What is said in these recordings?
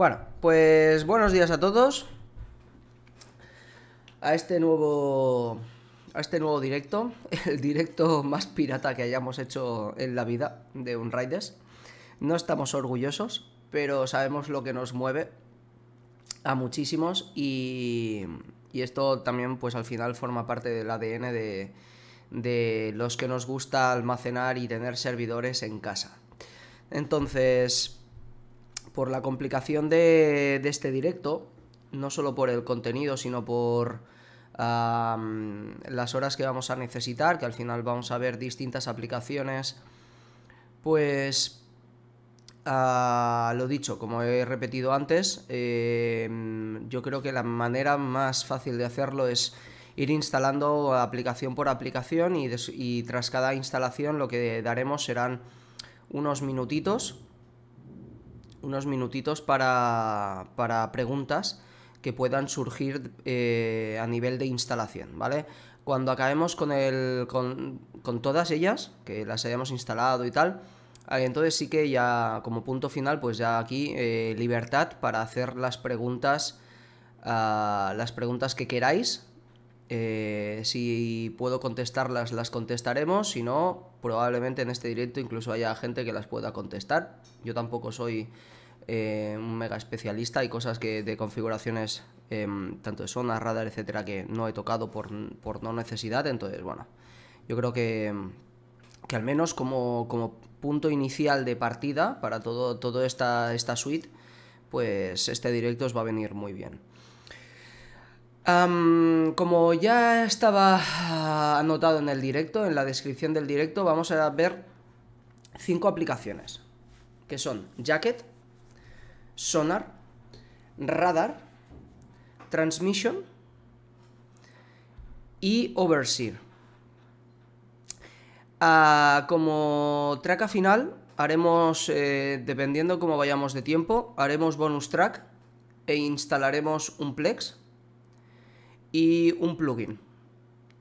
Bueno, pues buenos días a todos. A este nuevo. A este nuevo directo. El directo más pirata que hayamos hecho en la vida de un Raiders. No estamos orgullosos, pero sabemos lo que nos mueve a muchísimos. Y. Y esto también, pues al final, forma parte del ADN de, de los que nos gusta almacenar y tener servidores en casa. Entonces, por la complicación de, este directo, no solo por el contenido, sino por las horas que vamos a necesitar, que al final vamos a ver distintas aplicaciones, pues lo dicho, como he repetido antes, em, yo creo que la manera más fácil de hacerlo es ir instalando aplicación por aplicación y tras cada instalación lo que daremos serán unos minutitos unos minutitos para, para preguntas que puedan surgir eh, a nivel de instalación, ¿vale? Cuando acabemos con, el, con, todas ellas, que las hayamos instalado y tal, entonces sí que ya como punto final, pues ya aquí eh, libertad para hacer las preguntas, ah, las preguntas que queráis eh, si puedo contestarlas, las contestaremos. Si no, probablemente en este directo incluso haya gente que las pueda contestar. Yo tampoco soy eh, un mega especialista. Hay cosas que de configuraciones, em, tanto de zona, radar, etcétera, que no he tocado por, no necesidad. Entonces, bueno, yo creo que, que al menos como, punto inicial de partida para toda todo esta, esta suite, pues este directo os va a venir muy bien como ya estaba ah, anotado en el directo, en la descripción del directo, vamos a ver cinco aplicaciones, que son Jacket, Sonar, Radar, Transmission y Overseer. Ah, como como a final, haremos, eh, dependiendo cómo vayamos de tiempo, haremos bonus track e instalaremos un Plex y un plugin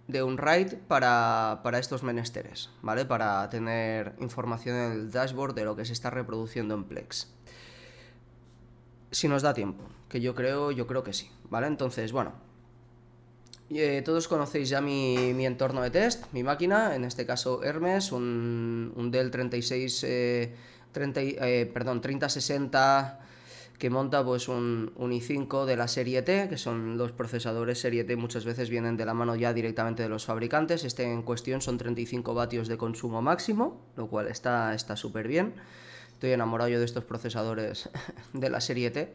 de un RAID para, estos menesteres, ¿vale? Para tener información en el dashboard de lo que se está reproduciendo en Plex. Si nos da tiempo, que yo creo, yo creo que sí, ¿vale? Entonces, bueno, eh, todos conocéis ya mi, entorno de test, mi máquina, en este caso Hermes, un, un Dell 36, 30, eh, eh, perdón, 3060 que monta pues un, i5 de la serie T, que son los procesadores serie T muchas veces vienen de la mano ya directamente de los fabricantes. Este en cuestión son 35 vatios de consumo máximo, lo cual está súper bien. Estoy enamorado yo de estos procesadores de la serie T.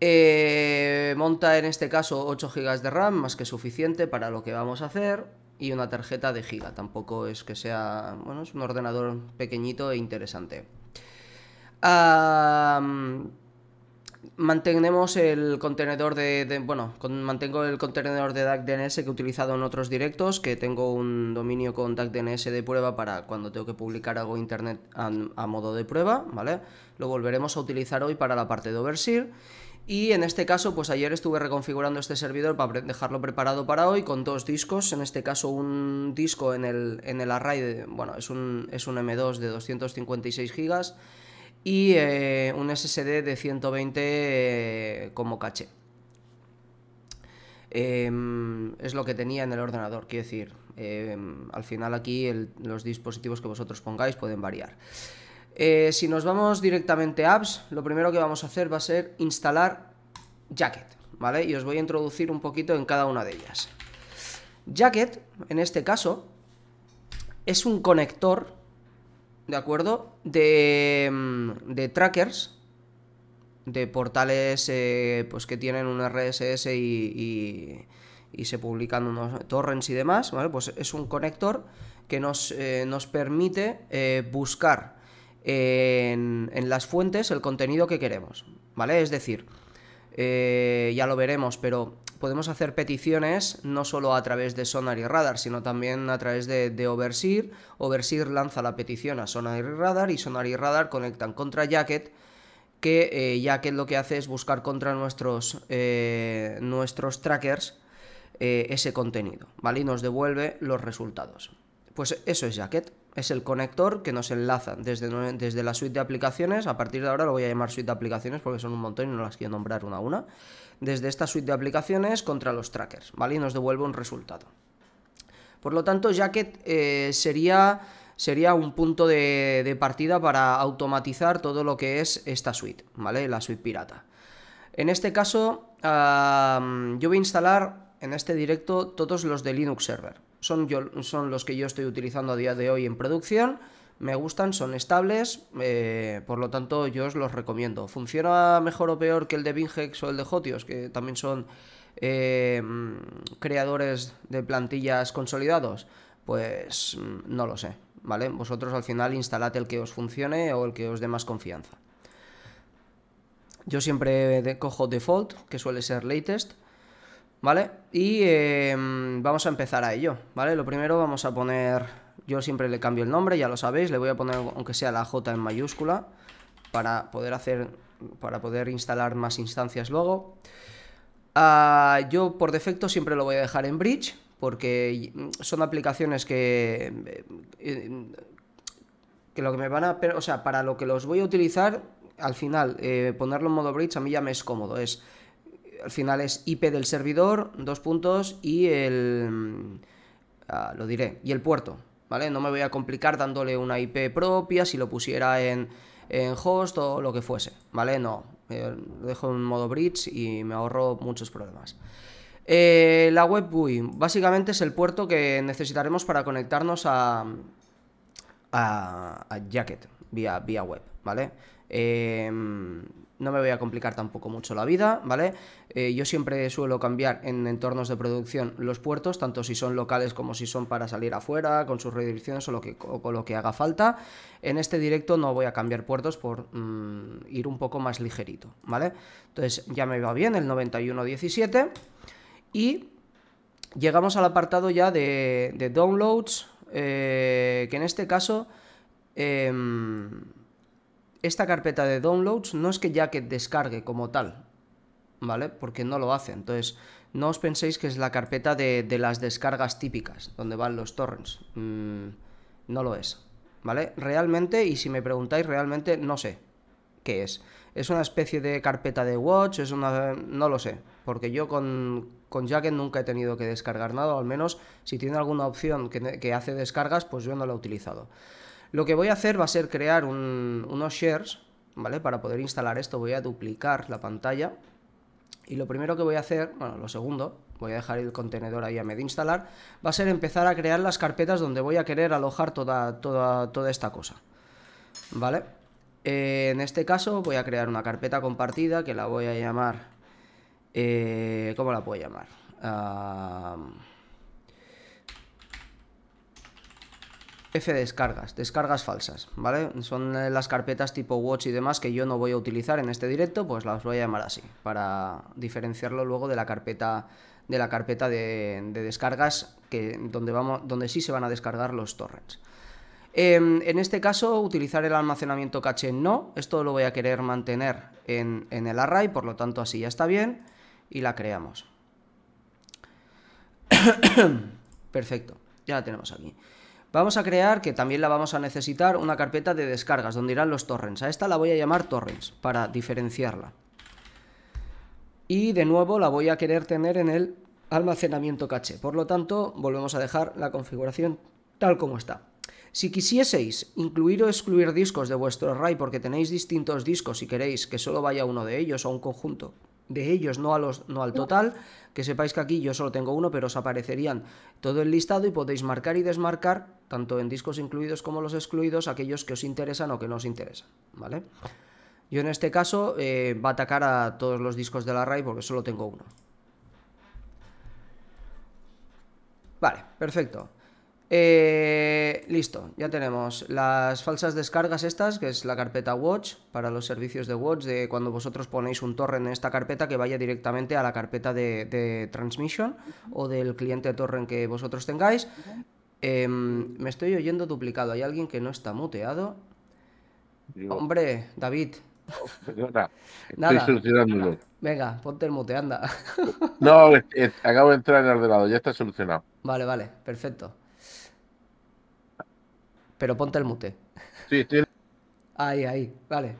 Eh, monta en este caso 8 GB de RAM, más que suficiente para lo que vamos a hacer, y una tarjeta de giga. Tampoco es que sea, bueno, es un ordenador pequeñito e interesante mantenemos el contenedor de, bueno, mantengo el contenedor de DAC DNS que he utilizado en otros directos, que tengo un dominio con DAC DNS de prueba para cuando tengo que publicar algo en internet a, modo de prueba, ¿vale? Lo volveremos a utilizar hoy para la parte de Overseer. Y en este caso, pues ayer estuve reconfigurando este servidor para dejarlo preparado para hoy con dos discos. En este caso, un disco en el, array, bueno, es un, es un M2 de 256 GB y eh, un SSD de 120 eh, como caché. Em, es lo que tenía en el ordenador, quiero decir, em, al final aquí los dispositivos que vosotros pongáis pueden variar. Eh, si nos vamos directamente a apps, lo primero que vamos a hacer va a ser instalar Jacket, ¿vale? Y os voy a introducir un poquito en cada una de ellas. Jacket, en este caso, es un conector ¿de acuerdo? De, mm, de trackers, de portales eh, pues que tienen un RSS y, y, se publican unos torrents y demás, ¿vale? Pues es un conector que nos, eh, nos permite eh, buscar en, en, las fuentes el contenido que queremos, ¿vale? Es decir, ya lo veremos, pero podemos hacer peticiones no solo a través de Sonar y Radar, sino también a través de, de Overseer. Overseer lanza la petición a Sonar y Radar y Sonar y Radar conectan contra Jacket, que eh, Jacket lo que hace es buscar contra nuestros, eh, nuestros trackers eh, ese contenido, ¿vale? Y nos devuelve los resultados. Pues eso es Jacket, es el conector que nos enlaza desde, desde la suite de aplicaciones. A partir de ahora lo voy a llamar suite de aplicaciones porque son un montón y no las quiero nombrar una a una desde esta suite de aplicaciones contra los trackers, ¿vale? Y nos devuelve un resultado. Por lo tanto, Jacket eh, sería, un punto de, partida para automatizar todo lo que es esta suite, ¿vale? La suite pirata. En este caso, yo voy a instalar en este directo todos los de Linux Server. Son, son los que yo estoy utilizando a día de hoy en producción me gustan, son estables, eh, por lo tanto yo os los recomiendo. ¿Funciona mejor o peor que el de Bingex o el de Hotios, que también son eh, creadores de plantillas consolidados? Pues mm, no lo sé, ¿vale? Vosotros al final instalad el que os funcione o el que os dé más confianza. Yo siempre cojo default, que suele ser latest, ¿vale? Y eh, mm, vamos a empezar a ello, ¿vale? Lo primero vamos a poner yo siempre le cambio el nombre, ya lo sabéis, le voy a poner aunque sea la J en mayúscula para poder hacer para poder instalar más instancias luego. Ah, yo por defecto siempre lo voy a dejar en bridge porque son aplicaciones que eh, que lo que me van a, o sea, para lo que los voy a utilizar al final eh, ponerlo en modo bridge a mí ya me es cómodo, es al final es IP del servidor, dos puntos y el... Ah, lo diré, y el puerto. ¿vale? No me voy a complicar dándole una IP propia, si lo pusiera en, host o lo que fuese, ¿vale? No, eh, dejo en modo bridge y me ahorro muchos problemas. Eh, la web UI, básicamente es el puerto que necesitaremos para conectarnos a, a, Jacket vía, vía web, ¿vale? Em, no me voy a complicar tampoco mucho la vida, ¿vale? Eh, yo siempre suelo cambiar en entornos de producción los puertos, tanto si son locales como si son para salir afuera, con sus redirecciones o, lo que, con lo que haga falta. En este directo no voy a cambiar puertos por mm, ir un poco más ligerito, ¿vale? Entonces ya me va bien el 9117 y llegamos al apartado ya de, downloads, eh, que en este caso... Em, esta carpeta de downloads no es que Jacket descargue como tal, ¿vale? Porque no lo hace. Entonces, no os penséis que es la carpeta de, las descargas típicas, donde van los torrents. Mm, no lo es, ¿vale? Realmente, y si me preguntáis, realmente no sé qué es. ¿Es una especie de carpeta de watch? ¿Es una.? No lo sé. Porque yo con, con Jacket nunca he tenido que descargar nada, o al menos si tiene alguna opción que, que hace descargas, pues yo no la he utilizado. Lo que voy a hacer va a ser crear unos shares, ¿vale? Para poder instalar esto voy a duplicar la pantalla. Y lo primero que voy a hacer, bueno, lo segundo, voy a dejar el contenedor ahí a medio instalar, va a ser empezar a crear las carpetas donde voy a querer alojar toda, toda, toda esta cosa. ¿Vale? Eh, en este caso voy a crear una carpeta compartida que la voy a llamar... Eh, ¿Cómo la puedo llamar? Ah, F descargas, descargas falsas, ¿vale? Son eh, las carpetas tipo watch y demás que yo no voy a utilizar en este directo, pues las voy a llamar así, para diferenciarlo luego de la carpeta de la carpeta de, descargas que, donde, vamos, donde sí se van a descargar los torrents. Em, en este caso, utilizar el almacenamiento caché no, esto lo voy a querer mantener en el array, por lo tanto así ya está bien, y la creamos. Perfecto, ya la tenemos aquí. Vamos a crear, que también la vamos a necesitar, una carpeta de descargas donde irán los torrents. A esta la voy a llamar torrents para diferenciarla. Y de nuevo la voy a querer tener en el almacenamiento caché. Por lo tanto, volvemos a dejar la configuración tal como está. Si quisieseis incluir o excluir discos de vuestro array porque tenéis distintos discos y queréis que solo vaya uno de ellos o un conjunto, de ellos, no, a los, no al total. Que sepáis que aquí yo solo tengo uno, pero os aparecerían todo el listado y podéis marcar y desmarcar, tanto en discos incluidos como los excluidos, aquellos que os interesan o que no os interesan, ¿vale? Yo en este caso eh, va a atacar a todos los discos de la RAI porque solo tengo uno. Vale, perfecto. Eh, listo, ya tenemos las falsas descargas estas, que es la carpeta Watch, para los servicios de Watch, de cuando vosotros ponéis un torrent en esta carpeta que vaya directamente a la carpeta de, transmisión transmission o del cliente torrent que vosotros tengáis. Em, me estoy oyendo duplicado, hay alguien que no está muteado. Hombre, David. Nada. Venga, ponte el mute, anda. no, acabo de entrar en el ordenador, ya está solucionado. Vale, vale, perfecto pero ponte el mute. Sí, estoy. Ahí, ahí, vale.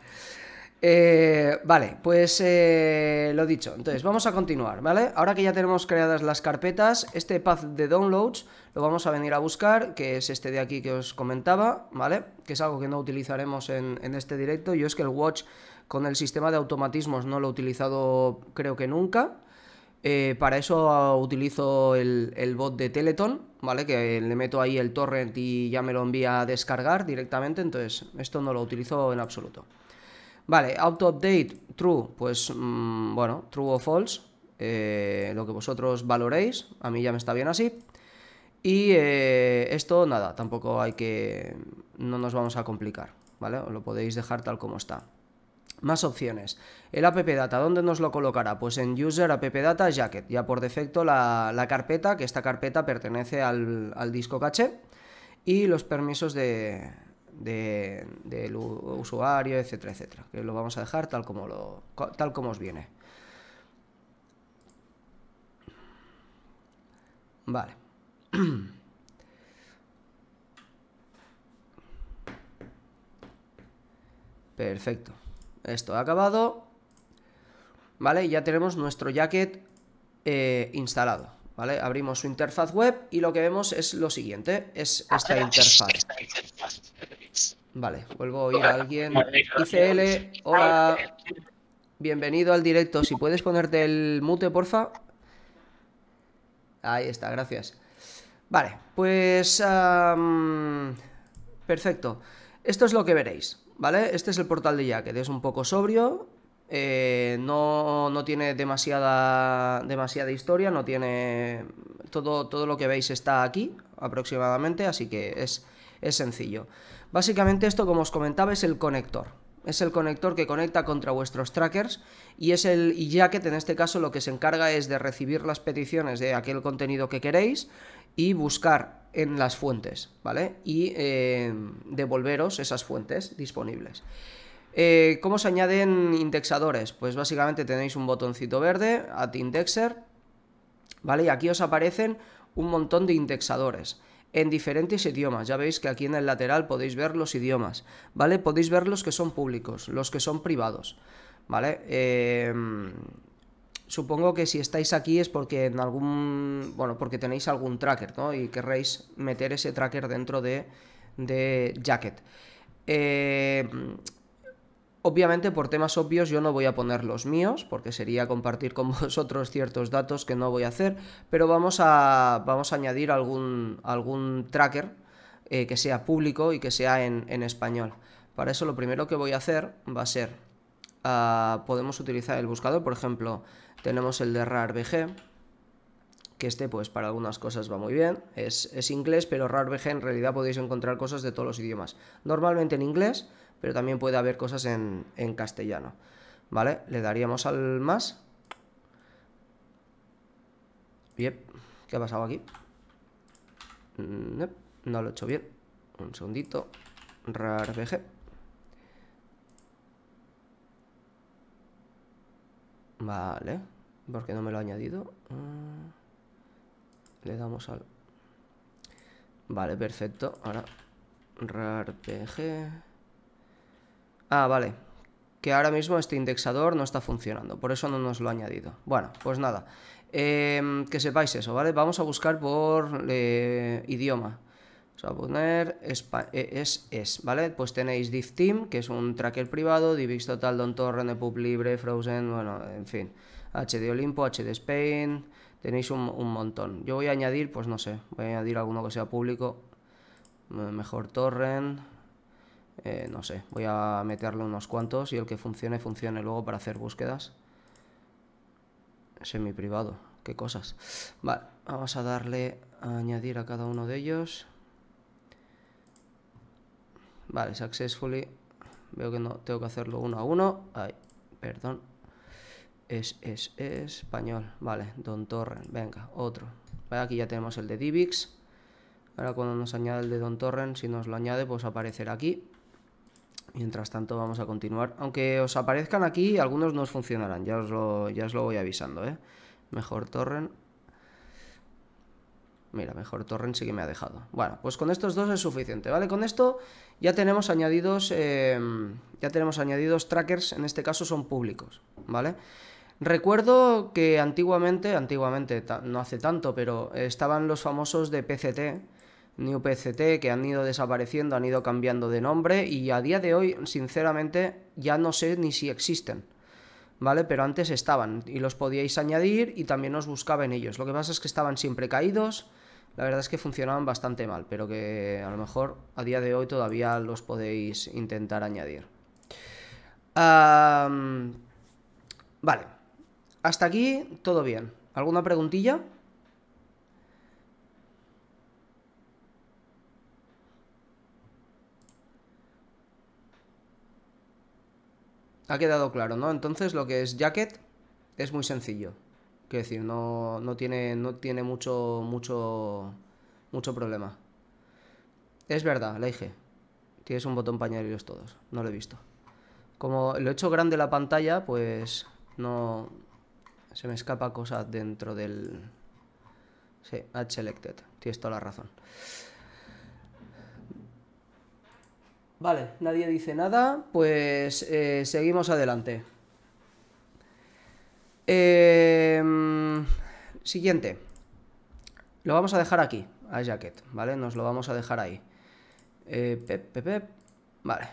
Eh, vale, pues eh, lo dicho. Entonces, vamos a continuar, ¿vale? Ahora que ya tenemos creadas las carpetas, este path de downloads lo vamos a venir a buscar, que es este de aquí que os comentaba, ¿vale? Que es algo que no utilizaremos en, en este directo. Yo es que el watch con el sistema de automatismos no lo he utilizado creo que nunca. Eh, para eso utilizo el, bot de Teleton, ¿vale? Que le meto ahí el torrent y ya me lo envía a descargar directamente, entonces esto no lo utilizo en absoluto. Vale, auto update, true, pues mm, bueno, true o false, eh, lo que vosotros valoréis, a mí ya me está bien así. Y eh, esto nada, tampoco hay que, no nos vamos a complicar, ¿vale? Lo podéis dejar tal como está. Más opciones. El app data ¿dónde nos lo colocará? Pues en user app data jacket, ya por defecto la, carpeta, que esta carpeta pertenece al, al disco caché, y los permisos de, del usuario, etcétera, etcétera, que lo vamos a dejar tal como, tal como os viene. Vale. Perfecto. Esto ha acabado. ¿Vale? Ya tenemos nuestro jacket eh, instalado. ¿Vale? Abrimos su interfaz web y lo que vemos es lo siguiente. Es esta interfaz. Vale, vuelvo a oír a alguien. ICL, hola. Bienvenido al directo. Si puedes ponerte el mute, porfa. Ahí está, gracias. Vale, pues... perfecto. Esto es lo que veréis. ¿vale? Este es el portal de Jacket, es un poco sobrio, eh, no, tiene demasiada, historia, no tiene... Todo, todo lo que veis está aquí aproximadamente, así que es, es sencillo. Básicamente esto, como os comentaba, es el conector, es el conector que conecta contra vuestros trackers y es el jacket en este caso lo que se encarga es de recibir las peticiones de aquel contenido que queréis y buscar en las fuentes, ¿vale? Y eh, devolveros esas fuentes disponibles. Eh, ¿Cómo se añaden indexadores? Pues básicamente tenéis un botoncito verde, Add Indexer, ¿vale? Y aquí os aparecen un montón de indexadores en diferentes idiomas. Ya veis que aquí en el lateral podéis ver los idiomas, ¿vale? Podéis ver los que son públicos, los que son privados, ¿vale? Em, supongo que si estáis aquí es porque en algún. Bueno, porque tenéis algún tracker, ¿no? Y querréis meter ese tracker dentro de, de Jacket. Em, Obviamente por temas obvios yo no voy a poner los míos, porque sería compartir con vosotros ciertos datos que no voy a hacer, pero vamos a, vamos a añadir algún, algún tracker eh, que sea público y que sea en, en, español. Para eso lo primero que voy a hacer va a ser, ah, podemos utilizar el buscador, por ejemplo, tenemos el de RARBG, que este pues para algunas cosas va muy bien, es, es, inglés, pero RARBG en realidad podéis encontrar cosas de todos los idiomas. Normalmente en inglés, pero también puede haber cosas en, castellano. ¿Vale? Le daríamos al más. Bien ¿Qué ha pasado aquí? Mm, eh, no lo he hecho bien. Un segundito. RARPG Vale. Porque no me lo ha añadido. Mm, le damos al... Vale, perfecto. Ahora... RARPG Ah, vale. Que ahora mismo este indexador no está funcionando, por eso no nos lo ha añadido. Bueno, pues nada. Em, que sepáis eso, ¿vale? Vamos a buscar por eh, idioma. Vamos a poner eh, es, es, ¿vale? Pues tenéis DivTeam, team, que es un tracker privado, Divix total, don torrent, pub libre, frozen, bueno, en fin. hd olimpo, hd spain, tenéis un, un, montón. Yo voy a añadir, pues no sé, voy a añadir alguno que sea público. Eh, mejor torrent. Eh, no sé, voy a meterle unos cuantos y el que funcione, funcione luego para hacer búsquedas. Semi privado, qué cosas. Vale, vamos a darle a añadir a cada uno de ellos. Vale, successfully. Veo que no, tengo que hacerlo uno a uno. Ay, perdón. Es, es, es, español. Vale, Don Torrent, venga, otro. aquí ya tenemos el de Divix. Ahora cuando nos añade el de Don Torrent, si nos lo añade, pues aparecerá aquí. Mientras tanto vamos a continuar. Aunque os aparezcan aquí, algunos no os funcionarán. Ya os lo, ya os lo voy avisando, ¿eh? Mejor torrent. Mira, mejor torrent sí que me ha dejado. Bueno, pues con estos dos es suficiente, ¿vale? Con esto ya tenemos añadidos, em, ya tenemos añadidos trackers, en este caso son públicos, ¿vale? Recuerdo que antiguamente, antiguamente, no hace tanto, pero estaban los famosos de PCT, New PCT, que han ido desapareciendo, han ido cambiando de nombre y a día de hoy, sinceramente, ya no sé ni si existen. ¿Vale? Pero antes estaban y los podíais añadir y también os buscaban ellos. Lo que pasa es que estaban siempre caídos. La verdad es que funcionaban bastante mal, pero que a lo mejor a día de hoy todavía los podéis intentar añadir. vale. Hasta aquí todo bien. ¿Alguna preguntilla? Ha quedado claro, ¿no? Entonces lo que es jacket es muy sencillo. Quiero decir, no, no tiene, no tiene mucho, mucho, mucho problema. Es verdad, la dije. Tienes un botón para todos. No lo he visto. Como lo he hecho grande la pantalla, pues no... Se me escapa cosa dentro del... Sí, H selected. Tienes toda la razón. Vale, nadie dice nada, pues eh, seguimos adelante. Em, siguiente. Lo vamos a dejar aquí, a Jacket, ¿vale? Nos lo vamos a dejar ahí. Eh, Vale.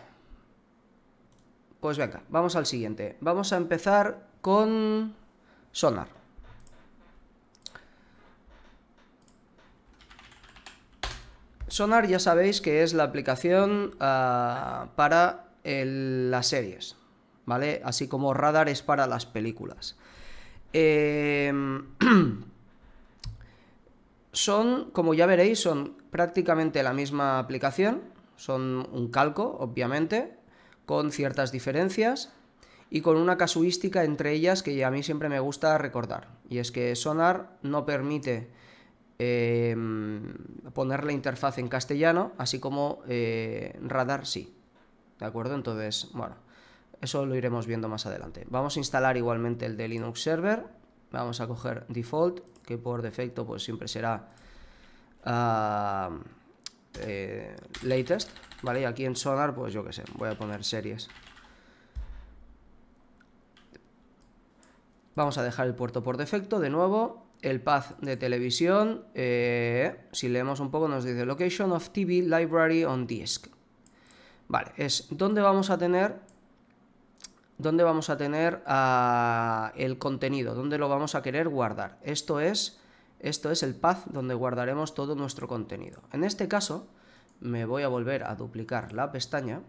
Pues venga, vamos al siguiente. Vamos a empezar con sonar. Sonar ya sabéis que es la aplicación ah, para las series, ¿vale? Así como Radar es para las películas. Em, son, como ya veréis, son prácticamente la misma aplicación, son un calco, obviamente, con ciertas diferencias y con una casuística entre ellas que a mí siempre me gusta recordar, y es que Sonar no permite Em, poner la interfaz en castellano, así como eh, radar sí. ¿De acuerdo? Entonces, bueno, eso lo iremos viendo más adelante. Vamos a instalar igualmente el de Linux Server. Vamos a coger default, que por defecto pues siempre será ah, eh, latest. ¿Vale? Y aquí en Sonar, pues yo qué sé, voy a poner series. Vamos a dejar el puerto por defecto de nuevo el path de televisión, eh, si leemos un poco nos dice Location of TV Library on Disk. Vale, es donde vamos a tener, dónde vamos a tener ah, el contenido, dónde lo vamos a querer guardar. Esto es, esto es el path donde guardaremos todo nuestro contenido. En este caso, me voy a volver a duplicar la pestaña.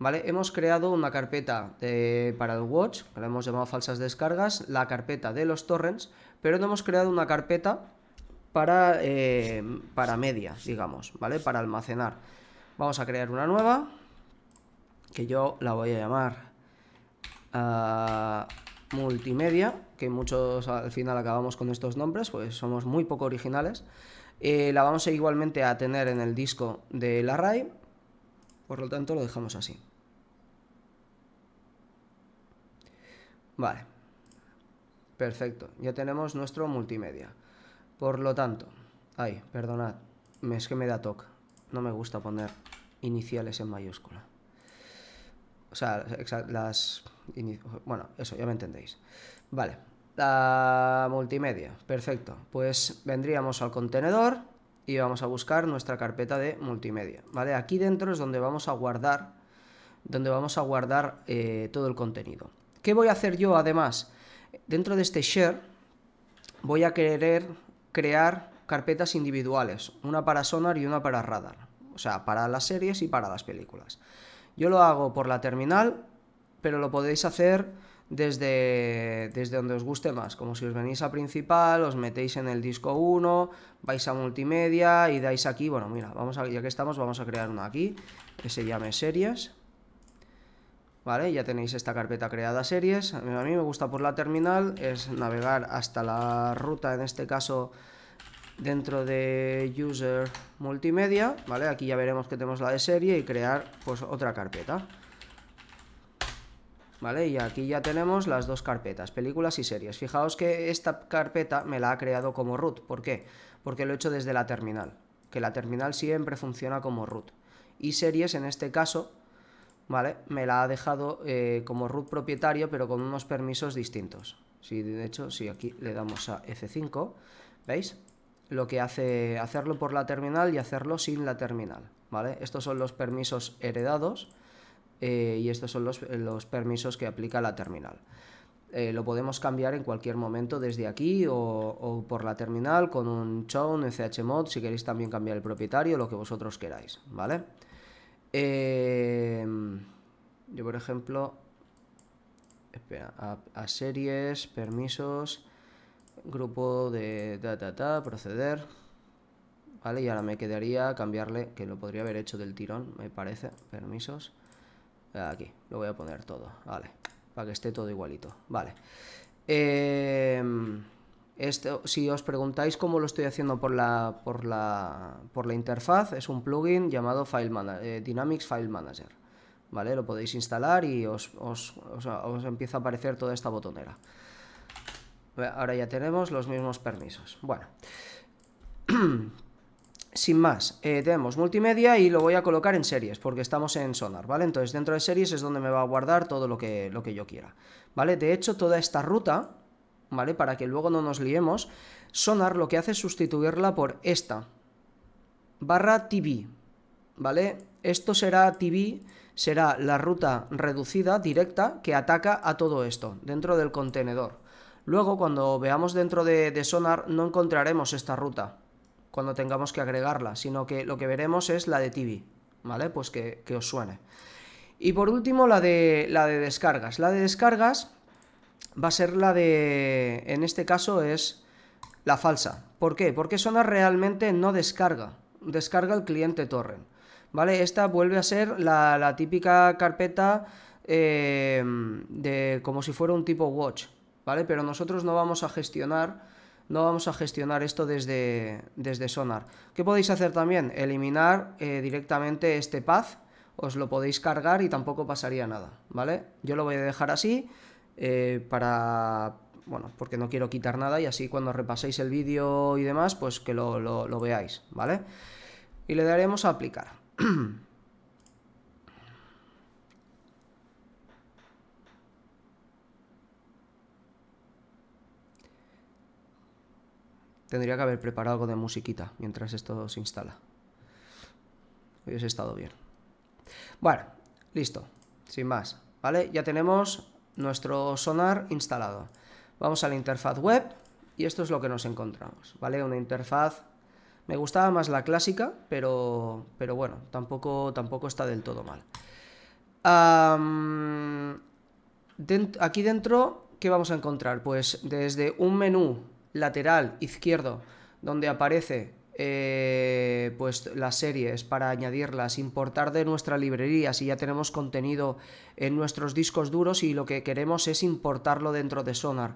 ¿Vale? Hemos creado una carpeta para el watch, la hemos llamado falsas descargas, la carpeta de los torrents, pero no hemos creado una carpeta para, media, eh, para media digamos, ¿vale? Para almacenar. Vamos a crear una nueva, que yo la voy a llamar ah, multimedia, que muchos al final acabamos con estos nombres, pues somos muy poco originales. Eh, la vamos a igualmente a tener en el disco del array, por lo tanto lo dejamos así. Vale. Perfecto, ya tenemos nuestro multimedia. Por lo tanto, ay, perdonad, es que me da toque. No me gusta poner iniciales en mayúscula. O sea, las... Bueno, eso, ya me entendéis. Vale, la multimedia, perfecto. Pues vendríamos al contenedor y vamos a buscar nuestra carpeta de multimedia. Vale, aquí dentro es donde vamos a guardar, donde vamos a guardar eh, todo el contenido. ¿Qué voy a hacer yo además? Dentro de este share voy a querer crear carpetas individuales, una para Sonar y una para Radar, o sea, para las series y para las películas. Yo lo hago por la terminal, pero lo podéis hacer desde, donde os guste más, como si os venís a principal, os metéis en el disco 1, vais a multimedia y dais aquí, bueno, mira, vamos ya que estamos, vamos a crear una aquí, que se llame series. ¿vale? Ya tenéis esta carpeta creada series, a mí me gusta por la terminal, es navegar hasta la ruta, en este caso dentro de user multimedia, ¿vale? Aquí ya veremos que tenemos la de serie y crear pues otra carpeta. ¿Vale? Y aquí ya tenemos las dos carpetas, películas y series. Fijaos que esta carpeta me la ha creado como root. ¿Por qué? Porque lo he hecho desde la terminal, que la terminal siempre funciona como root. Y series en este caso ¿vale? Me la ha dejado eh, como root propietario, pero con unos permisos distintos. Si, de hecho, si aquí le damos a F5, ¿veis? Lo que hace hacerlo por la terminal y hacerlo sin la terminal, ¿vale? Estos son los permisos heredados eh, y estos son los, permisos que aplica la terminal. Eh, lo podemos cambiar en cualquier momento desde aquí o, o por la terminal con un chown, un chmod, si queréis también cambiar el propietario, lo que vosotros queráis, ¿vale? Eh, yo, por ejemplo, espera, a, series, permisos, grupo de ta, proceder. Vale, y ahora me quedaría cambiarle, que lo podría haber hecho del tirón, me parece, permisos. Aquí, lo voy a poner todo, vale, para que esté todo igualito. Vale. Em, esto, si os preguntáis cómo lo estoy haciendo por la, interfaz, es un plugin llamado eh, Dynamics File Manager. ¿Vale? Lo podéis instalar y os, empieza a aparecer toda esta botonera. Ahora ya tenemos los mismos permisos. Bueno. sin más, eh, tenemos multimedia y lo voy a colocar en series, porque estamos en Sonar, ¿vale? Entonces dentro de series es donde me va a guardar todo lo que, lo que yo quiera, ¿vale? De hecho, toda esta ruta ¿vale? Para que luego no nos liemos, sonar lo que hace es sustituirla por esta, barra TV, ¿vale? Esto será TV, será la ruta reducida, directa, que ataca a todo esto, dentro del contenedor. Luego, cuando veamos dentro de, sonar, no encontraremos esta ruta, cuando tengamos que agregarla, sino que lo que veremos es la de TV, ¿vale? Pues que, que os suene. Y por último, la de, la de descargas. La de descargas va a ser la de... En este caso es la falsa. ¿Por qué? Porque Sonar realmente no descarga. Descarga el cliente torrent. ¿Vale? Esta vuelve a ser la, típica carpeta eh, de como si fuera un tipo watch. ¿Vale? Pero nosotros no vamos a gestionar no vamos a gestionar esto desde, desde Sonar. ¿Qué podéis hacer también? Eliminar eh, directamente este path, os lo podéis cargar y tampoco pasaría nada, ¿vale? Yo lo voy a dejar así eh, para, bueno, porque no quiero quitar nada y así cuando repaséis el vídeo y demás, pues que lo, veáis, ¿vale? Y le daremos a aplicar. Tendría que haber preparado algo de musiquita mientras esto se instala. he estado bien. Bueno, listo. Sin más. ¿Vale? Ya tenemos nuestro sonar instalado. Vamos a la interfaz web y esto es lo que nos encontramos, ¿vale? Una interfaz, me gustaba más la clásica, pero, pero bueno, tampoco, tampoco está del todo mal. aquí dentro, ¿qué vamos a encontrar? Pues desde un menú lateral izquierdo, donde aparece eh, pues las series para añadirlas, importar de nuestra librería si ya tenemos contenido en nuestros discos duros y lo que queremos es importarlo dentro de Sonar.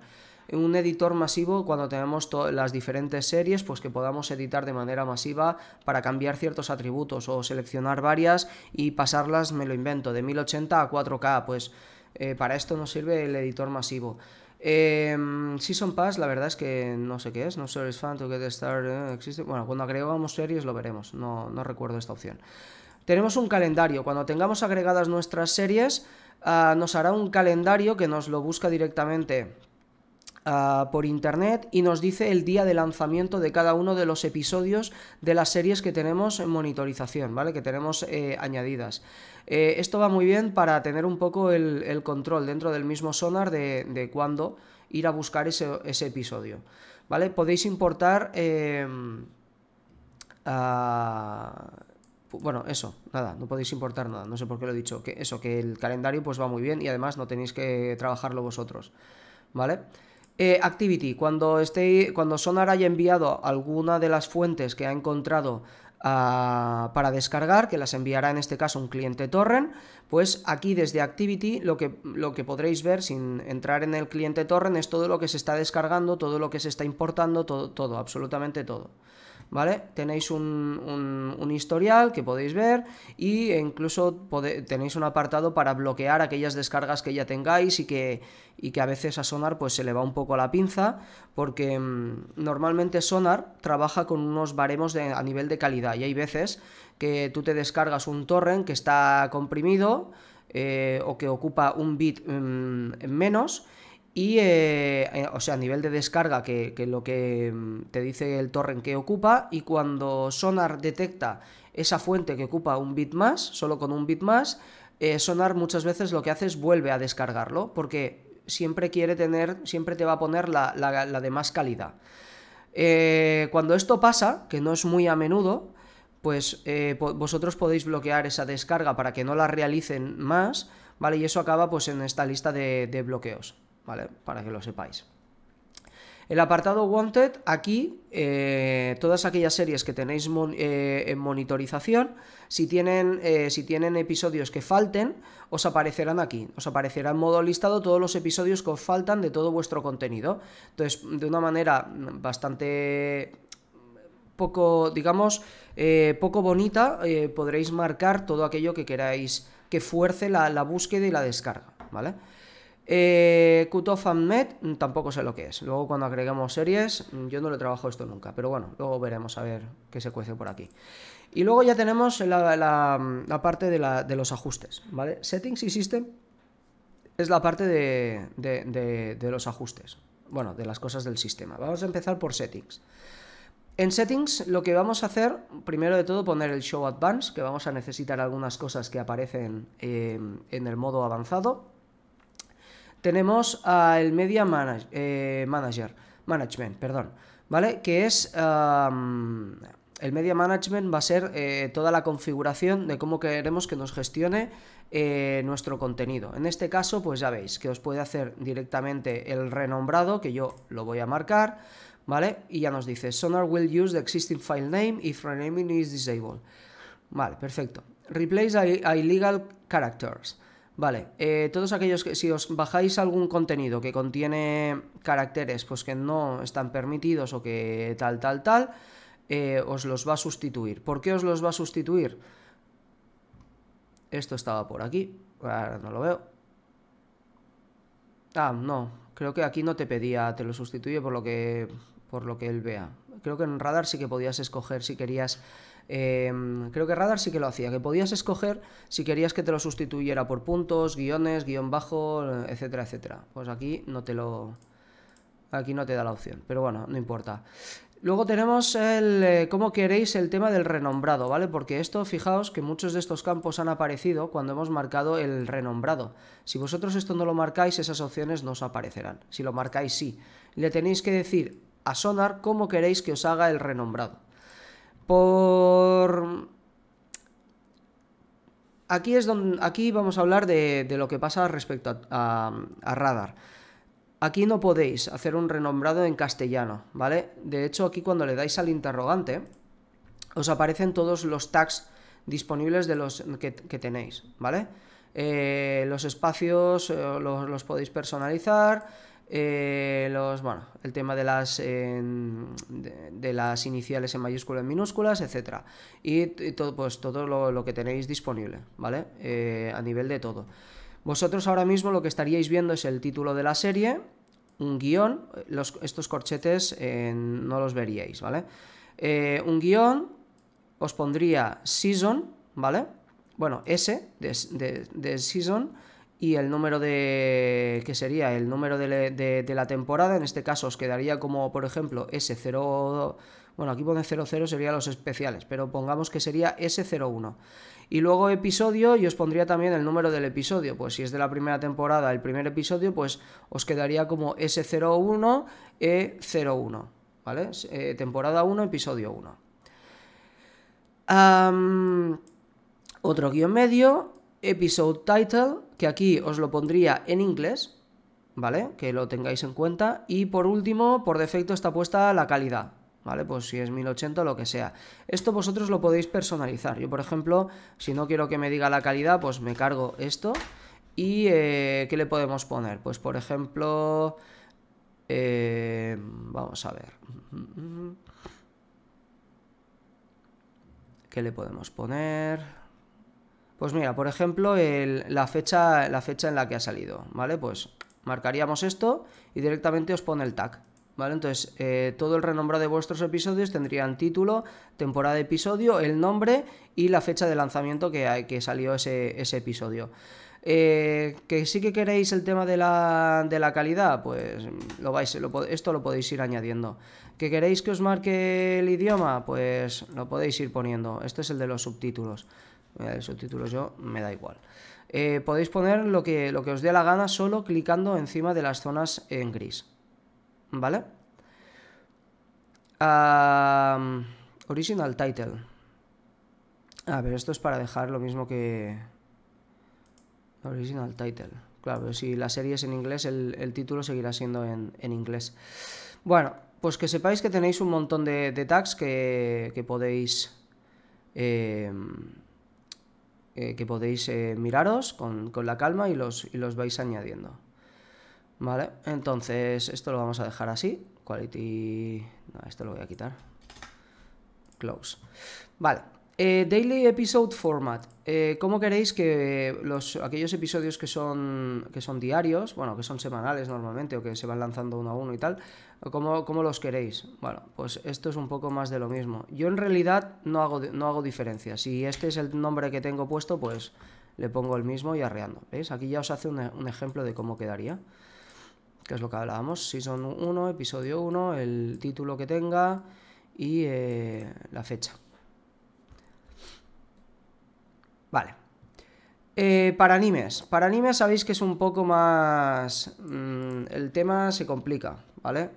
Un editor masivo cuando tenemos las diferentes series, pues que podamos editar de manera masiva para cambiar ciertos atributos o seleccionar varias y pasarlas, me lo invento, de 1080 a 4K, pues eh, para esto nos sirve el editor masivo. Em, Season Pass, la verdad es que no sé qué es, no sé, fan, to get eh, existe. Bueno, cuando agregamos series lo veremos, no, no recuerdo esta opción. Tenemos un calendario, cuando tengamos agregadas nuestras series, ah, nos hará un calendario que nos lo busca directamente Ah, por internet y nos dice el día de lanzamiento de cada uno de los episodios de las series que tenemos en monitorización, ¿vale? Que tenemos eh, añadidas. Eh, esto va muy bien para tener un poco el, control dentro del mismo sonar de, de cuándo ir a buscar ese, episodio, ¿vale? Podéis importar... Eh, ah, bueno, eso, nada, no podéis importar nada, no sé por qué lo he dicho, que eso, que el calendario pues va muy bien y además no tenéis que trabajarlo vosotros, ¿vale? Eh, Activity, cuando, esté, cuando Sonar haya enviado alguna de las fuentes que ha encontrado ah, para descargar, que las enviará en este caso un cliente torrent, pues aquí desde Activity lo que, lo que podréis ver sin entrar en el cliente torrent es todo lo que se está descargando, todo lo que se está importando, todo absolutamente todo. ¿vale? Tenéis un, historial que podéis ver e incluso tenéis un apartado para bloquear aquellas descargas que ya tengáis y que, que a veces a Sonar pues se le va un poco la pinza porque mm, normalmente Sonar trabaja con unos baremos de, a nivel de calidad y hay veces que tú te descargas un torrent que está comprimido eh, o que ocupa un bit mm, menos y, eh, eh, o sea, a nivel de descarga, que, que lo que mm, te dice el torrent que ocupa, y cuando Sonar detecta esa fuente que ocupa un bit más, solo con un bit más, eh, Sonar muchas veces lo que hace es vuelve a descargarlo, porque siempre quiere tener, siempre te va a poner la, de más calidad. cuando esto pasa, que no es muy a menudo, pues vosotros podéis bloquear esa descarga para que no la realicen más, ¿vale? Y eso acaba pues en esta lista de bloqueos. ¿vale? Para que lo sepáis. El apartado Wanted, aquí, eh, todas aquellas series que tenéis eh, en monitorización, si tienen, eh, si tienen episodios que falten, os aparecerán aquí. Os aparecerá en modo listado todos los episodios que os faltan de todo vuestro contenido. Entonces, de una manera bastante poco, digamos, poco bonita, podréis marcar todo aquello que queráis que fuerce la, la búsqueda y la descarga, ¿vale? Eh, Cutoff and Met mm, tampoco sé lo que es. Luego cuando agregamos series, mm, yo no le trabajo esto nunca, pero bueno, luego veremos a ver qué se cuece por aquí. Y luego ya tenemos la, parte de, los ajustes, ¿vale? Settings y System es la parte de, los ajustes, bueno, de las cosas del sistema. Vamos a empezar por Settings. En Settings lo que vamos a hacer, primero de todo, poner el Show Advanced, que vamos a necesitar algunas cosas que aparecen eh, en el modo avanzado tenemos al Media eh, Manager, Management, perdón, ¿vale? Que es... el Media Management va a ser eh, toda la configuración de cómo queremos que nos gestione eh, nuestro contenido. En este caso, pues ya veis que os puede hacer directamente el renombrado, que yo lo voy a marcar, ¿vale? Y ya nos dice, Sonar will use the existing file name if renaming is disabled. Vale, perfecto. Replace illegal characters. Vale, eh, todos aquellos que si os bajáis algún contenido que contiene caracteres pues que no están permitidos o que tal, tal, tal, eh, os los va a sustituir. ¿Por qué os los va a sustituir? Esto estaba por aquí, ahora no lo veo. Ah, no, creo que aquí no te pedía, te lo sustituye por lo que, por lo que él vea. Creo que en radar sí que podías escoger si querías Em, creo que Radar sí que lo hacía, que podías escoger si querías que te lo sustituyera por puntos, guiones, guión bajo, etcétera, etcétera. Pues aquí no te lo... Aquí no te da la opción, pero bueno, no importa. Luego tenemos el eh, cómo queréis el tema del renombrado, ¿vale? Porque esto, fijaos que muchos de estos campos han aparecido cuando hemos marcado el renombrado. Si vosotros esto no lo marcáis, esas opciones no os aparecerán. Si lo marcáis, sí. Le tenéis que decir a Sonar cómo queréis que os haga el renombrado. Por... Aquí, es donde, aquí vamos a hablar de, lo que pasa respecto a, radar. Aquí no podéis hacer un renombrado en castellano, ¿vale? De hecho, aquí cuando le dais al interrogante, os aparecen todos los tags disponibles de los que, tenéis, ¿vale? Eh, los espacios eh, los, podéis personalizar, eh, los, bueno, el tema de las, de, las iniciales en mayúsculas, en minúsculas, etc. Y, todo, pues, todo lo, que tenéis disponible, ¿vale? Eh, a nivel de todo. Vosotros ahora mismo lo que estaríais viendo es el título de la serie, un guión, los, estos corchetes eh, no los veríais, ¿vale? un guión, os pondría season, ¿vale? Bueno, S de, de, de season y el número de. que sería el número de, la temporada. En este caso os quedaría como, por ejemplo, s 02 Bueno, aquí pone 00 sería los especiales, pero pongamos que sería S01. Y luego episodio, y os pondría también el número del episodio. Pues si es de la primera temporada, el primer episodio, pues os quedaría como S01, E01. ¿Vale? Eh, temporada 1, episodio 1. otro guión medio, episode title que aquí os lo pondría en inglés, ¿vale? Que lo tengáis en cuenta. Y por último, por defecto está puesta la calidad, ¿vale? Pues si es 1080 lo que sea. Esto vosotros lo podéis personalizar. Yo, por ejemplo, si no quiero que me diga la calidad, pues me cargo esto. ¿Y eh, qué le podemos poner? Pues por ejemplo... Eh, vamos a ver. ¿Qué le podemos poner? Pues mira, por ejemplo, la, fecha, la fecha en la que ha salido, ¿vale? Pues marcaríamos esto y directamente os pone el tag. ¿Vale? Entonces, eh, todo el renombrado de vuestros episodios tendrían título, temporada de episodio, el nombre y la fecha de lanzamiento que, que salió ese, episodio. Eh, que sí que queréis el tema de la, calidad, pues lo vais, esto lo podéis ir añadiendo. ¿Que queréis que os marque el idioma? Pues lo podéis ir poniendo. Este es el de los subtítulos voy a el subtítulo yo, me da igual. Eh, podéis poner lo que, lo que os dé la gana solo clicando encima de las zonas en gris. ¿Vale? original title. A ver, esto es para dejar lo mismo que... Original title. Claro, si la serie es en inglés, el, título seguirá siendo en, inglés. Bueno, pues que sepáis que tenéis un montón de, tags que, que podéis... Eh, eh, que podéis eh, miraros con, la calma y los, los vais añadiendo. Vale, entonces esto lo vamos a dejar así. Quality... No, esto lo voy a quitar. Close. Vale. Eh, daily Episode Format. ¿Cómo queréis que los, aquellos episodios que son, que son diarios, bueno, que son semanales normalmente o que se van lanzando uno a uno y tal, ¿Cómo, los queréis? Bueno, pues esto es un poco más de lo mismo. Yo en realidad no hago, no hago diferencia. Si este es el nombre que tengo puesto, pues le pongo el mismo y arreando. ¿Veis? Aquí ya os hace un, ejemplo de cómo quedaría. Que es lo que hablábamos. Season 1, episodio 1, el título que tenga y eh, la fecha. Vale. Eh, para animes. Para animes sabéis que es un poco más... Mm, el tema se complica, ¿vale?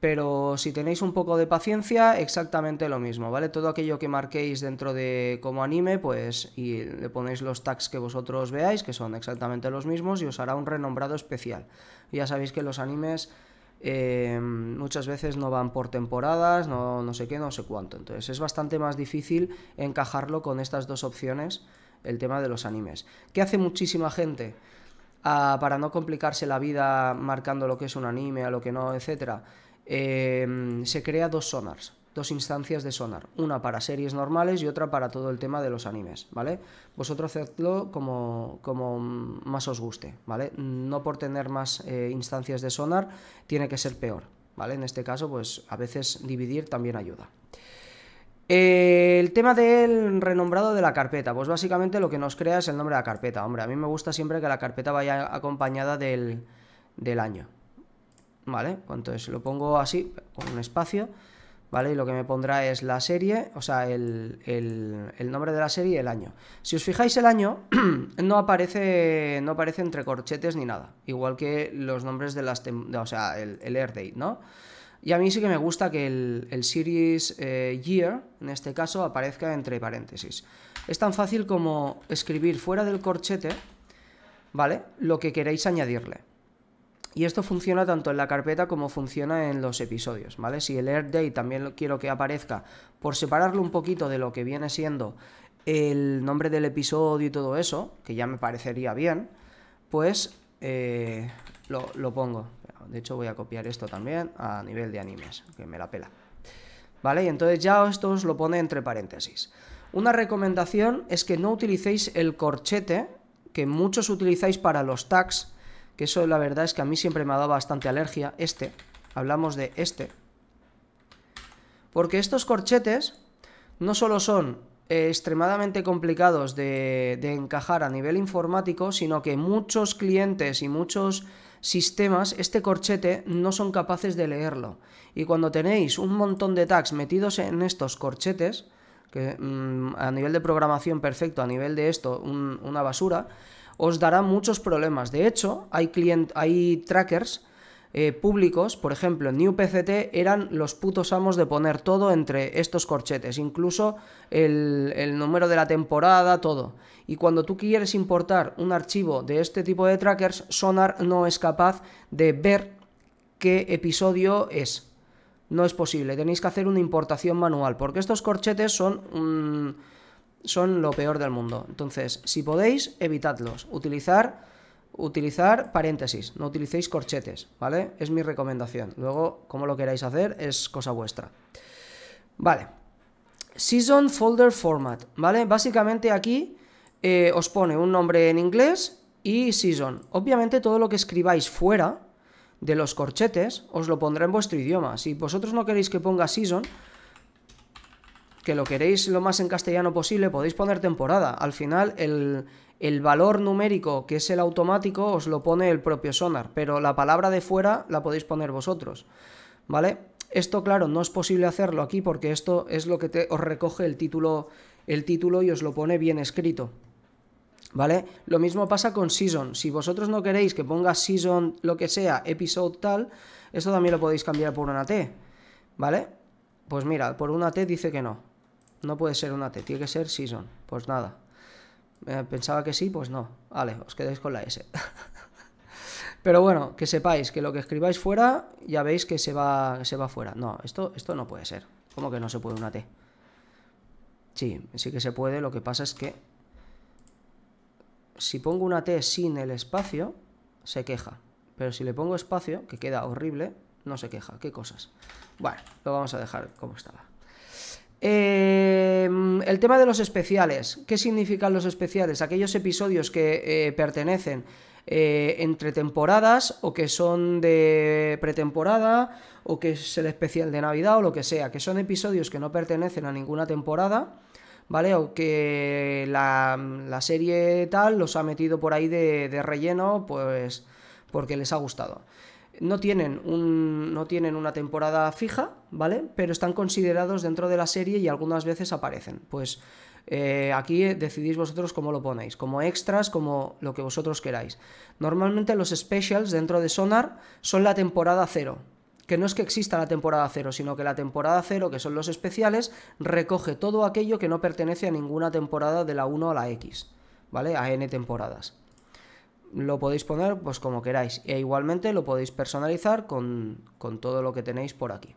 pero si tenéis un poco de paciencia, exactamente lo mismo, ¿vale? Todo aquello que marquéis dentro de como anime, pues y le ponéis los tags que vosotros veáis, que son exactamente los mismos, y os hará un renombrado especial. Ya sabéis que los animes eh, muchas veces no van por temporadas, no, sé qué, no sé cuánto. Entonces es bastante más difícil encajarlo con estas dos opciones, el tema de los animes. ¿Qué hace muchísima gente? Ah, para no complicarse la vida marcando lo que es un anime, a lo que no, etcétera Em, se crea dos sonars, dos instancias de sonar, una para series normales y otra para todo el tema de los animes, ¿vale? Vosotros hacedlo como, como más os guste, ¿vale? No por tener más eh, instancias de sonar tiene que ser peor, ¿vale? En este caso, pues a veces dividir también ayuda. el tema del renombrado de la carpeta, pues básicamente lo que nos crea es el nombre de la carpeta, hombre, a mí me gusta siempre que la carpeta vaya acompañada del año, ¿vale? Entonces lo pongo así, con un espacio, ¿vale? Y lo que me pondrá es la serie, o sea, el, nombre de la serie y el año. Si os fijáis el año, no aparece, no aparece entre corchetes ni nada, igual que los nombres de las, o sea, el, el air date, ¿no? Y a mí sí que me gusta que el, Series eh, Year, en este caso, aparezca entre paréntesis. Es tan fácil como escribir fuera del corchete, ¿vale? Lo que queréis añadirle. Y esto funciona tanto en la carpeta como funciona en los episodios, ¿vale? Si el air Day también lo quiero que aparezca, por separarlo un poquito de lo que viene siendo el nombre del episodio y todo eso, que ya me parecería bien, pues eh, lo, lo, pongo. De hecho voy a copiar esto también a nivel de animes, que me la pela. ¿Vale? Y entonces ya esto os lo pone entre paréntesis. Una recomendación es que no utilicéis el corchete que muchos utilizáis para los tags, que eso la verdad es que a mí siempre me ha dado bastante alergia, este, hablamos de este. Porque estos corchetes no solo son eh, extremadamente complicados de, encajar a nivel informático, sino que muchos clientes y muchos sistemas este corchete no son capaces de leerlo. Y cuando tenéis un montón de tags metidos en estos corchetes, que mm, a nivel de programación perfecto, a nivel de esto, una basura, os dará muchos problemas. De hecho, hay, hay trackers eh, públicos, por ejemplo, en NewPCT eran los putos amos de poner todo entre estos corchetes, incluso el, número de la temporada, todo. Y cuando tú quieres importar un archivo de este tipo de trackers, Sonar no es capaz de ver qué episodio es. No es posible, tenéis que hacer una importación manual, porque estos corchetes son... un son lo peor del mundo. Entonces, si podéis, evitadlos. Utilizar, utilizar paréntesis, no utilicéis corchetes, ¿vale? Es mi recomendación. Luego, como lo queráis hacer es cosa vuestra. Vale. Season Folder Format, ¿vale? Básicamente aquí eh, os pone un nombre en inglés y Season. Obviamente todo lo que escribáis fuera de los corchetes os lo pondrá en vuestro idioma. Si vosotros no queréis que ponga Season, que lo queréis lo más en castellano posible, podéis poner temporada. Al final, el, valor numérico, que es el automático, os lo pone el propio Sonar, pero la palabra de fuera la podéis poner vosotros, ¿vale? Esto, claro, no es posible hacerlo aquí porque esto es lo que os recoge el título, el título y os lo pone bien escrito. ¿Vale? Lo mismo pasa con Season. Si vosotros no queréis que ponga Season, lo que sea, episode tal, esto también lo podéis cambiar por una T. ¿Vale? Pues mira, por una T dice que no. No puede ser una T, tiene que ser Season. Pues nada. Eh, pensaba que sí, pues no. Vale, os quedáis con la S. Pero bueno, que sepáis que lo que escribáis fuera, ya veis que se va, se va fuera. No, esto, esto no puede ser. ¿Cómo que no se puede una T? Sí, sí que se puede. Lo que pasa es que si pongo una T sin el espacio, se queja. Pero si le pongo espacio, que queda horrible, no se queja. ¿Qué cosas? Bueno, lo vamos a dejar como estaba. Eh, mm, el tema de los especiales. ¿Qué significan los especiales? Aquellos episodios que eh, pertenecen eh, entre temporadas o que son de pretemporada o que es el especial de Navidad o lo que sea, que son episodios que no pertenecen a ninguna temporada, ¿vale? O que la, serie tal los ha metido por ahí de, de relleno, pues porque les ha gustado no tienen, un, no tienen una temporada fija, ¿vale? Pero están considerados dentro de la serie y algunas veces aparecen. Pues eh, aquí decidís vosotros cómo lo ponéis, como extras, como lo que vosotros queráis. Normalmente los specials dentro de Sonar son la temporada cero, que no es que exista la temporada cero, sino que la temporada cero, que son los especiales, recoge todo aquello que no pertenece a ninguna temporada de la 1 a la X, ¿vale? A N temporadas lo podéis poner pues como queráis e igualmente lo podéis personalizar con, con todo lo que tenéis por aquí.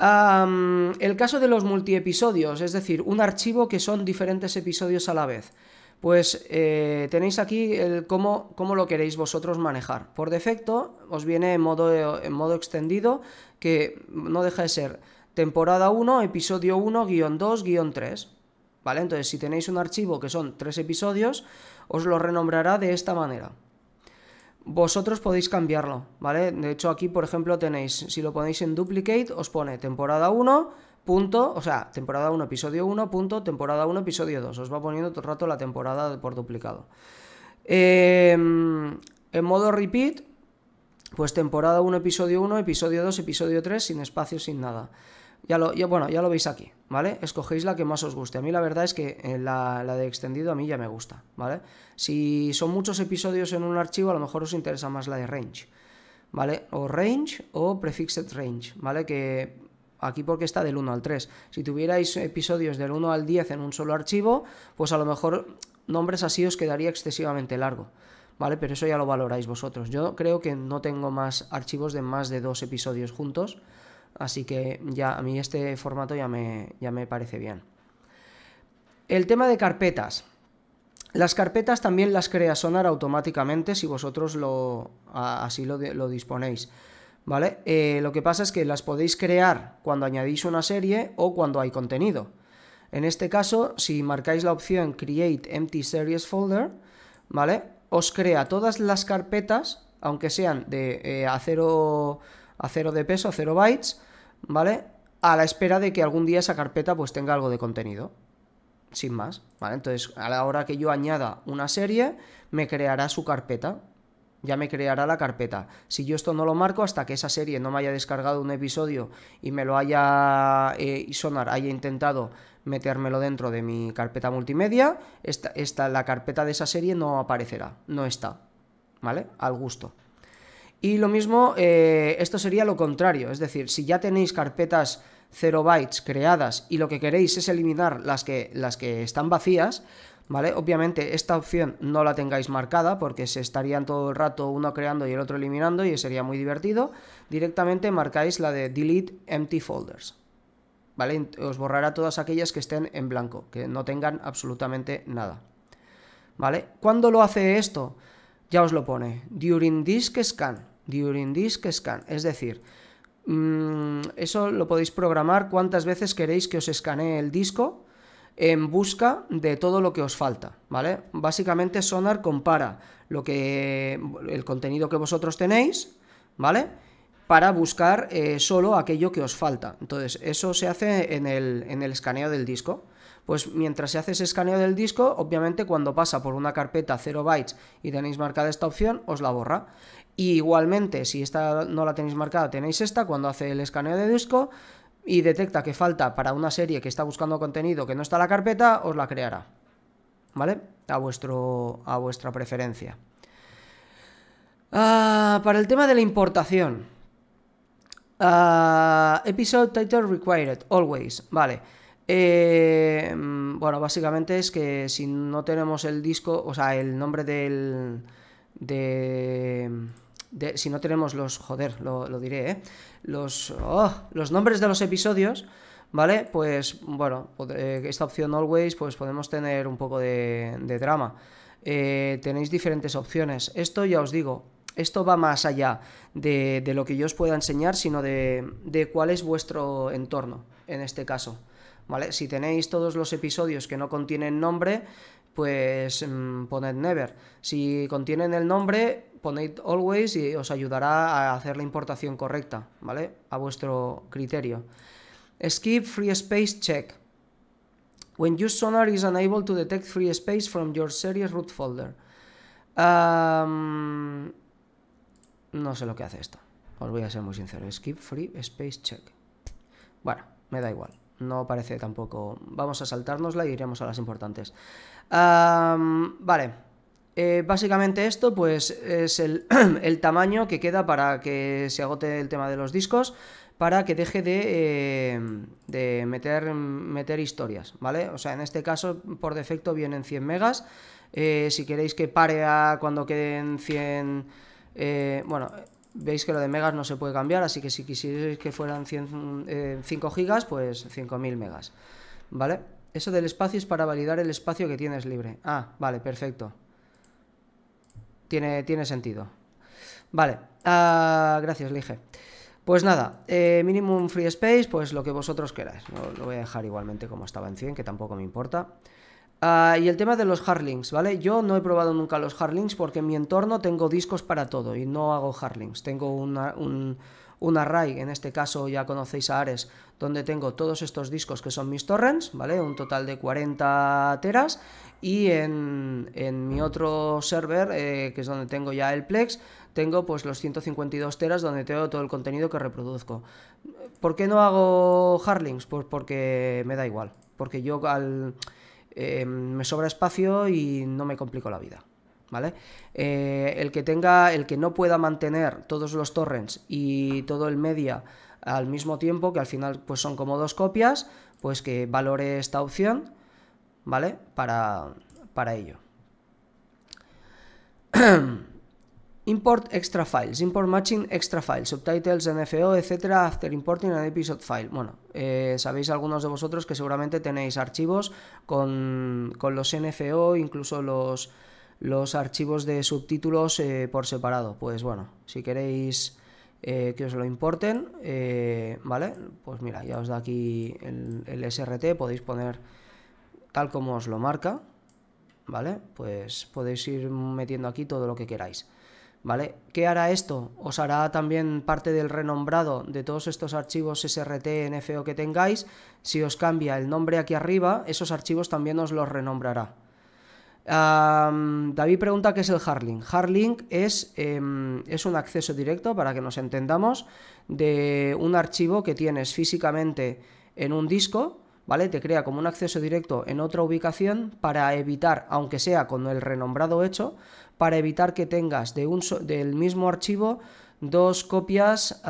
el caso de los episodios es decir, un archivo que son diferentes episodios a la vez. Pues eh, tenéis aquí el cómo, lo queréis vosotros manejar. Por defecto os viene en modo, en modo extendido que no deja de ser temporada 1, episodio 1, guión 2, guión 3. ¿Vale? Entonces si tenéis un archivo que son tres episodios, os lo renombrará de esta manera. Vosotros podéis cambiarlo, ¿vale? De hecho, aquí, por ejemplo, tenéis, si lo ponéis en duplicate, os pone temporada 1, punto, o sea, temporada 1, episodio 1, punto, temporada 1, episodio 2. Os va poniendo todo el rato la temporada por duplicado. Em, en modo repeat, pues temporada 1, episodio 1, episodio 2, episodio 3, sin espacio, sin nada. Ya lo, bueno, ya lo veis aquí, ¿vale? Escogéis la que más os guste. A mí la verdad es que eh, la, la, de extendido a mí ya me gusta, ¿vale? Si son muchos episodios en un archivo, a lo mejor os interesa más la de range, ¿vale? O range o prefixed range, ¿vale? Que aquí porque está del 1 al 3. Si tuvierais episodios del 1 al 10 en un solo archivo, pues a lo mejor nombres así os quedaría excesivamente largo. ¿vale? Pero eso ya lo valoráis vosotros. Yo creo que no tengo más archivos de más de dos episodios juntos, Así que ya a mí este formato ya me, ya me parece bien. El tema de carpetas. Las carpetas también las crea Sonar automáticamente si vosotros lo, así lo, disponéis. ¿Vale? Eh, lo que pasa es que las podéis crear cuando añadís una serie o cuando hay contenido. En este caso, si marcáis la opción Create Empty Series Folder, ¿vale? Os crea todas las carpetas, aunque sean de eh, acero a, cero de peso, 0 bytes, ¿vale? A la espera de que algún día esa carpeta pues tenga algo de contenido. Sin más, ¿vale? Entonces, a la hora que yo añada una serie, me creará su carpeta, ya me creará la carpeta. Si yo esto no lo marco hasta que esa serie no me haya descargado un episodio y me lo haya eh, Sonar haya intentado metérmelo dentro de mi carpeta multimedia, esta, la carpeta de esa serie no aparecerá, no está, ¿vale? Al gusto. Y lo mismo, eh, esto sería lo contrario, es decir, si ya tenéis carpetas 0 bytes creadas y lo que queréis es eliminar las que, las que están vacías, ¿vale? Obviamente esta opción no la tengáis marcada porque se estarían todo el rato uno creando y el otro eliminando y sería muy divertido. Directamente marcáis la de Delete Empty Folders, ¿vale? Os borrará todas aquellas que estén en blanco, que no tengan absolutamente nada, ¿vale? ¿Cuándo lo hace esto? Ya os lo pone, during disk scan, during disk scan. Es decir, mm, eso lo podéis programar cuántas veces queréis que os escanee el disco en busca de todo lo que os falta, ¿vale? Básicamente Sonar compara lo que el contenido que vosotros tenéis, ¿vale? Para buscar eh, solo aquello que os falta. Entonces, eso se hace en el, en el escaneo del disco. Pues mientras se hace ese escaneo del disco, obviamente cuando pasa por una carpeta 0 bytes y tenéis marcada esta opción, os la borra. Y igualmente, si esta no la tenéis marcada, tenéis esta cuando hace el escaneo de disco y detecta que falta para una serie que está buscando contenido que no está en la carpeta, os la creará. ¿Vale? A, vuestro, a vuestra preferencia. Ah, para el tema de la importación. Ah, episode title required, always. Vale. Eh, bueno, básicamente es que si no tenemos el disco, o sea, el nombre del si no tenemos los, joder, lo, diré, ¿eh? los, oh, los nombres de los episodios, ¿vale? Pues bueno, eh, esta opción always, pues podemos tener un poco de, drama. Eh, tenéis diferentes opciones. Esto ya os digo, esto va más allá de, de lo que yo os pueda enseñar, sino de, de, cuál es vuestro entorno en este caso. ¿Vale? Si tenéis todos los episodios que no contienen nombre, pues mm, poned never. Si contienen el nombre, always y os ayudará a hacer la importación correcta, ¿vale? A vuestro criterio. Skip free space check. When your sonar is unable to detect free space from your series root folder. Um, no sé lo que hace esto. Os voy a ser muy sincero. Skip free space check. Bueno, me da igual. No parece tampoco. Vamos a saltárnosla y iremos a las importantes. Um, vale. Eh, básicamente esto pues es el, tamaño que queda para que se agote el tema de los discos, para que deje de, eh, meter, meter historias, ¿vale? O sea, en este caso por defecto vienen 100 megas, eh, si queréis que pare a cuando queden 100... bueno, veis que lo de megas no se puede cambiar, así que si quisierais que fueran 5 gigas, pues 5000 megas, ¿vale? Eso del espacio es para validar el espacio que tienes libre. Ah, vale, perfecto tiene, tiene sentido. Vale, ah, gracias, Lige. Pues nada, mínimo eh, minimum free space, pues lo que vosotros queráis. Lo, voy a dejar igualmente como estaba en 100, que tampoco me importa. Ah, y el tema de los hardlinks, ¿vale? Yo no he probado nunca los hardlinks porque en mi entorno tengo discos para todo y no hago hardlinks. Tengo una, un, un, array, en este caso ya conocéis a Ares, donde tengo todos estos discos que son mis torrents, ¿vale? Un total de 40 teras y en, mi otro server, eh, que es donde tengo ya el Plex, tengo pues los 152 teras donde tengo todo el contenido que reproduzco. ¿Por qué no hago hardlinks? Pues porque me da igual. Porque yo al, em, me sobra espacio y no me complico la vida. ¿Vale? Eh, el que tenga, el que no pueda mantener todos los torrents y todo el media al mismo tiempo, que al final pues son como dos copias, pues que valore esta opción ¿vale? Para, ello. import extra files, import matching extra files, subtitles, NFO, etcétera, after importing an episode file. Bueno, eh, sabéis algunos de vosotros que seguramente tenéis archivos con, con los NFO, incluso los, archivos de subtítulos eh, por separado. Pues bueno, si queréis eh, que os lo importen, ¿vale? Pues mira, ya os da aquí el SRT, podéis poner tal como os lo marca, ¿vale? Pues podéis ir metiendo aquí todo lo que queráis. ¿Vale? ¿Qué hará esto? Os hará también parte del renombrado de todos estos archivos SRT, NFO que tengáis. Si os cambia el nombre aquí arriba, esos archivos también os los renombrará. David pregunta qué es el Hardlink. Hardlink es, em, es un acceso directo, para que nos entendamos, de un archivo que tienes físicamente en un disco, ¿vale? Te crea como un acceso directo en otra ubicación para evitar, aunque sea con el renombrado hecho, para evitar que tengas de un del mismo archivo dos copias,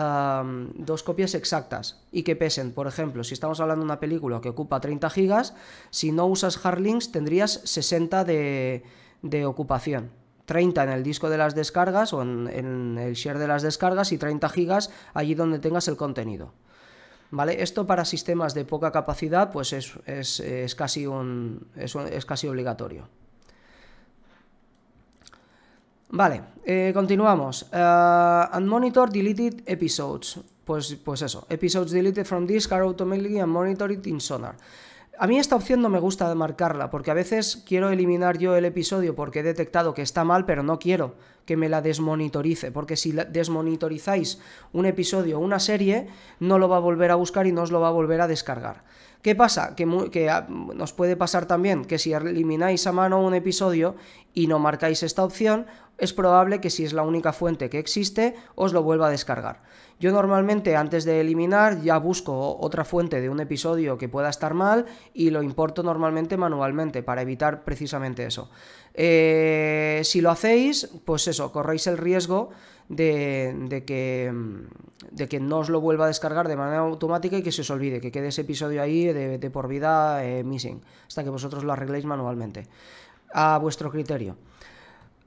dos copias exactas y que pesen. Por ejemplo, si estamos hablando de una película que ocupa 30 gigas, si no usas hardlinks tendrías 60 de, de ocupación. 30 en el disco de las descargas o en, en el share de las descargas y 30 gigas allí donde tengas el contenido. Esto para sistemas de poca capacidad pues es, casi, un, es, casi obligatorio. Vale, eh, continuamos. Eh, and monitor deleted episodes. Pues, pues eso, episodes deleted from disk are automatically monitored in Sonar. A mí esta opción no me gusta marcarla, porque a veces quiero eliminar yo el episodio porque he detectado que está mal, pero no quiero que me la desmonitorice, porque si desmonitorizáis un episodio o una serie, no lo va a volver a buscar y no os lo va a volver a descargar. ¿Qué pasa? Que, ah, nos puede pasar también que si elimináis a mano un episodio y no marcáis esta opción, es probable que si es la única fuente que existe, os lo vuelva a descargar. Yo normalmente antes de eliminar ya busco otra fuente de un episodio que pueda estar mal y lo importo normalmente manualmente para evitar precisamente eso. Eh, si lo hacéis, pues eso, corréis el riesgo de, que, no os lo vuelva a descargar de manera automática y que se os olvide, que quede ese episodio ahí de, por vida eh, missing, hasta que vosotros lo arregléis manualmente, a vuestro criterio.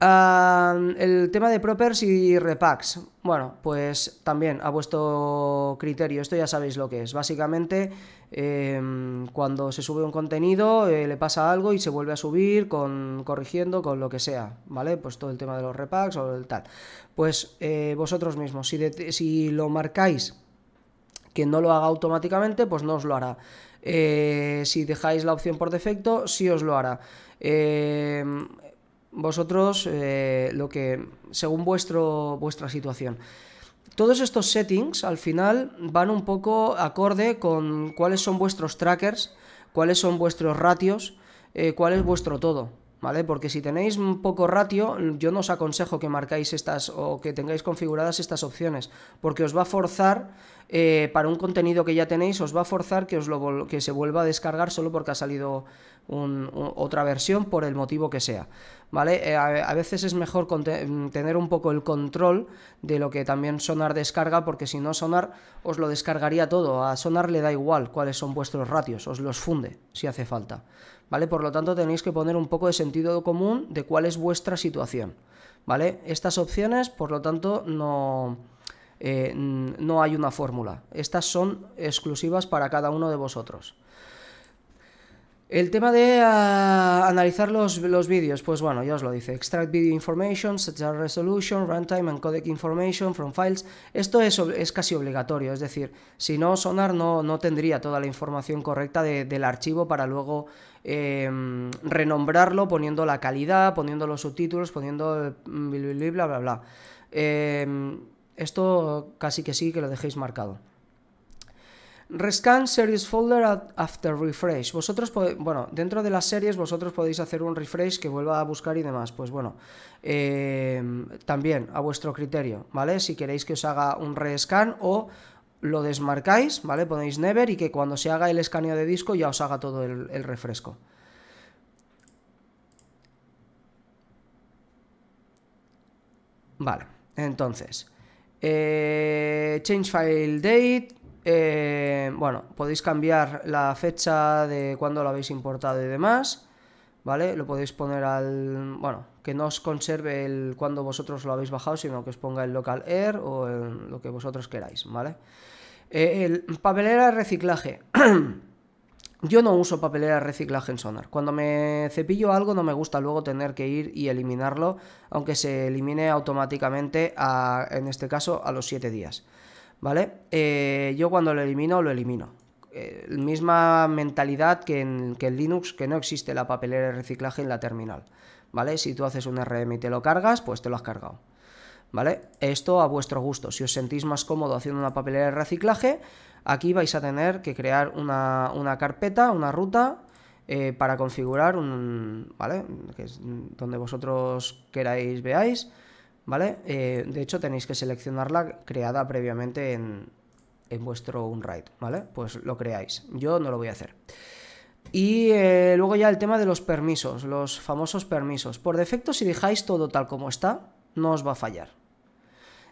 el tema de propers y repacks. Bueno, pues también a vuestro criterio. Esto ya sabéis lo que es. Básicamente Em, cuando se sube un contenido, eh, le pasa algo y se vuelve a subir con corrigiendo, con lo que sea, ¿vale? Pues todo el tema de los repacks o el tal. Pues eh, vosotros mismos, si, si lo marcáis que no lo haga automáticamente, pues no os lo hará. Eh, si dejáis la opción por defecto, sí os lo hará. Em, vosotros, lo que, según vuestro, vuestra situación todos estos settings al final van un poco acorde con cuáles son vuestros trackers, cuáles son vuestros ratios, eh, cuál es vuestro todo. Porque si tenéis un poco ratio, yo no os aconsejo que marcáis estas o que tengáis configuradas estas opciones, porque os va a forzar, eh, para un contenido que ya tenéis, os va a forzar que, os lo, que se vuelva a descargar solo porque ha salido otra versión por el motivo que sea, ¿vale? Eh, a, veces es mejor mm, tener un poco el control de lo que también Sonar descarga, porque si no Sonar os lo descargaría todo, a Sonar le da igual cuáles son vuestros ratios, os los funde si hace falta. ¿vale? Por lo tanto, tenéis que poner un poco de sentido común de cuál es vuestra situación, ¿vale? Estas opciones, por lo tanto, no, eh, no hay una fórmula. Estas son exclusivas para cada uno de vosotros. El tema de ah, analizar los, vídeos, pues bueno, ya os lo dice. Extract video information, such as resolution, runtime and codec information from files. Esto es, es casi obligatorio, es decir, si no, Sonar no, no tendría toda la información correcta del archivo para luego em, renombrarlo poniendo la calidad, poniendo los subtítulos, poniendo mm, bla bla bla. Em, esto casi que sí que lo dejéis marcado. Rescan Series Folder after refresh. Vosotros bueno, dentro de las series vosotros podéis hacer un refresh que vuelva a buscar y demás. Pues bueno, em, también a vuestro criterio, ¿vale? Si queréis que os haga un rescan o lo desmarcáis, ¿vale? Ponéis never y que cuando se haga el escaneo de disco ya os haga todo el, refresco. Vale, entonces... Eh, change file date, eh, bueno, podéis cambiar la fecha de cuando lo habéis importado y demás. ¿Vale? Lo podéis poner al. Bueno, que no os conserve el cuando vosotros lo habéis bajado, sino que os ponga el local air o lo que vosotros queráis, ¿vale? Eh, el papelera de reciclaje. Yo no uso papelera de reciclaje en Sonar. Cuando me cepillo algo no me gusta luego tener que ir y eliminarlo, aunque se elimine automáticamente, en este caso, a los 7 días. ¿vale? Eh, yo cuando lo elimino, lo elimino. Eh, misma mentalidad que en, que en Linux, que no existe la papelera de reciclaje en la terminal, ¿vale? Si tú haces un RM y te lo cargas, pues te lo has cargado. ¿Vale? Esto a vuestro gusto. Si os sentís más cómodo haciendo una papelera de reciclaje, aquí vais a tener que crear una, carpeta, una ruta, eh, para configurar un, ¿vale? donde vosotros queráis veáis, ¿vale? Eh, de hecho tenéis que seleccionarla creada previamente en, en vuestro Unwrite. ¿vale? Pues lo creáis, yo no lo voy a hacer. Y eh, luego ya el tema de los permisos, los famosos permisos. Por defecto, si dejáis todo tal como está, no os va a fallar.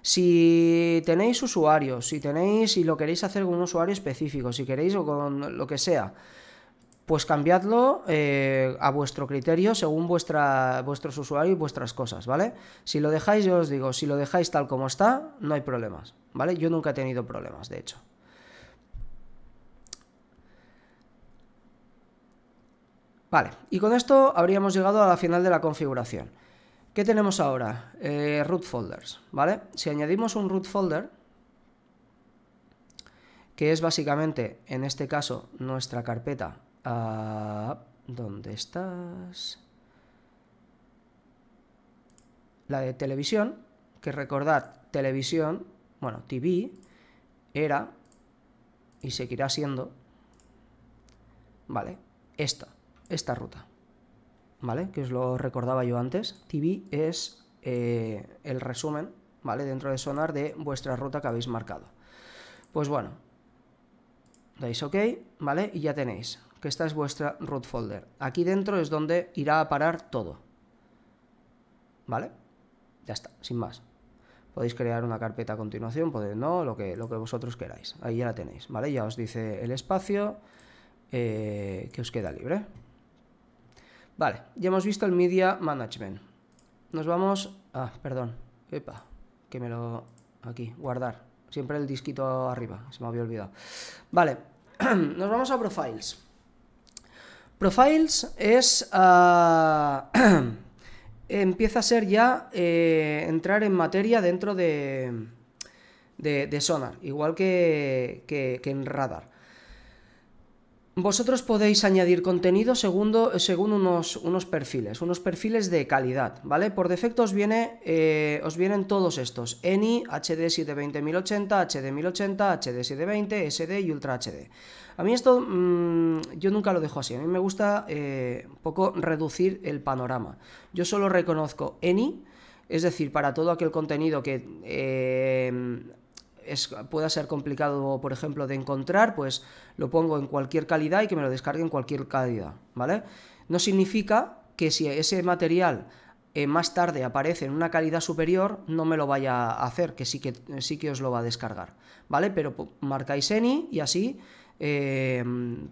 Si tenéis usuarios, si tenéis lo queréis hacer con un usuario específico, si queréis o con lo que sea, pues cambiadlo eh, a vuestro criterio según vuestros usuarios y vuestras cosas, ¿vale? Si lo dejáis, yo os digo, si lo dejáis tal como está, no hay problemas, ¿vale? Yo nunca he tenido problemas, de hecho. Vale, y con esto habríamos llegado a la final de la configuración. ¿Qué tenemos ahora? Eh, root folders, ¿vale? Si añadimos un root folder, que es básicamente, en este caso, nuestra carpeta ¿Dónde estás? La de televisión, que recordad, televisión, bueno, TV, era y seguirá siendo, vale, esta, esta ruta, ¿vale? Que os lo recordaba yo antes. TV es eh, el resumen, ¿vale? Dentro de Sonar de vuestra ruta que habéis marcado. Pues bueno, dais OK, ¿vale? Y ya tenéis esta es vuestra root folder. Aquí dentro es donde irá a parar todo. ¿Vale? Ya está, sin más. Podéis crear una carpeta a continuación, podéis no, lo que, lo que vosotros queráis. Ahí ya la tenéis, ¿vale? Ya os dice el espacio eh, que os queda libre. Vale, ya hemos visto el Media Management. Nos vamos... Ah, perdón. Epa, que me lo... Aquí, guardar. Siempre el disquito arriba, se me había olvidado. Vale, nos vamos a Profiles. Profiles es... Eh, empieza a ser ya eh, entrar en materia dentro de, sonar, igual que en radar. Vosotros podéis añadir contenido segundo, según unos, unos, perfiles, unos perfiles de calidad, ¿vale? Por defecto os, viene, eh, os vienen todos estos, ENI, HD720-1080, HD1080, HD720, SD y Ultra HD. A mí esto mm, yo nunca lo dejo así, a mí me gusta eh, un poco reducir el panorama. Yo solo reconozco ENI, es decir, para todo aquel contenido que eh, pueda ser complicado, por ejemplo, de encontrar, pues lo pongo en cualquier calidad y que me lo descargue en cualquier calidad, ¿vale? No significa que si ese material eh, más tarde aparece en una calidad superior, no me lo vaya a hacer, que sí que, sí que os lo va a descargar, ¿vale? Pero marcáis en y así eh,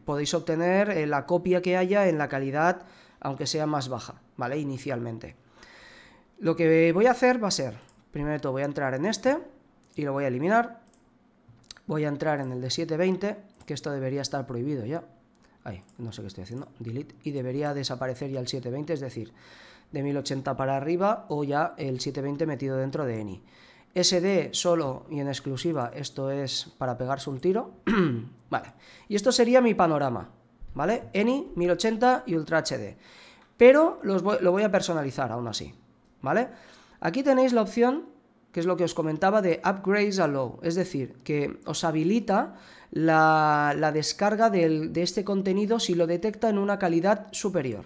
podéis obtener eh, la copia que haya en la calidad, aunque sea más baja, ¿vale? Inicialmente. Lo que voy a hacer va a ser, primero todo voy a entrar en este, y lo voy a eliminar. Voy a entrar en el de 720, que esto debería estar prohibido ya. Ahí, no sé qué estoy haciendo, delete, y debería desaparecer ya el 720, es decir, de 1080 para arriba o ya el 720 metido dentro de ENI. SD solo y en exclusiva, esto es para pegarse un tiro. vale, y esto sería mi panorama, ¿vale? ENI, 1080 y Ultra HD. Pero lo voy a personalizar aún así, ¿vale? Aquí tenéis la opción que es lo que os comentaba de upgrades allow, es decir, que os habilita la, descarga de este contenido si lo detecta en una calidad superior,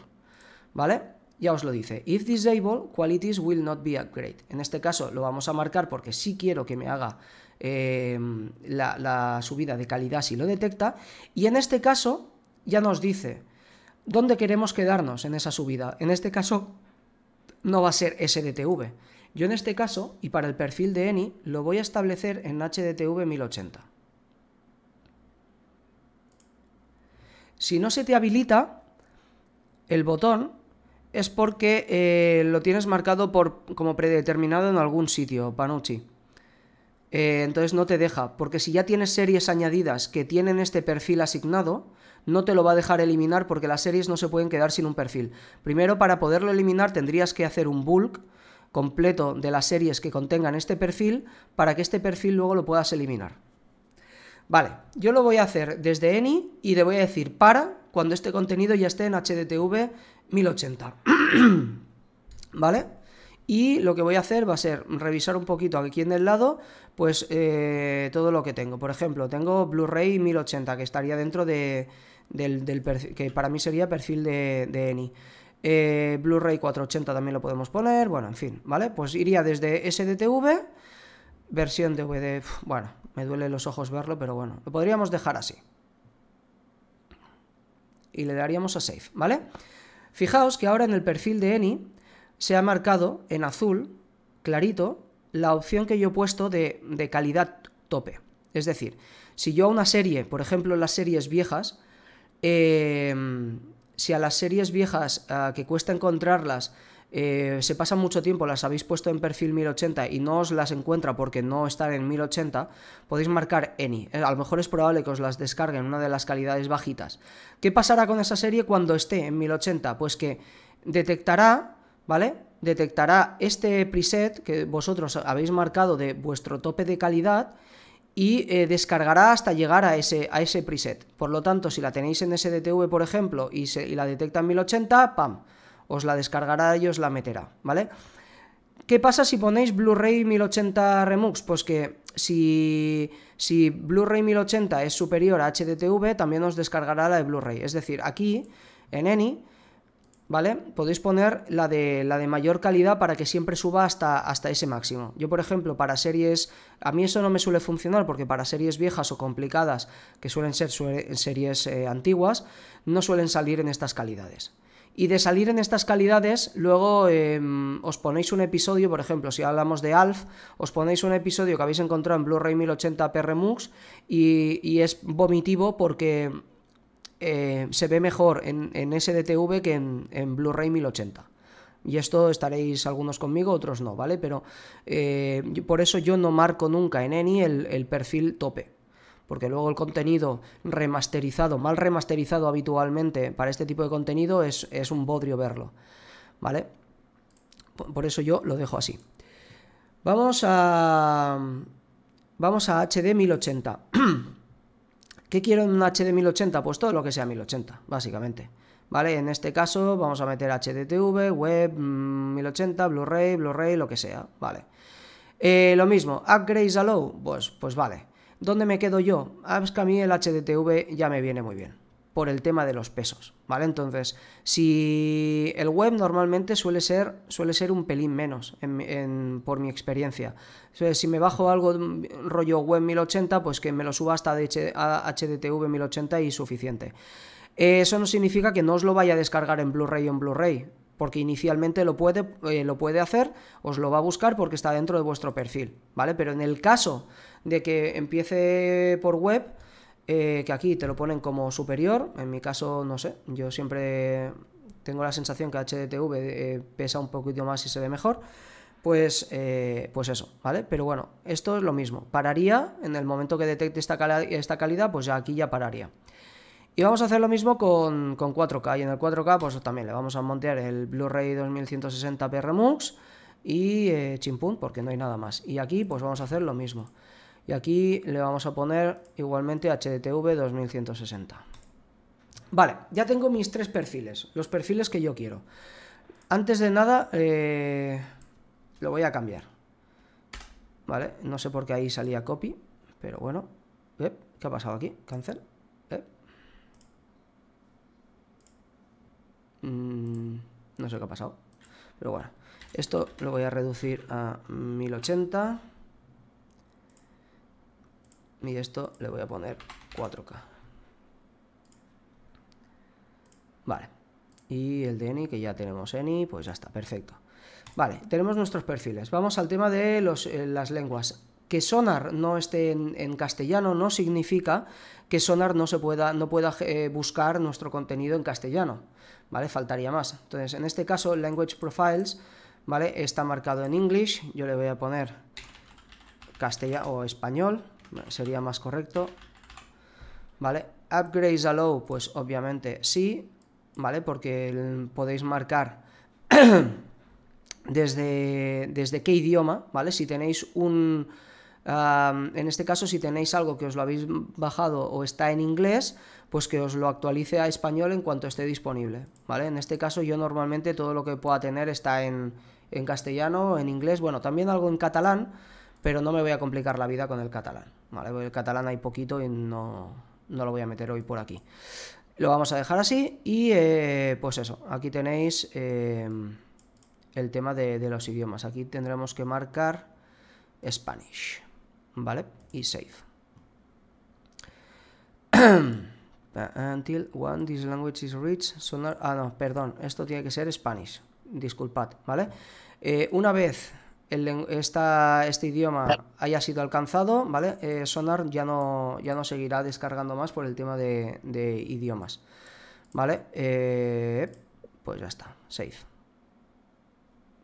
¿vale? Ya os lo dice, if disabled, qualities will not be upgraded, En este caso lo vamos a marcar porque sí quiero que me haga em, la subida de calidad si lo detecta, y en este caso ya nos dice dónde queremos quedarnos en esa subida. En este caso no va a ser SDTV, yo en este caso, y para el perfil de Eni, lo voy a establecer en HDTV 1080. Si no se te habilita el botón, es porque eh, lo tienes marcado por, como predeterminado en algún sitio, Panucci. Eh, entonces no te deja, porque si ya tienes series añadidas que tienen este perfil asignado, no te lo va a dejar eliminar porque las series no se pueden quedar sin un perfil. Primero, para poderlo eliminar tendrías que hacer un bulk, completo de las series que contengan este perfil para que este perfil luego lo puedas eliminar. Vale, yo lo voy a hacer desde Eni y le voy a decir para cuando este contenido ya esté en HDTV 1080. ¿Vale? Y lo que voy a hacer va a ser revisar un poquito aquí en el lado, pues eh, todo lo que tengo. Por ejemplo, tengo Blu-ray 1080 que estaría dentro de, del, perfil, que para mí sería perfil de, de ENI. Eh, Blu-ray 480 también lo podemos poner, bueno, en fin, ¿vale? Pues iría desde SDTV, versión DVD, bueno, me duele los ojos verlo, pero bueno, lo podríamos dejar así. Y le daríamos a Save, ¿vale? Fijaos que ahora en el perfil de Eni se ha marcado en azul, clarito, la opción que yo he puesto de, de calidad tope. Es decir, si yo a una serie, por ejemplo las series viejas, eh, si a las series viejas eh, que cuesta encontrarlas eh, se pasa mucho tiempo, las habéis puesto en perfil 1080 y no os las encuentra porque no están en 1080, podéis marcar any. Eh, a lo mejor es probable que os las descarguen una de las calidades bajitas. ¿Qué pasará con esa serie cuando esté en 1080? Pues que detectará, ¿vale? Detectará este preset que vosotros habéis marcado de vuestro tope de calidad y eh, descargará hasta llegar a ese, a ese preset. Por lo tanto, si la tenéis en SDTV, por ejemplo, y, se, la detecta en 1080, ¡pam! Os la descargará y os la meterá, ¿vale? ¿Qué pasa si ponéis Blu-ray 1080 Remux? Pues que si, si Blu-ray 1080 es superior a HDTV, también os descargará la de Blu-ray. Es decir, aquí, en ENI, ¿vale? Podéis poner la de, la de mayor calidad para que siempre suba hasta, hasta ese máximo. Yo, por ejemplo, para series, a mí eso no me suele funcionar porque para series viejas o complicadas, que suelen ser series eh, antiguas, no suelen salir en estas calidades. Y de salir en estas calidades, luego em, os ponéis un episodio, por ejemplo, si hablamos de ALF, os ponéis un episodio que habéis encontrado en Blu-ray 1080p Remux y, y es vomitivo porque eh, se ve mejor en, SDTV que en, en Blu-ray 1080. Y esto estaréis algunos conmigo, otros no, ¿vale? Pero eh, por eso yo no marco nunca en ENI el, el, perfil tope. Porque luego el contenido remasterizado, mal remasterizado habitualmente para este tipo de contenido es, es un bodrio verlo. ¿Vale? Por, por eso yo lo dejo así. Vamos a. Vamos a HD 1080. ¿Qué quiero en un HD 1080? Pues todo lo que sea 1080, básicamente. ¿Vale? En este caso vamos a meter HDTV, web, 1080, mm, Blu-ray, Blu-ray, lo que sea, ¿vale? Eh, lo mismo, upgrades a pues, pues vale. ¿Dónde me quedo yo? Ah, a mí el HDTV ya me viene muy bien por el tema de los pesos, ¿vale? Entonces, si el web normalmente suele ser, suele ser un pelín menos, en, por mi experiencia. Si me bajo algo mm, rollo web 1080, pues que me lo suba hasta HDTV 1080 y suficiente. Eh, eso no significa que no os lo vaya a descargar en Blu-ray o en Blu-ray porque inicialmente lo puede, eh, lo puede hacer, os lo va a buscar porque está dentro de vuestro perfil, ¿vale? Pero en el caso de que empiece por web, eh, que aquí te lo ponen como superior. En mi caso, no sé, yo siempre tengo la sensación que HDTV eh, pesa un poquito más y se ve mejor. Pues, eh, pues eso, ¿vale? Pero bueno, esto es lo mismo. Pararía, en el momento que detecte esta, calidad, pues ya aquí ya pararía. Y vamos a hacer lo mismo con, 4K. Y en el 4K, pues también le vamos a montear el Blu-ray 2160p y eh, porque no hay nada más. Y aquí, pues vamos a hacer lo mismo. Y aquí le vamos a poner igualmente HDTV 2160. Vale, ya tengo mis tres perfiles, los perfiles que yo quiero. Antes de nada, eh, lo voy a cambiar. Vale, no sé por qué ahí salía copy, pero bueno. ¿Qué ha pasado aquí? Cancel. Mm, no sé qué ha pasado. Pero bueno, esto lo voy a reducir a 1080. Y esto le voy a poner 4K. Vale. Y el de Eni, que ya tenemos Eni, pues ya está, perfecto. Vale, tenemos nuestros perfiles. Vamos al tema de eh, las lenguas. Que Sonar no esté en, castellano no significa que Sonar no, se pueda, no pueda eh, buscar nuestro contenido en castellano. ¿Vale? Faltaría más. Entonces, en este caso, Language Profiles, ¿vale? Está marcado en English. Yo le voy a poner castellano o español, sería más correcto. ¿Vale? Upgrades allow, pues obviamente sí, ¿vale? Porque podéis marcar desde, desde qué idioma, ¿vale? Si tenéis un... en este caso, si tenéis algo que os lo habéis bajado o está en inglés, pues que os lo actualice a español en cuanto esté disponible, ¿vale? En este caso yo normalmente todo lo que pueda tener está en, en castellano, en inglés, bueno, también algo en catalán, pero no me voy a complicar la vida con el catalán. ¿vale? Pues el catalán hay poquito y no, lo voy a meter hoy por aquí. Lo vamos a dejar así y eh, pues eso, aquí tenéis eh, el tema de, los idiomas. Aquí tendremos que marcar Spanish, ¿vale? Y save. Until one, this language is rich, Ah, no, perdón, esto tiene que ser Spanish, disculpad, ¿vale? Eh, una vez este idioma haya sido alcanzado, ¿vale? Eh, Sonar ya no, ya no seguirá descargando más por el tema de, idiomas. ¿Vale? Eh, pues ya está, safe.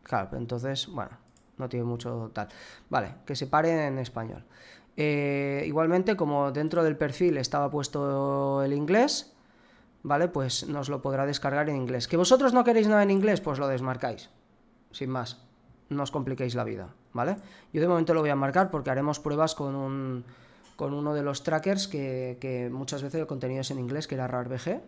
Claro, entonces, bueno, no tiene mucho tal. Vale, que se pare en español. Eh, igualmente, como dentro del perfil estaba puesto el inglés, ¿vale? Pues nos lo podrá descargar en inglés. ¿Que vosotros no queréis nada en inglés? Pues lo desmarcáis, sin más no os compliquéis la vida, ¿vale? Yo de momento lo voy a marcar porque haremos pruebas con con uno de los trackers que, muchas veces el contenido es en inglés, que era RARBG,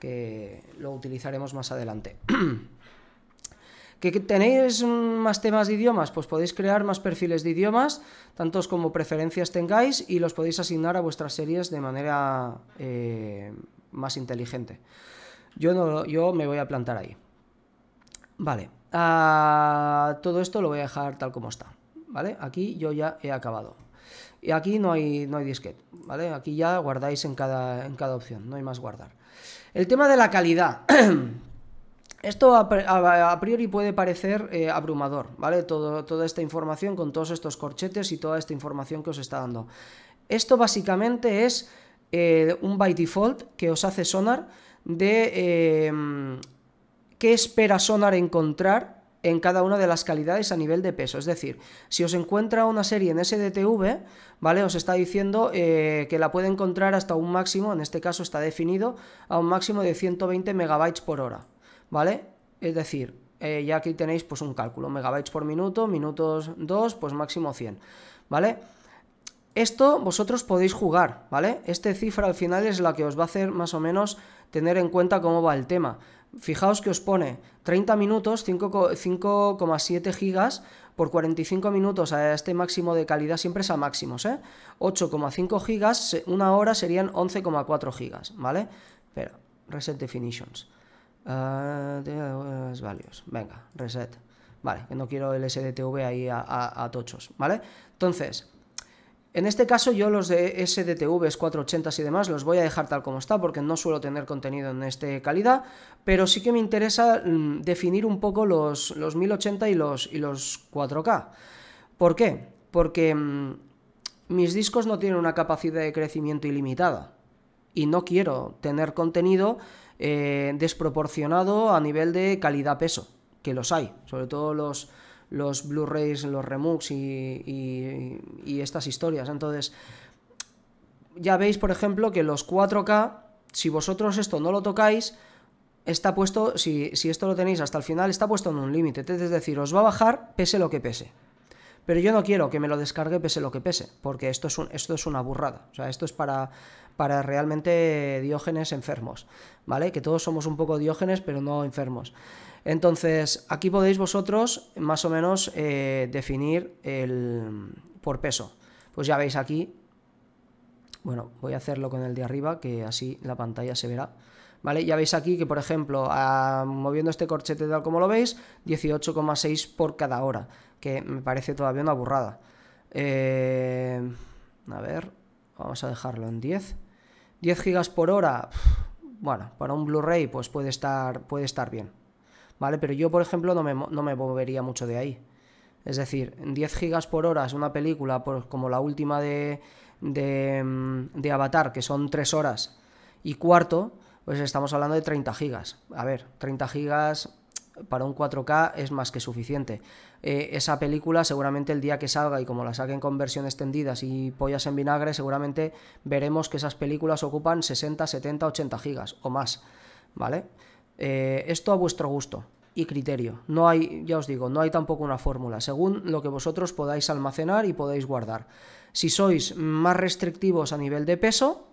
que lo utilizaremos más adelante. ¿Que tenéis más temas de idiomas? Pues podéis crear más perfiles de idiomas, tantos como preferencias tengáis, y los podéis asignar a vuestras series de manera eh, más inteligente. Yo, no, yo me voy a plantar ahí. Vale. Ah, todo esto lo voy a dejar tal como está, ¿vale? Aquí yo ya he acabado. Y aquí no hay, no hay disquete, ¿vale? Aquí ya guardáis en cada, en cada opción, no hay más guardar. El tema de la calidad. Esto a, priori puede parecer eh, abrumador, ¿vale? toda esta información con todos estos corchetes y toda esta información que os está dando. Esto básicamente es eh, un by default que os hace sonar de eh, qué espera Sonar encontrar en cada una de las calidades a nivel de peso. Es decir, si os encuentra una serie en SDTV, ¿vale? Os está diciendo eh, que la puede encontrar hasta un máximo, en este caso está definido, a un máximo de 120 megabytes por hora, ¿vale? Es decir, eh, ya aquí tenéis pues un cálculo, megabytes por minuto, minutos 2, pues máximo 100, ¿vale? Esto vosotros podéis jugar, ¿vale? Esta cifra al final es la que os va a hacer más o menos tener en cuenta cómo va el tema. Fijaos que os pone 30 minutos, 5,7 gigas por 45 minutos a este máximo de calidad, siempre es a máximos, ¿eh? 8,5 gigas, una hora serían 11,4 gigas, ¿vale? Pero, reset definitions. Ah, venga, reset. Vale, que no quiero el SDTV ahí a, a tochos, ¿vale? Entonces, en este caso yo los de SDTVs 480 y demás los voy a dejar tal como está porque no suelo tener contenido en este calidad, pero sí que me interesa mm, definir un poco los, 1080 y los, y los 4K. ¿Por qué? Porque mm, mis discos no tienen una capacidad de crecimiento ilimitada y no quiero tener contenido eh, desproporcionado a nivel de calidad-peso, que los hay, sobre todo los los Blu-rays, los remux y, estas historias. Entonces, ya veis, por ejemplo, que los 4K, si vosotros esto no lo tocáis, está puesto, si, esto lo tenéis hasta el final, está puesto en un límite. Es decir, os va a bajar pese lo que pese. Pero yo no quiero que me lo descargue pese lo que pese, porque esto es, una burrada. O sea, esto es para, para realmente diógenes enfermos, ¿vale? Que todos somos un poco diógenes, pero no enfermos. Entonces, aquí podéis vosotros más o menos eh, definir el por peso. Pues ya veis aquí, bueno, voy a hacerlo con el de arriba, que así la pantalla se verá. ¿Vale? Ya veis aquí que, por ejemplo, moviendo este corchete tal como lo veis, 18,6 por cada hora, que me parece todavía una burrada. Eh, a ver, vamos a dejarlo en 10. 10 gigas por hora, bueno, para un Blu-ray pues puede estar, puede estar bien. ¿vale? Pero yo, por ejemplo, no me, movería mucho de ahí. Es decir, 10 gigas por hora es una película como la última de, de, mm, Avatar, que son 3 horas y cuarto, pues estamos hablando de 30 gigas. A ver, 30 gigas para un 4K es más que suficiente. Eh, esa película seguramente el día que salga y como la saquen con versiones tendidas y pollas en vinagre, seguramente veremos que esas películas ocupan 60, 70, 80 gigas o más, ¿vale? Eh, esto a vuestro gusto y criterio. No hay, ya os digo, no hay tampoco una fórmula, según lo que vosotros podáis almacenar y podáis guardar. Si sois más restrictivos a nivel de peso,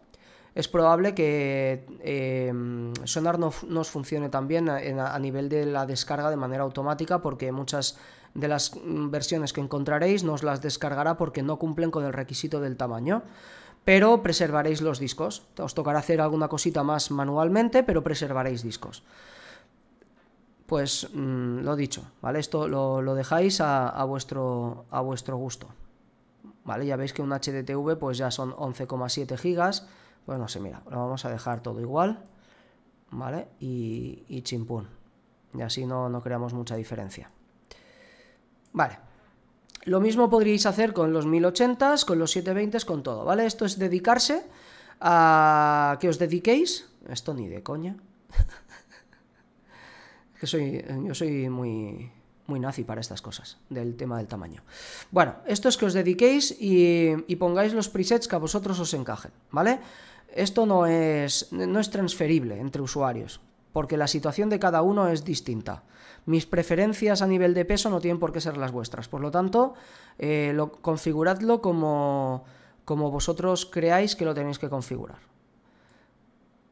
es probable que eh, Sonar no, nos funcione también a, a, nivel de la descarga de manera automática porque muchas de las versiones que encontraréis nos las descargará porque no cumplen con el requisito del tamaño pero preservaréis los discos. Os tocará hacer alguna cosita más manualmente, pero preservaréis discos. Pues mm, lo dicho, ¿vale? Esto lo, dejáis a, vuestro, a vuestro gusto. ¿Vale? Ya veis que un HDTV pues ya son 11,7 gigas. Pues no sé, mira, lo vamos a dejar todo igual. ¿Vale? Y, chimpún. Y así no, no creamos mucha diferencia. Vale. Lo mismo podríais hacer con los 1080s, con los 720s, con todo, ¿vale? Esto es dedicarse a que os dediquéis. Esto ni de coña. que soy, yo soy muy, muy nazi para estas cosas, del tema del tamaño. Bueno, esto es que os dediquéis y, pongáis los presets que a vosotros os encajen, ¿vale? Esto no es, no es transferible entre usuarios porque la situación de cada uno es distinta. Mis preferencias a nivel de peso no tienen por qué ser las vuestras. Por lo tanto, eh, configuradlo como, como vosotros creáis que lo tenéis que configurar.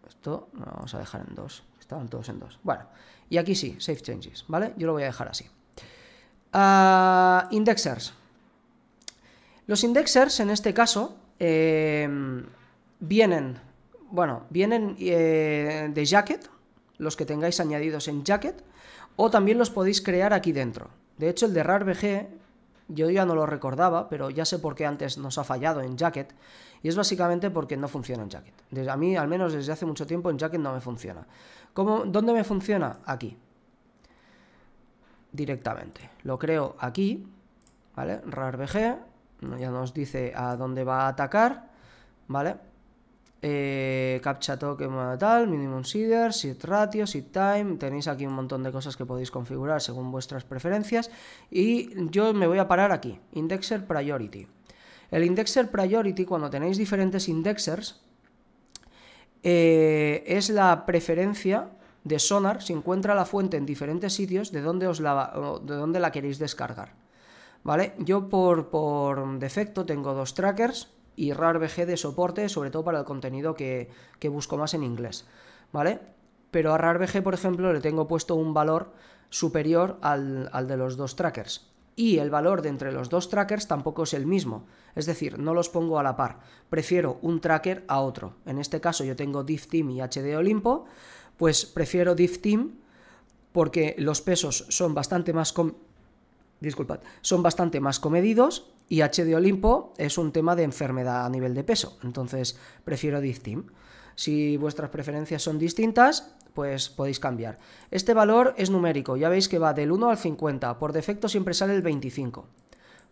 Esto lo vamos a dejar en dos. Estaban todos en dos. Bueno, y aquí sí, Save Changes, ¿vale? Yo lo voy a dejar así. Ah, indexers. Los indexers, en este caso, eh, vienen, bueno, vienen eh, de Jacket, los que tengáis añadidos en Jacket, o también los podéis crear aquí dentro. De hecho, el de RARBG, yo ya no lo recordaba, pero ya sé por qué antes nos ha fallado en Jacket, y es básicamente porque no funciona en Jacket. Desde, a mí, al menos desde hace mucho tiempo, en Jacket no me funciona. ¿Cómo, ¿Dónde me funciona? Aquí. Directamente. Lo creo aquí, ¿vale? RARBG, ya nos dice a dónde va a atacar, ¿vale? eh, captcha token tal, minimum seeder, seed ratio, seed time, tenéis aquí un montón de cosas que podéis configurar según vuestras preferencias y yo me voy a parar aquí, indexer priority. El indexer priority, cuando tenéis diferentes indexers, eh, es la preferencia de Sonar si encuentra la fuente en diferentes sitios de dónde, os la, de dónde la queréis descargar. ¿Vale? Yo por, por defecto tengo dos trackers, y RARBG de soporte, sobre todo para el contenido que, busco más en inglés, ¿vale? Pero a RARBG, por ejemplo, le tengo puesto un valor superior al, de los dos trackers, y el valor de entre los dos trackers tampoco es el mismo, es decir, no los pongo a la par, prefiero un tracker a otro. En este caso yo tengo Div Team y HD Olimpo, pues prefiero Div Team porque los pesos son bastante más com... son bastante más comedidos y H de Olimpo es un tema de enfermedad a nivel de peso, entonces prefiero Distim. Si vuestras preferencias son distintas, pues podéis cambiar. Este valor es numérico, ya veis que va del 1 al 50, por defecto siempre sale el 25.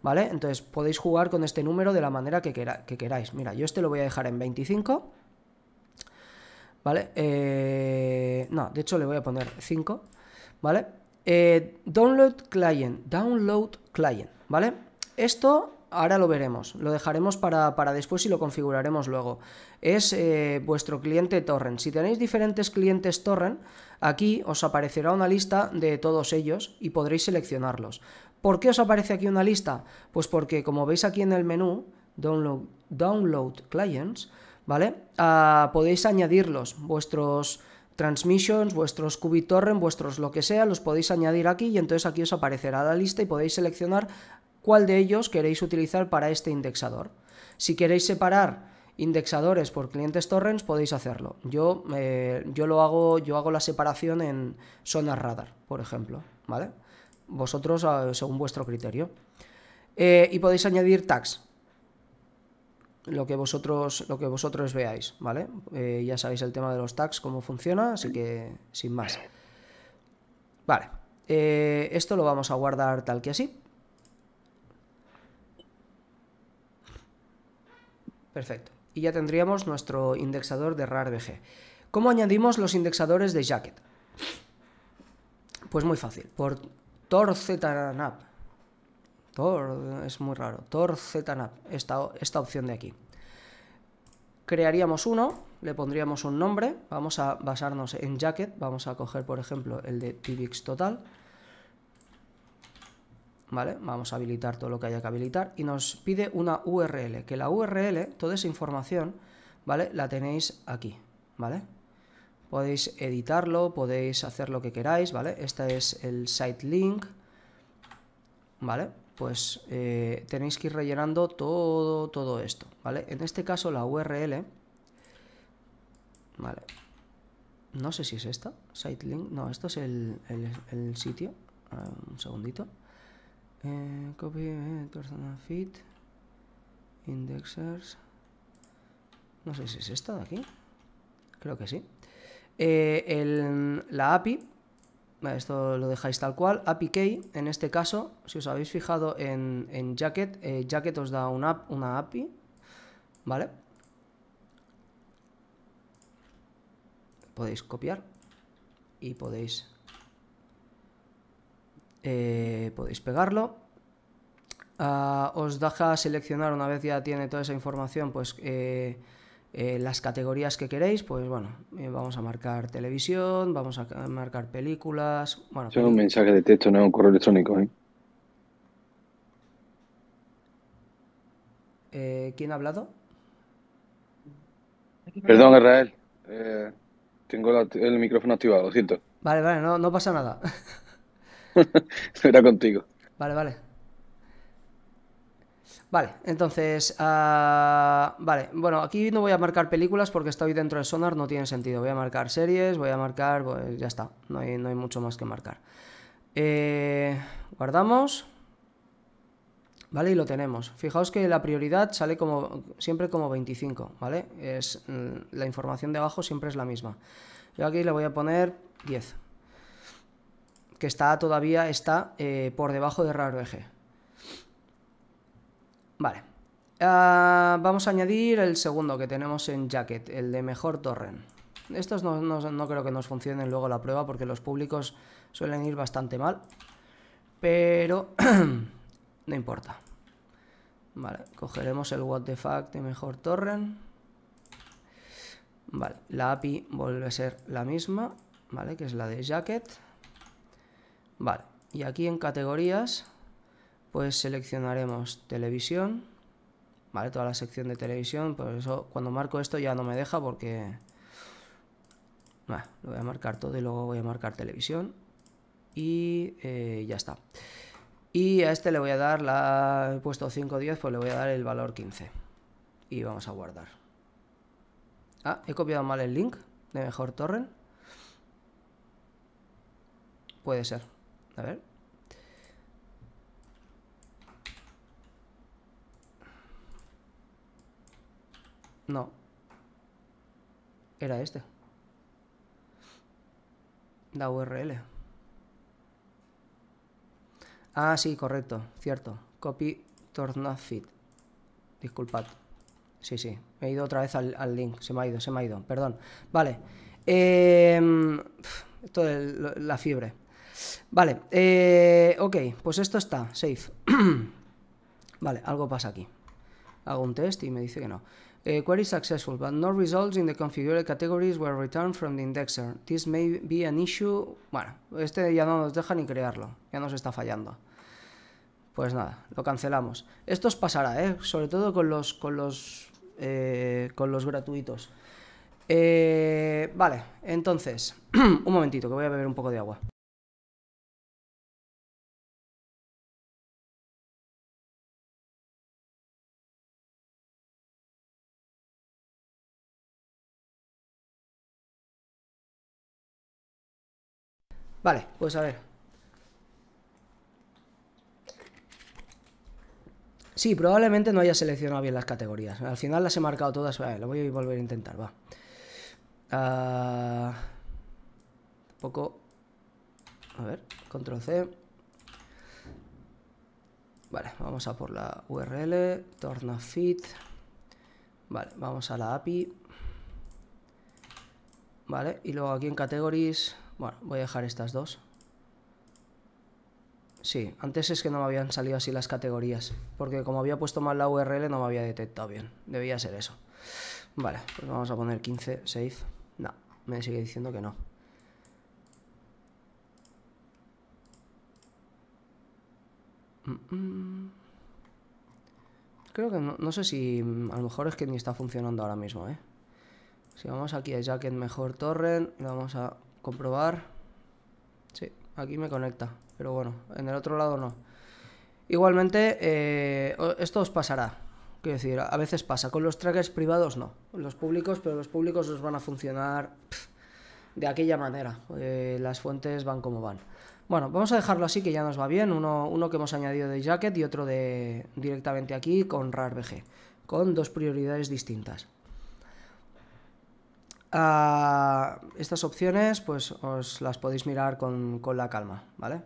¿Vale? Entonces podéis jugar con este número de la manera que, queráis. Mira, yo este lo voy a dejar en 25. ¿Vale? Eh, no, de hecho le voy a poner 5. ¿Vale? Eh, download client, download client, ¿vale? Esto ahora lo veremos, lo dejaremos para, después y lo configuraremos luego. Es eh, vuestro cliente torrent. Si tenéis diferentes clientes torrent, aquí os aparecerá una lista de todos ellos y podréis seleccionarlos. ¿Por qué os aparece aquí una lista? Pues porque como veis aquí en el menú, Download, Clients, ¿vale? Ah, podéis añadirlos, vuestros transmissions, vuestros torren vuestros lo que sea, los podéis añadir aquí y entonces aquí os aparecerá la lista y podéis seleccionar cuál de ellos queréis utilizar para este indexador. Si queréis separar indexadores por clientes torrents podéis hacerlo. Yo, eh, yo lo hago, yo hago la separación en zonas radar, por ejemplo, ¿vale? Vosotros ah, según vuestro criterio. Eh, y podéis añadir tags. Lo que vosotros, lo que vosotros veáis, ¿vale? Eh, ya sabéis el tema de los tags, cómo funciona, así que sin más. Vale. esto lo vamos a guardar tal que así. Perfecto. Y ya tendríamos nuestro indexador de RARBG. ¿Cómo añadimos los indexadores de Jacket? Pues muy fácil. Por TorZNAP. Tor es muy raro. TorZNAP, esta, opción de aquí. Crearíamos uno, le pondríamos un nombre. Vamos a basarnos en Jacket. Vamos a coger, por ejemplo, el de pbx total ¿vale? Vamos a habilitar todo lo que haya que habilitar y nos pide una URL, que la URL, toda esa información, ¿vale? La tenéis aquí, ¿vale? Podéis editarlo, podéis hacer lo que queráis, ¿vale? Este es el site link, ¿vale? Pues eh, tenéis que ir rellenando todo, todo esto, ¿vale? En este caso la URL, ¿vale? No sé si es esta, site link, no, esto es el sitio, un segundito. Eh, copy eh, personal fit indexers no sé si es esta de aquí creo que sí eh, el, la API esto lo dejáis tal cual, API key, en este caso, si os habéis fijado en, Jacket, Jacket os da una, una API, ¿vale? Podéis copiar y podéis eh, podéis pegarlo. Ah, os deja seleccionar una vez ya tiene toda esa información, pues eh, eh, las categorías que queréis, pues bueno, vamos a marcar televisión, vamos a marcar películas. Bueno, es un mensaje de texto, no es un correo electrónico. ¿Quién ha hablado? Perdón, Israel. tengo el micrófono activado, lo siento. Vale, vale, no pasa nada. será contigo. Vale, vale. Vale, entonces, ah, vale, bueno, aquí no voy a marcar películas porque estoy dentro de sonar, no tiene sentido. Voy a marcar series, voy a marcar, pues ya está, no hay, no hay mucho más que marcar. Eh, guardamos. Vale, y lo tenemos. Fijaos que la prioridad sale como siempre como 25, ¿vale? Es, mm, la información de abajo siempre es la misma. Yo aquí le voy a poner 10 que está todavía está eh, por debajo de raro Vale. Ah, vamos a añadir el segundo que tenemos en Jacket, el de mejor torrent. Estos no, no, creo que nos funcionen luego la prueba porque los públicos suelen ir bastante mal. Pero no importa. Vale, cogeremos el what the Fact de mejor torrent. Vale, la API vuelve a ser la misma, ¿vale? Que es la de Jacket. Vale, y aquí en categorías, pues seleccionaremos televisión, ¿vale? Toda la sección de televisión, por eso cuando marco esto ya no me deja porque... Bueno, lo voy a marcar todo y luego voy a marcar televisión y eh, ya está. Y a este le voy a dar, la, he puesto 510, pues le voy a dar el valor 15. Y vamos a guardar. Ah, he copiado mal el link de mejor torrent. Puede ser. A ver. No. Era este. La URL. Ah, sí, correcto, cierto. Copy fit Disculpad. Sí, sí. me He ido otra vez al, link. Se me ha ido, se me ha ido. Perdón. Vale. Em, esto de la fiebre. Vale, eh, ok, pues esto está, safe. vale, algo pasa aquí. Hago un test y me dice que no. Eh, query successful, but no results in the configured categories were returned from the indexer. This may be an issue. Bueno, este ya no nos deja ni crearlo, ya nos está fallando. Pues nada, lo cancelamos. Esto os pasará, ¿eh? sobre todo con los, con los, con los gratuitos. vale, entonces, un momentito, que voy a beber un poco de agua. Vale, pues a ver. Sí, probablemente no haya seleccionado bien las categorías. Al final las he marcado todas. lo voy a volver a intentar, va. Ah, poco... A ver, control C. Vale, vamos a por la URL, tornafit. Vale, vamos a la API. Vale, y luego aquí en categories bueno, voy a dejar estas dos. Sí, antes es que no me habían salido así las categorías, porque como había puesto mal la URL no me había detectado bien. Debía ser eso. Vale, pues vamos a poner 15, save. No, me sigue diciendo que no. Mm, mm. Creo que no, sé si mm, a lo mejor es que ni está funcionando ahora mismo, ¿eh? Si vamos aquí a Jacket Mejor Torrent, le vamos a Comprobar. Sí, aquí me conecta. Pero bueno, en el otro lado no. Igualmente, eh, esto os pasará. Quiero decir, a veces pasa. Con los trackers privados no. Los públicos, pero los públicos os van a funcionar de aquella manera. Eh, las fuentes van como van. Bueno, vamos a dejarlo así que ya nos va bien. Uno, uno que hemos añadido de Jacket y otro de directamente aquí con RARBG. Con dos prioridades distintas. Ah, estas opciones pues os las podéis mirar con, la calma, ¿vale?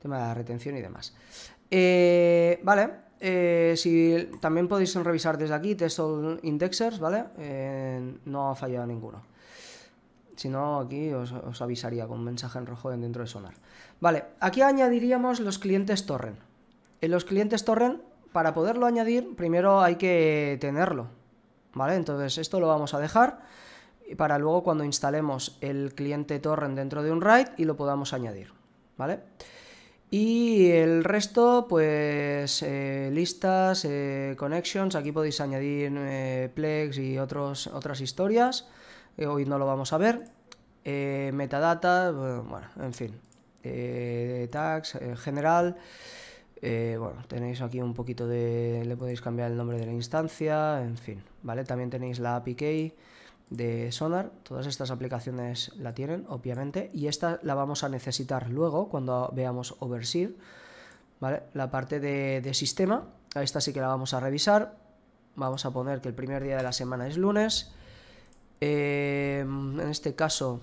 tema de retención y demás. Eh, vale, eh, si, también podéis revisar desde aquí all indexers, ¿vale? Eh, no ha fallado ninguno. Si no, aquí os, avisaría con un mensaje en rojo dentro de Sonar. Vale, aquí añadiríamos los clientes Torren. En los clientes Torren, para poderlo añadir, primero hay que tenerlo, ¿vale? Entonces esto lo vamos a dejar para luego cuando instalemos el cliente torrent dentro de un RAID y lo podamos añadir, ¿vale? Y el resto, pues eh, listas, eh, connections, aquí podéis añadir eh, Plex y otros, otras historias, hoy no lo vamos a ver, metadata, bueno, en fin, tags, general, bueno, tenéis aquí un poquito de... le podéis cambiar el nombre de la instancia, en fin, ¿vale? También tenéis la API key, de Sonar. Todas estas aplicaciones la tienen, obviamente, y esta la vamos a necesitar luego cuando veamos Overseer. La parte de, sistema, a esta sí que la vamos a revisar. Vamos a poner que el primer día de la semana es lunes. Eh, en este caso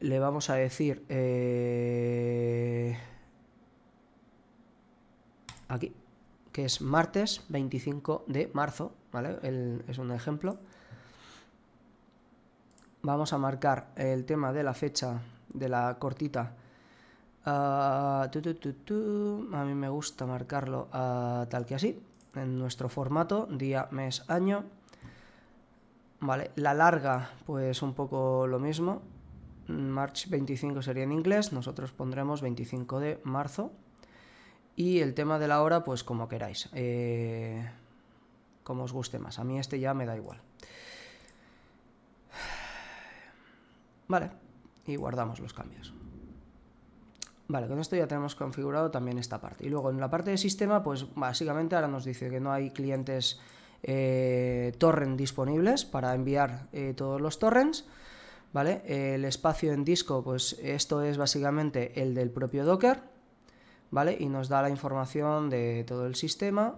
le vamos a decir eh, aquí que es martes 25 de marzo ¿vale? es un ejemplo. Vamos a marcar el tema de la fecha de la cortita. Ah, a mí me gusta marcarlo ah, tal que así, en nuestro formato, día, mes, año. Vale, la larga, pues un poco lo mismo. March 25 sería en inglés, nosotros pondremos 25 de marzo. Y el tema de la hora, pues como queráis. Eh, como os guste más. A mí este ya me da igual. Vale, y guardamos los cambios. Vale, con esto ya tenemos configurado también esta parte. Y luego en la parte de sistema, pues básicamente ahora nos dice que no hay clientes eh, torrent disponibles para enviar eh, todos los torrents. ¿Vale? El espacio en disco, pues esto es básicamente el del propio Docker, ¿vale? Y nos da la información de todo el sistema,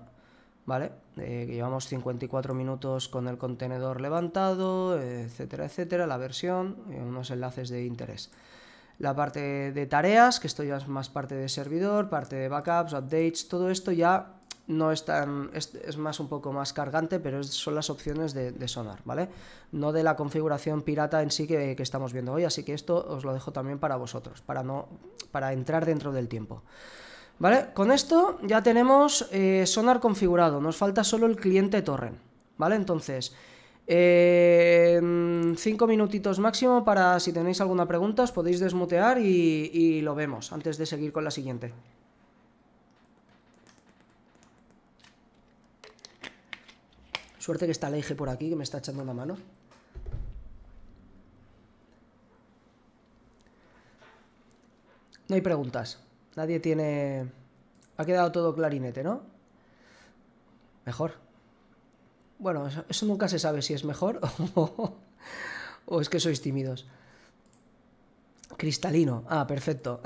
¿vale? Eh, llevamos 54 minutos con el contenedor levantado, etcétera, etcétera, la versión, eh, unos enlaces de interés. La parte de tareas, que esto ya es más parte de servidor, parte de backups, updates, todo esto ya no es es, más un poco más cargante, pero son las opciones de, sonar, ¿vale? No de la configuración pirata en sí que, que, estamos viendo hoy, así que esto os lo dejo también para vosotros, para no. para entrar dentro del tiempo. ¿Vale? Con esto ya tenemos eh, Sonar configurado, nos falta solo el cliente torrent, ¿vale? Entonces, eh, Cinco minutitos máximo para si tenéis alguna pregunta, os podéis desmutear y, lo vemos antes de seguir con la siguiente. Suerte que está el eje por aquí, que me está echando una mano. No hay preguntas. Nadie tiene... Ha quedado todo clarinete, ¿no? Mejor. Bueno, eso, nunca se sabe si es mejor o, es que sois tímidos. Cristalino. Ah, perfecto.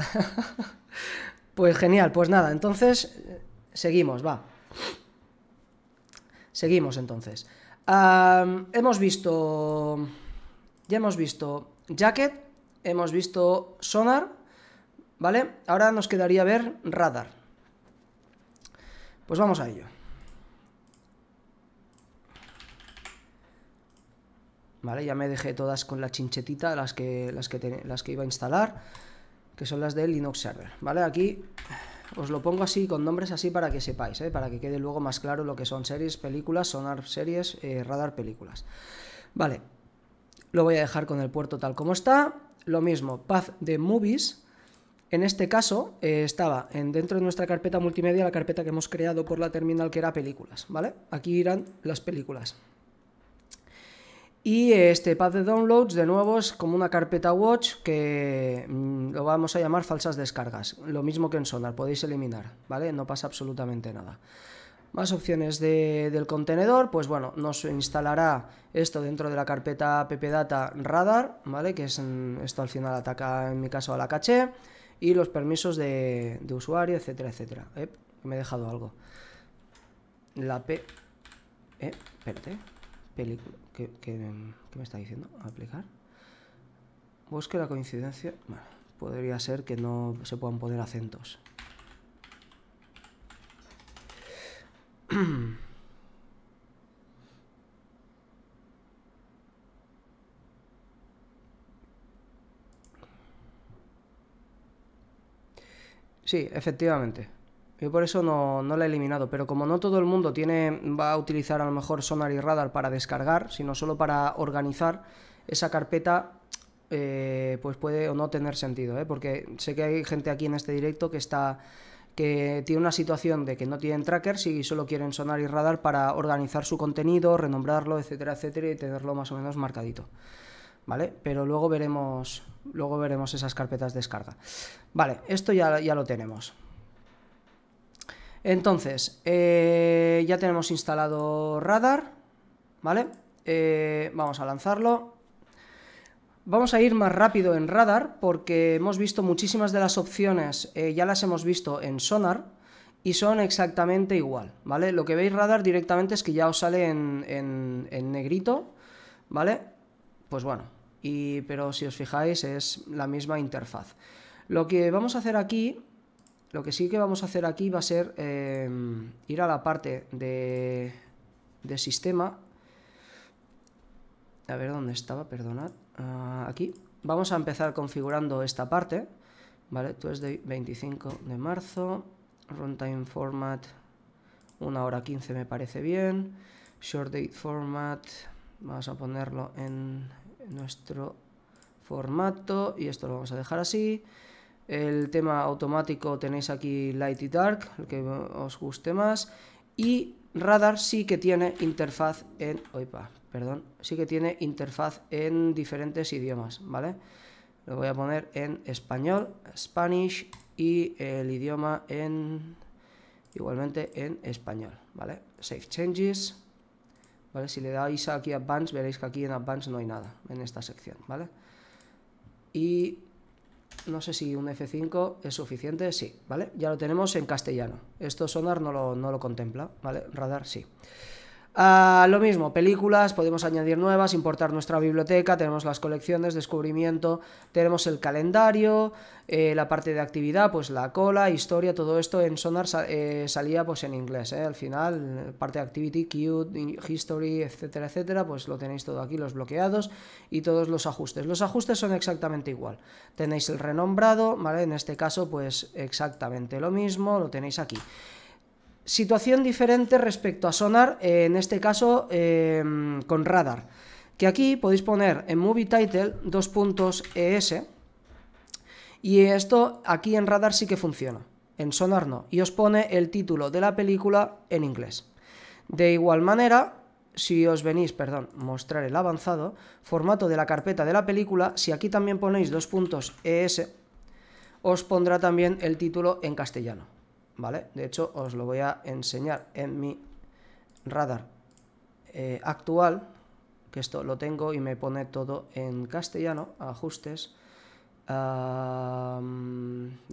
pues genial, pues nada, entonces eh, seguimos, va. Seguimos entonces. hemos visto... Ya hemos visto Jacket, hemos visto Sonar, ¿Vale? Ahora nos quedaría ver radar. Pues vamos a ello. Vale, ya me dejé todas con la chinchetita, las que, las que, las que iba a instalar, que son las del Linux Server. Vale, aquí os lo pongo así, con nombres así para que sepáis, ¿eh? para que quede luego más claro lo que son series, películas, sonar series, eh, radar películas. Vale, lo voy a dejar con el puerto tal como está. Lo mismo, path de movies, en este caso eh, estaba dentro de nuestra carpeta multimedia la carpeta que hemos creado por la terminal que era películas, ¿vale? Aquí irán las películas. Y eh, este pad de downloads, de nuevo, es como una carpeta watch que mm, lo vamos a llamar falsas descargas. Lo mismo que en Sonar, podéis eliminar, ¿vale? No pasa absolutamente nada. Más opciones del contenedor, pues bueno, nos instalará esto dentro de la carpeta ppdata radar, ¿vale? Que es, mm, esto al final ataca en mi caso a la caché y los permisos de, usuario, etcétera, etcétera. Eh, me he dejado algo. La P... Eh, espérate. Eh, película. ¿Qué, me está diciendo? Aplicar. Busque la coincidencia. Bueno, podría ser que no se puedan poner acentos. Sí, efectivamente. Yo por eso no, la he eliminado, pero como no todo el mundo tiene, va a utilizar a lo mejor Sonar y Radar para descargar, sino solo para organizar esa carpeta, eh, pues puede o no tener sentido, ¿eh? porque sé que hay gente aquí en este directo que está que tiene una situación de que no tienen trackers y solo quieren sonar y radar para organizar su contenido, renombrarlo, etcétera, etcétera, y tenerlo más o menos marcadito. ¿vale? Pero luego veremos, luego veremos esas carpetas de descarga. Vale, esto ya, lo tenemos. Entonces, eh, ya tenemos instalado radar, ¿vale? Eh, vamos a lanzarlo. Vamos a ir más rápido en radar porque hemos visto muchísimas de las opciones, eh, ya las hemos visto en sonar y son exactamente igual, ¿vale? Lo que veis radar directamente es que ya os sale en, en negrito, ¿vale? Pues bueno, pero si os fijáis es la misma interfaz. Lo que vamos a hacer aquí, lo que sí que vamos a hacer aquí va a ser eh, ir a la parte de, sistema. A ver dónde estaba, perdonad. Ah, aquí. Vamos a empezar configurando esta parte. Vale, tú es de 25 de marzo. Runtime format, una hora 15 me parece bien. Short date format, vamos a ponerlo en nuestro formato y esto lo vamos a dejar así. El tema automático tenéis aquí light y dark, el que os guste más. Y radar sí que tiene interfaz en... perdón, sí que tiene interfaz en diferentes idiomas, ¿vale? Lo voy a poner en español, Spanish y el idioma en... Igualmente en español, ¿vale? Save changes. ¿vale? Si le dais aquí a Advanced, veréis que aquí en Advanced no hay nada, en esta sección, ¿vale? Y no sé si un F5 es suficiente, sí, ¿vale? Ya lo tenemos en castellano. Esto sonar no lo, no lo contempla, ¿vale? Radar sí. Ah, lo mismo, películas, podemos añadir nuevas, importar nuestra biblioteca, tenemos las colecciones, descubrimiento, tenemos el calendario, eh, la parte de actividad, pues la cola, historia, todo esto en Sonar eh, salía pues en inglés, ¿eh? al final, parte de activity, cute, history, etcétera, etcétera, pues lo tenéis todo aquí, los bloqueados y todos los ajustes. Los ajustes son exactamente igual, tenéis el renombrado, ¿vale? En este caso pues exactamente lo mismo, lo tenéis aquí situación diferente respecto a sonar, eh, en este caso eh, con radar, que aquí podéis poner en movie title dos puntos ES y esto aquí en radar sí que funciona, en sonar no, y os pone el título de la película en inglés. De igual manera, si os venís, perdón, mostrar el avanzado, formato de la carpeta de la película, si aquí también ponéis dos puntos ES, os pondrá también el título en castellano. ¿vale? De hecho, os lo voy a enseñar en mi radar eh, actual, que esto lo tengo y me pone todo en castellano, ajustes de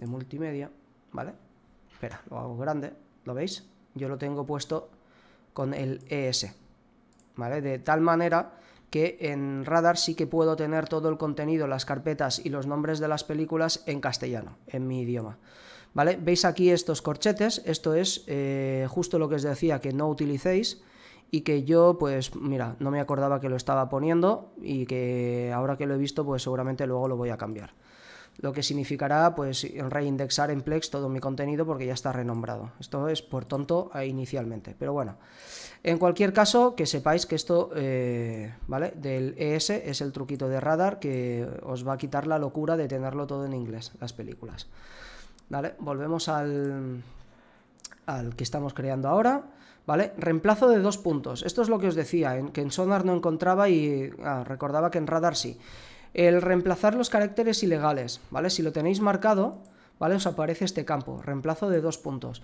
multimedia, ¿vale? Espera, lo hago grande, ¿lo veis? Yo lo tengo puesto con el ES, ¿vale? De tal manera que en radar sí que puedo tener todo el contenido, las carpetas y los nombres de las películas en castellano, en mi idioma. ¿vale? Veis aquí estos corchetes, esto es eh, justo lo que os decía que no utilicéis y que yo, pues mira, no me acordaba que lo estaba poniendo y que ahora que lo he visto, pues seguramente luego lo voy a cambiar. Lo que significará, pues, reindexar en Plex todo mi contenido porque ya está renombrado. Esto es por tonto e inicialmente, pero bueno. En cualquier caso, que sepáis que esto, eh, ¿vale? Del ES es el truquito de radar que os va a quitar la locura de tenerlo todo en inglés, las películas. ¿vale? Volvemos al, que estamos creando ahora, ¿vale? Reemplazo de dos puntos. Esto es lo que os decía, que en Sonar no encontraba y ah, recordaba que en Radar sí. El reemplazar los caracteres ilegales, ¿vale? Si lo tenéis marcado, ¿vale? Os aparece este campo, reemplazo de dos puntos.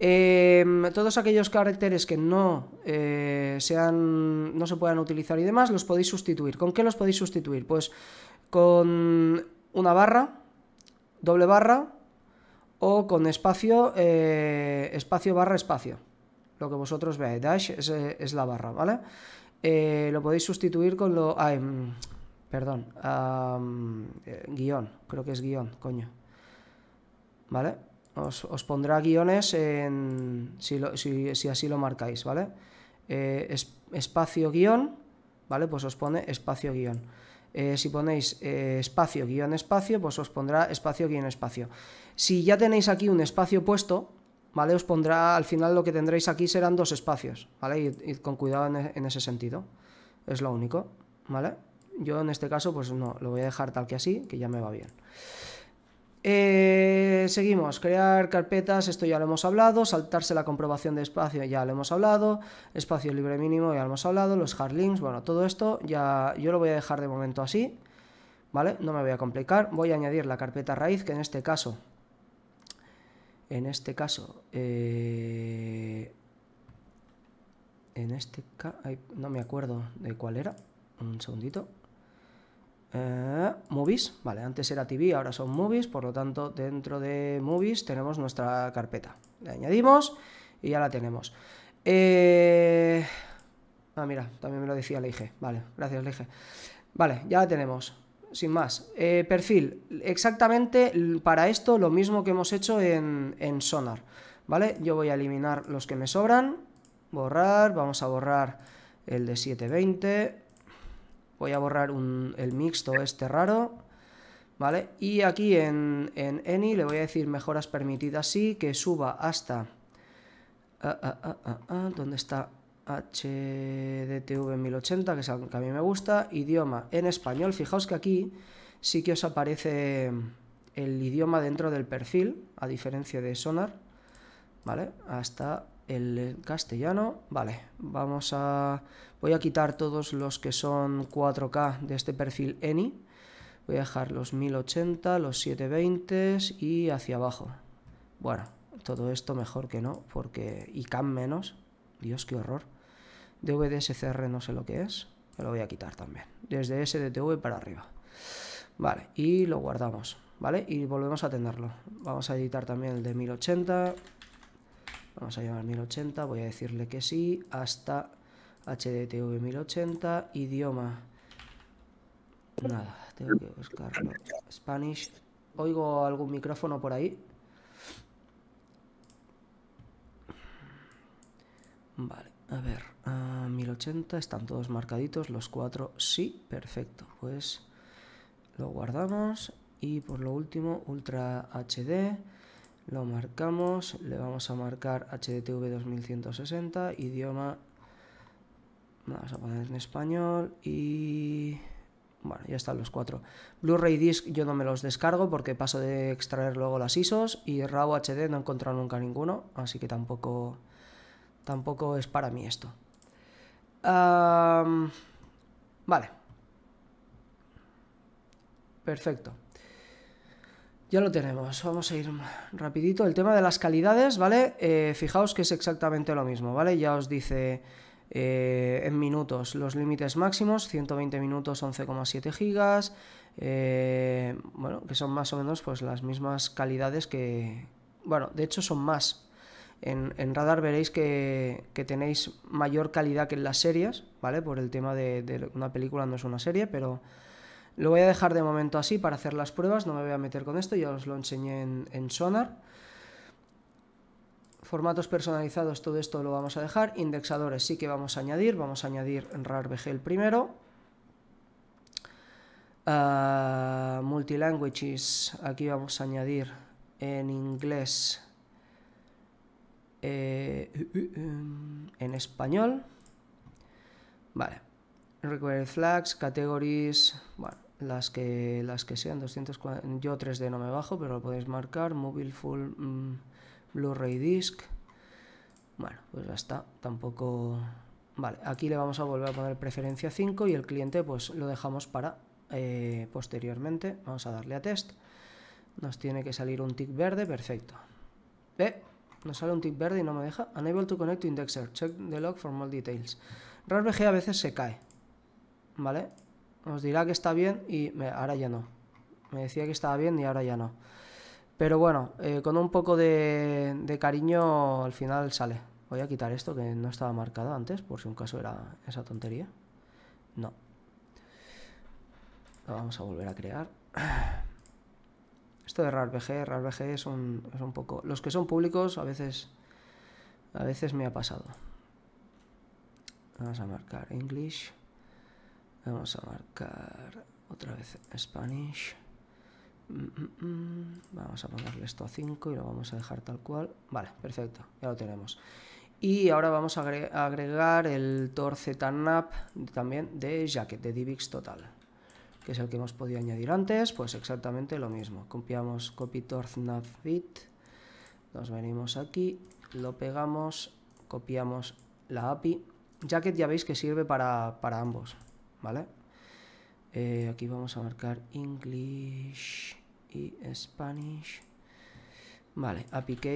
Em, todos aquellos caracteres que no eh, sean, no se puedan utilizar y demás, los podéis sustituir. ¿Con qué los podéis sustituir? Pues con una barra, doble barra, o con espacio, eh, espacio barra espacio. Lo que vosotros veáis, dash es, eh, la barra, ¿vale? Eh, lo podéis sustituir con lo... Ah, em, perdón, guión, creo que es guión, coño. ¿Vale? Os, pondrá guiones si, así lo marcáis, ¿vale? espacio guión, ¿vale? Pues os pone espacio guión. Eh, si ponéis eh, espacio guión espacio, pues os pondrá espacio guión espacio. Si ya tenéis aquí un espacio puesto, ¿vale? Os pondrá, al final lo que tendréis aquí serán dos espacios, ¿vale? Y con cuidado en, e, en, ese sentido. Es lo único, ¿vale? Yo en este caso, pues no, lo voy a dejar tal que así, que ya me va bien. Eh, seguimos, crear carpetas, esto ya lo hemos hablado, saltarse la comprobación de espacio, ya lo hemos hablado, espacio libre mínimo, ya lo hemos hablado, los hard links, bueno, todo esto ya yo lo voy a dejar de momento así, ¿vale? No me voy a complicar, voy a añadir la carpeta raíz, que en este caso, en este caso, eh, en este caso, no me acuerdo de cuál era, un segundito. Eh, movies, vale, antes era TV, ahora son movies, por lo tanto dentro de movies tenemos nuestra carpeta. Le añadimos y ya la tenemos. Eh, ah, mira, también me lo decía Leige. Vale, gracias Leige. Vale, ya la tenemos. Sin más. Eh, perfil. Exactamente para esto lo mismo que hemos hecho en, en Sonar. ¿Vale? Yo voy a eliminar los que me sobran. Borrar. Vamos a borrar el de 720 voy a borrar el mixto este raro, ¿vale? Y aquí en, en any le voy a decir mejoras permitidas sí, que suba hasta... Ah, ah, ah, ¿Dónde está HDTV 1080? Que es algo que a mí me gusta. Idioma en español. Fijaos que aquí sí que os aparece el idioma dentro del perfil, a diferencia de Sonar, ¿vale? Hasta el castellano. Vale, vamos a... Voy a quitar todos los que son 4K de este perfil ENI. Voy a dejar los 1080, los 720 y hacia abajo. Bueno, todo esto mejor que no, porque... Y CAM menos. Dios, qué horror. DVDSCR no sé lo que es. lo voy a quitar también. Desde SDTV para arriba. Vale, y lo guardamos. ¿Vale? Y volvemos a tenerlo. Vamos a editar también el de 1080. Vamos a llamar 1080, voy a decirle que sí, hasta HDTV 1080, idioma. Nada, tengo que buscarlo. Spanish. Oigo algún micrófono por ahí. Vale, a ver, 1080, ah, están todos marcaditos, los cuatro sí, perfecto. Pues lo guardamos y por lo último, Ultra HD. Lo marcamos, le vamos a marcar HDTV 2160, idioma, vamos a poner en español y... Bueno, ya están los cuatro. Blu-ray Disc yo no me los descargo porque paso de extraer luego las ISOs y RAW HD no he encontrado nunca ninguno, así que tampoco, tampoco es para mí esto. vale. Perfecto. Ya lo tenemos, vamos a ir rapidito. El tema de las calidades, ¿vale? Eh, fijaos que es exactamente lo mismo, ¿vale? Ya os dice eh, en minutos los límites máximos, 120 minutos 11,7 gigas, eh, bueno, que son más o menos pues las mismas calidades que... Bueno, de hecho son más. En, radar veréis que, tenéis mayor calidad que en las series, ¿vale? Por el tema de una película no es una serie, pero lo voy a dejar de momento así para hacer las pruebas, no me voy a meter con esto, ya os lo enseñé en, Sonar. Formatos personalizados, todo esto lo vamos a dejar. Indexadores sí que vamos a añadir, vamos a añadir RARBG el primero. Ah, multilanguages, aquí vamos a añadir en inglés, eh, en español. Vale. Require flags, categories, bueno, las que, las que sean, 240, yo 3D no me bajo, pero lo podéis marcar, móvil Full mm, Blu-ray Disc, bueno, pues ya está, tampoco... Vale, aquí le vamos a volver a poner preferencia 5 y el cliente pues lo dejamos para eh, posteriormente. Vamos a darle a test. Nos tiene que salir un tick verde, perfecto. Ve, eh, nos sale un tick verde y no me deja. Unable to connect to indexer. Check the log for more details. RARBG a veces se cae. ¿Vale? nos dirá que está bien y ahora ya no. Me decía que estaba bien y ahora ya no. Pero bueno, eh, con un poco de, cariño al final sale. Voy a quitar esto que no estaba marcado antes, por si un caso era esa tontería. No. Lo vamos a volver a crear. Esto de RARBG, RARBG es un, es un poco... Los que son públicos a veces, a veces me ha pasado. Vamos a marcar English. Vamos a marcar otra vez Spanish. Mm, mm, mm. Vamos a ponerle esto a 5 y lo vamos a dejar tal cual. Vale, perfecto, ya lo tenemos. Y ahora vamos a agregar el Tor Nap también de Jacket, de Divix Total, que es el que hemos podido añadir antes, pues exactamente lo mismo. Copiamos copy bit, nos venimos aquí, lo pegamos, copiamos la API. Jacket ya veis que sirve para ambos, ¿vale? Eh, aquí vamos a marcar English y Spanish. Vale, APK,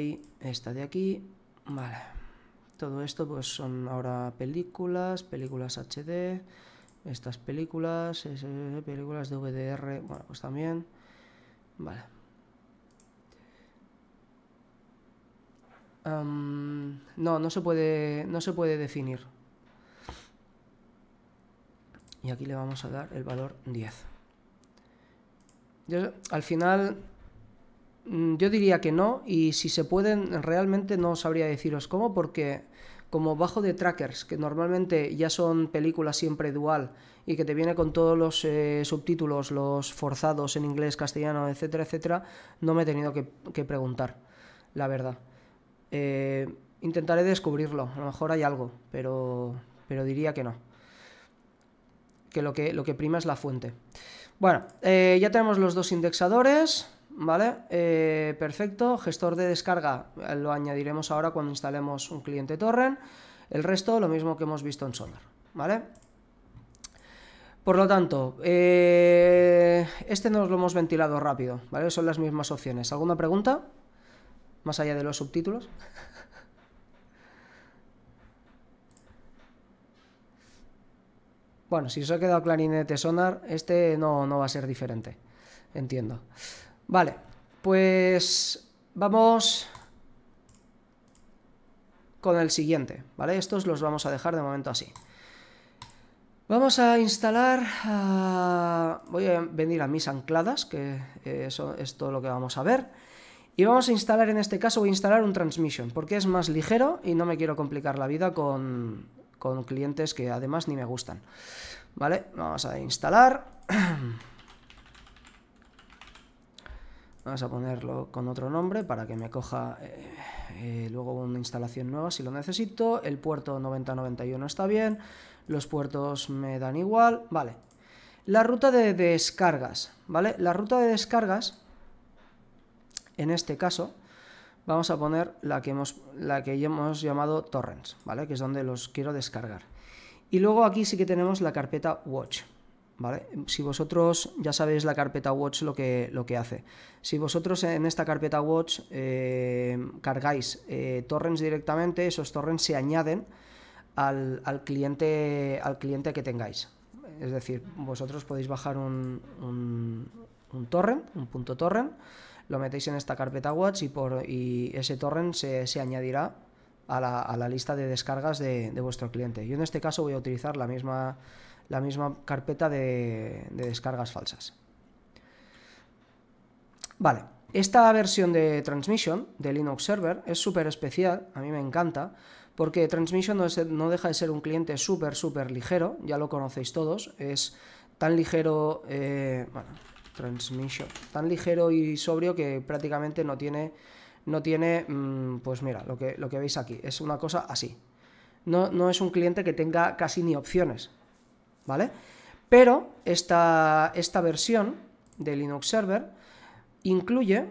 esta de aquí. Vale. Todo esto pues son ahora películas, películas HD, estas películas, películas de VDR, bueno, pues también. Vale. no, no se puede, no se puede definir, y aquí le vamos a dar el valor 10. al final, mm, yo diría que no, y si se pueden, realmente no sabría deciros cómo, porque como bajo de trackers, que normalmente ya son películas siempre dual y que te viene con todos los eh, subtítulos, los forzados en inglés, castellano, etcétera, etcétera, no me he tenido que, preguntar, la verdad. Eh, intentaré descubrirlo, a lo mejor hay algo, pero, pero diría que no que lo que, lo que prima es la fuente. Bueno, eh, ya tenemos los dos indexadores, ¿vale? Eh, perfecto, gestor de descarga eh, lo añadiremos ahora cuando instalemos un cliente torrent, el resto lo mismo que hemos visto en Sonar, ¿vale? Por lo tanto, este nos lo hemos ventilado rápido, ¿vale? Son las mismas opciones. ¿Alguna pregunta? Más allá de los subtítulos. Bueno, si os ha quedado clarinete sonar, este no, no va a ser diferente. Entiendo. Vale, pues vamos con el siguiente, ¿vale? Estos los vamos a dejar de momento así. Vamos a instalar... voy a venir a mis ancladas, que eh, eso es todo lo que vamos a ver. Y vamos a instalar, en este caso, voy a instalar un transmission, porque es más ligero y no me quiero complicar la vida con, con clientes que además ni me gustan. Vale, vamos a instalar. Vamos a ponerlo con otro nombre para que me coja eh, eh, luego una instalación nueva si lo necesito. El puerto 9091 está bien. Los puertos me dan igual. Vale. La ruta de descargas. ¿Vale? La ruta de descargas, en este caso, vamos a poner la que, hemos, la que hemos llamado torrents, ¿vale? Que es donde los quiero descargar. Y luego aquí sí que tenemos la carpeta watch, ¿vale? Si vosotros ya sabéis la carpeta watch lo que, lo que hace. Si vosotros en esta carpeta watch eh, cargáis eh, torrents directamente, esos torrents se añaden al, cliente, al cliente que tengáis. Es decir, vosotros podéis bajar un, un, un torrent, un punto torrent, lo metéis en esta carpeta watch y, por, ese torrent se, añadirá a la, lista de descargas de, vuestro cliente. Yo en este caso voy a utilizar la misma, la misma carpeta de, descargas falsas. Vale, esta versión de Transmission de Linux Server es súper especial, a mí me encanta, porque Transmission no, deja de ser un cliente súper, súper ligero, ya lo conocéis todos, es tan ligero, eh, Transmission. Tan ligero y sobrio que prácticamente no tiene, no tiene, mm, pues mira, lo que, lo que veis aquí. Es una cosa así. No, no es un cliente que tenga casi ni opciones, ¿vale? Pero esta, esta versión de Linux Server incluye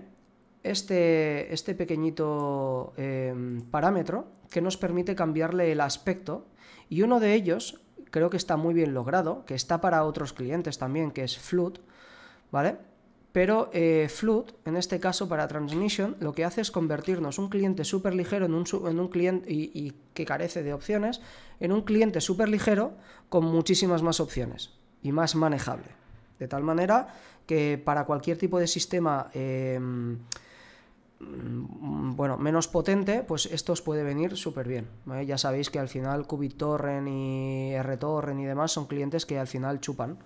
este, este pequeñito em, parámetro que nos permite cambiarle el aspecto y uno de ellos creo que está muy bien logrado, que está para otros clientes también, que es Flood, ¿vale? Pero eh, Flood, en este caso para Transmission, lo que hace es convertirnos un cliente súper ligero en un, cliente y, que carece de opciones, en un cliente súper ligero con muchísimas más opciones y más manejable. De tal manera que para cualquier tipo de sistema em, mm, bueno, menos potente, pues esto os puede venir súper bien. Ya sabéis que al final Qubit y RTorrent y demás son clientes que al final chupan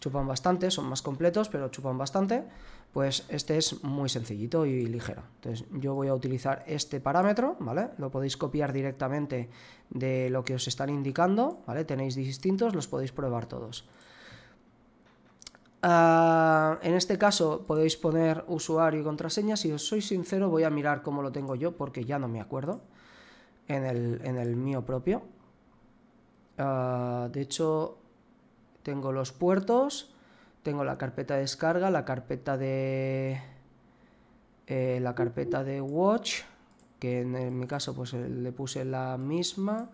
chupan bastante, son más completos, pero chupan bastante, pues este es muy sencillito y ligero. Entonces yo voy a utilizar este parámetro, ¿vale? Lo podéis copiar directamente de lo que os están indicando, ¿vale? Tenéis distintos, los podéis probar todos. Ah, en este caso podéis poner usuario y contraseña. Si os soy sincero, voy a mirar cómo lo tengo yo porque ya no me acuerdo en el, mío propio. Ah, de hecho, tengo los puertos, tengo la carpeta de descarga, la carpeta de... Eh, la carpeta de watch, que en, mi caso pues eh, le puse la misma.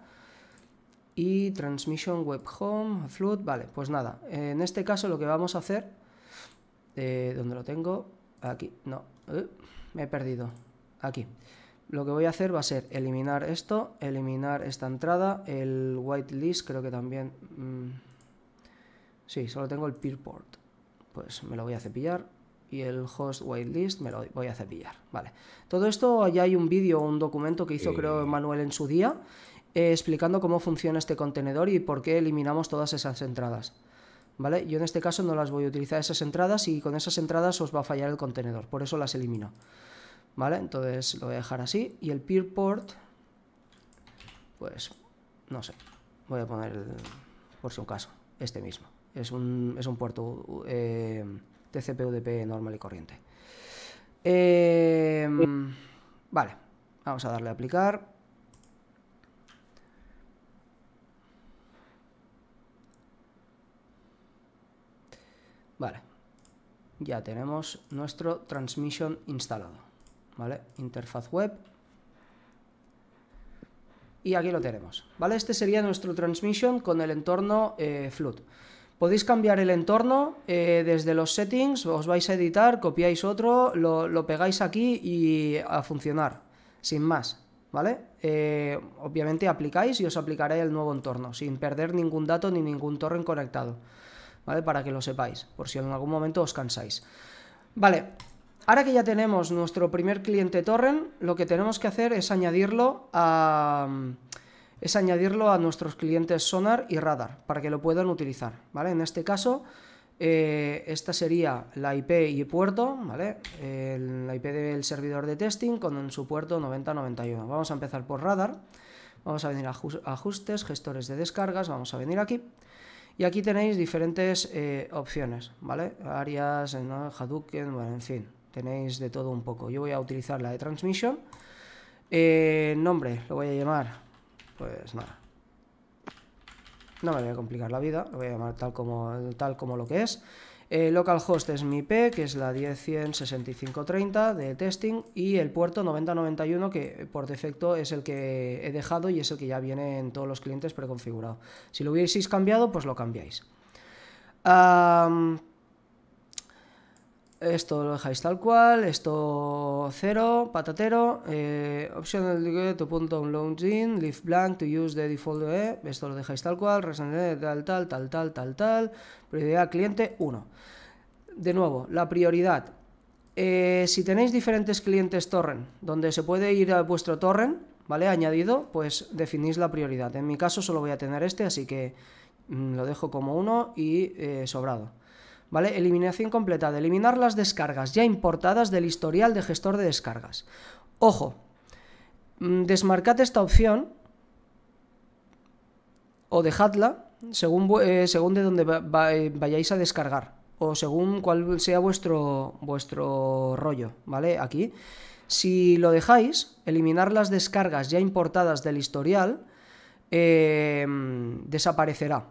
Y transmission web home, flood, vale, pues nada. En este caso lo que vamos a hacer... Eh, ¿Dónde lo tengo? Aquí, no. Eh, me he perdido. Aquí lo que voy a hacer va a ser eliminar esto, eliminar esta entrada, el whitelist creo que también... Mm, Sí, solo tengo el peer port Pues me lo voy a cepillar. Y el host whitelist me lo voy a cepillar. Vale. Todo esto allá hay un vídeo un documento que hizo, creo, Manuel en su día, eh, explicando cómo funciona este contenedor y por qué eliminamos todas esas entradas. ¿Vale? Yo en este caso no las voy a utilizar esas entradas y con esas entradas os va a fallar el contenedor, por eso las elimino. ¿Vale? Entonces lo voy a dejar así y el peer port pues no sé, voy a poner por si un caso, este mismo. Es un, puerto TCP eh, UDP normal y corriente. Em, vale, vamos a darle a aplicar. Vale, ya tenemos nuestro transmission instalado. Vale, interfaz web. Y aquí lo tenemos. Vale, este sería nuestro transmission con el entorno eh, Podéis cambiar el entorno eh, desde los settings, os vais a editar, copiáis otro, lo, pegáis aquí y a funcionar, sin más, ¿vale? Eh, obviamente aplicáis y os aplicaré el nuevo entorno, sin perder ningún dato ni ningún torrent conectado, ¿vale? Para que lo sepáis, por si en algún momento os cansáis. Vale, ahora que ya tenemos nuestro primer cliente torrent, lo que tenemos que hacer es añadirlo a es añadirlo a nuestros clientes Sonar y Radar para que lo puedan utilizar. ¿vale? En este caso, eh, esta sería la IP y puerto, ¿vale? la IP del servidor de testing con su puerto 9091. Vamos a empezar por Radar. Vamos a venir a ajustes, gestores de descargas, vamos a venir aquí. Y aquí tenéis diferentes eh, opciones, ¿vale? Áreas, en Hadouken, bueno, en fin, tenéis de todo un poco. Yo voy a utilizar la de Transmission. Eh, nombre, lo voy a llamar pues nada. No me voy a complicar la vida, lo voy a llamar tal como, tal como lo que es. Eh, localhost es mi IP, que es la 10.165.30 de testing, y el puerto 9091, que por defecto es el que he dejado y es el que ya viene en todos los clientes preconfigurado. Si lo hubieseis cambiado, pues lo cambiáis esto lo dejáis tal cual, esto cero, patatero, eh, optional to punto in, leave blank to use the default, E, esto lo dejáis tal cual, tal, tal, tal, tal, tal, tal, prioridad cliente 1. De nuevo, la prioridad. Eh, si tenéis diferentes clientes torrent, donde se puede ir a vuestro torrent, ¿vale? Añadido, pues definís la prioridad. En mi caso solo voy a tener este, así que mm, lo dejo como uno y eh, sobrado. ¿vale? Eliminación completa de eliminar las descargas ya importadas del historial de gestor de descargas. Ojo, mm, desmarcad esta opción o dejadla según, eh, según de donde eh, vayáis a descargar o según cuál sea vuestro, vuestro rollo, ¿vale? Aquí. Si lo dejáis, eliminar las descargas ya importadas del historial eh, mm, desaparecerá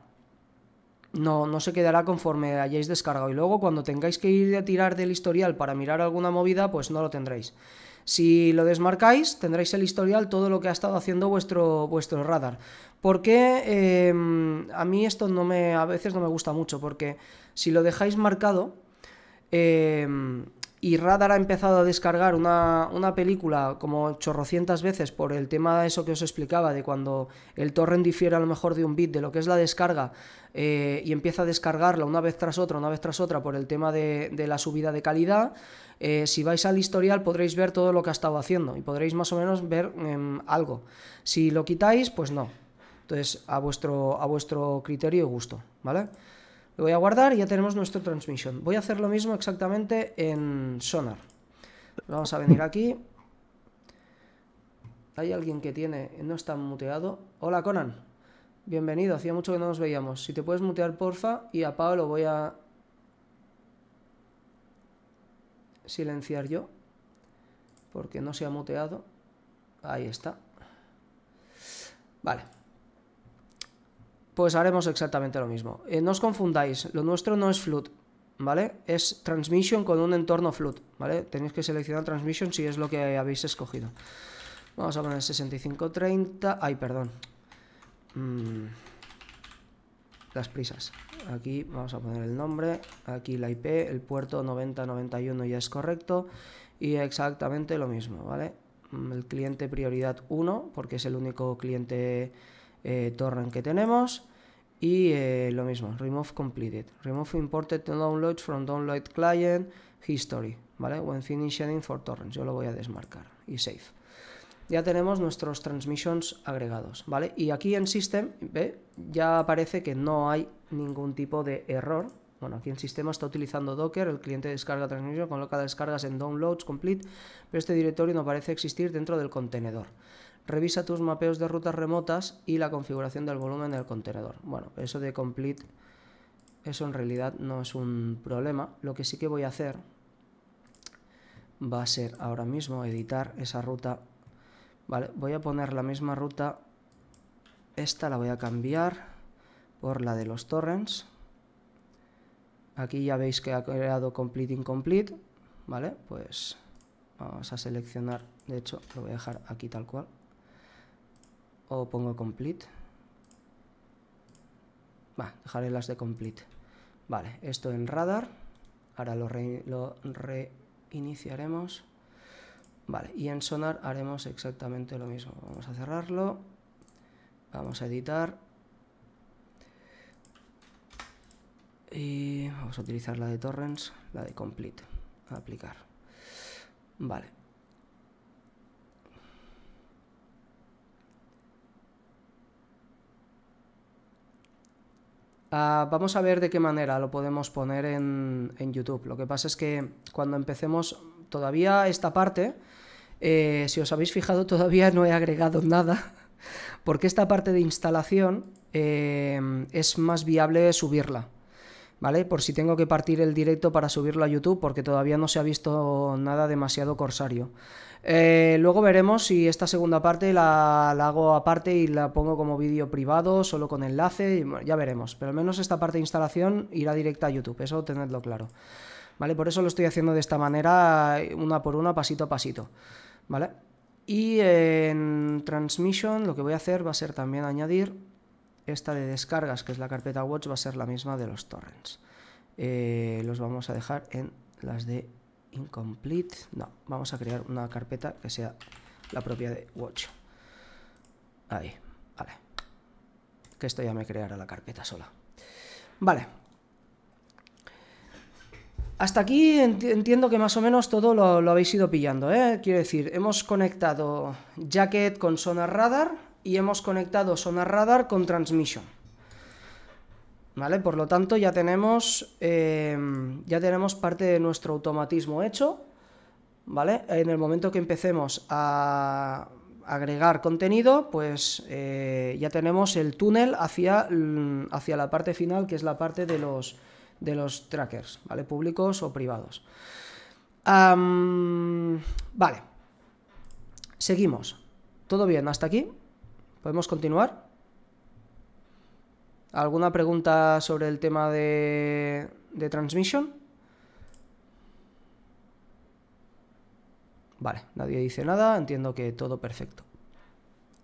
no, no se quedará conforme hayáis descargado. Y luego cuando tengáis que ir a tirar del historial para mirar alguna movida, pues no lo tendréis. Si lo desmarcáis, tendréis el historial, todo lo que ha estado haciendo vuestro, vuestro radar. Porque em, a mí esto no me, a veces no me gusta mucho, porque si lo dejáis marcado, em, y Radar ha empezado a descargar una, película como chorrocientas veces por el tema de eso que os explicaba de cuando el torrent difiere a lo mejor de un bit de lo que es la descarga eh, y empieza a descargarla una vez tras otra, una vez tras otra por el tema de, la subida de calidad. Eh, si vais al historial podréis ver todo lo que ha estado haciendo y podréis más o menos ver em, algo. Si lo quitáis, pues no. Entonces, a vuestro, a vuestro criterio y gusto, ¿vale? voy a guardar y ya tenemos nuestro transmission. Voy a hacer lo mismo exactamente en Sonar. Vamos a venir aquí. Hay alguien que tiene, no está muteado. Hola Conan, bienvenido, hacía mucho que no nos veíamos. Si te puedes mutear, porfa, y a Pablo voy a silenciar yo, porque no se ha muteado. Ahí está. Vale pues haremos exactamente lo mismo. Eh, no os confundáis, lo nuestro no es flood, ¿vale? Es transmission con un entorno flood, ¿vale? Tenéis que seleccionar transmission si es lo que habéis escogido. Vamos a poner 6530, ay, perdón. Mm. Las prisas. Aquí vamos a poner el nombre, aquí la IP, el puerto 9091 ya es correcto y exactamente lo mismo, ¿vale? Mm, el cliente prioridad 1, porque es el único cliente eh, torrent que tenemos. Y eh, lo mismo, remove completed, remove imported downloads from download client history, ¿vale? When finishing for torrents, yo lo voy a desmarcar y save. Ya tenemos nuestros transmissions agregados, ¿vale? Y aquí en system, Ya aparece que no hay ningún tipo de error. Bueno, aquí el sistema está utilizando Docker, el cliente descarga transmisión, coloca descargas en downloads complete, pero este directorio no parece existir dentro del contenedor. Revisa tus mapeos de rutas remotas y la configuración del volumen del contenedor. Bueno, eso de complete, eso en realidad no es un problema. Lo que sí que voy a hacer va a ser ahora mismo editar esa ruta. Vale, voy a poner la misma ruta. Esta la voy a cambiar por la de los torrents. Aquí ya veis que ha creado complete incomplete. Vale, pues vamos a seleccionar. De hecho, lo voy a dejar aquí tal cual o pongo complete. Va, dejaré las de complete. Vale, esto en radar. Ahora lo, lo reiniciaremos. Vale, y en sonar haremos exactamente lo mismo. Vamos a cerrarlo. Vamos a editar. Y vamos a utilizar la de torrents, la de complete. A aplicar. Vale, Ah, vamos a ver de qué manera lo podemos poner en, YouTube. Lo que pasa es que cuando empecemos todavía esta parte, eh, si os habéis fijado, todavía no he agregado nada, porque esta parte de instalación eh, es más viable subirla. ¿vale? Por si tengo que partir el directo para subirlo a YouTube, porque todavía no se ha visto nada demasiado corsario. Eh, luego veremos si esta segunda parte la, hago aparte y la pongo como vídeo privado, solo con enlace, ya veremos. Pero al menos esta parte de instalación irá directa a YouTube, eso tenedlo claro. ¿Vale? Por eso lo estoy haciendo de esta manera, una por una, pasito a pasito. ¿Vale? Y en Transmission lo que voy a hacer va a ser también añadir esta de descargas, que es la carpeta watch, va a ser la misma de los torrents. Eh, los vamos a dejar en las de incomplete. No, vamos a crear una carpeta que sea la propia de watch. Ahí, vale. Que esto ya me creará la carpeta sola. Vale. Hasta aquí entiendo que más o menos todo lo, habéis ido pillando. ¿eh? Quiero decir, hemos conectado Jacket con Sonar Radar y hemos conectado Sonar Radar con Transmission. ¿Vale? Por lo tanto, ya tenemos, eh, ya tenemos parte de nuestro automatismo hecho. ¿Vale? En el momento que empecemos a agregar contenido, pues eh, ya tenemos el túnel hacia, mm, hacia la parte final, que es la parte de los, de los trackers, ¿vale? Públicos o privados. vale. Seguimos. ¿Todo bien hasta aquí? ¿Podemos continuar? ¿Alguna pregunta sobre el tema de, de transmission? Vale, nadie dice nada, entiendo que todo perfecto.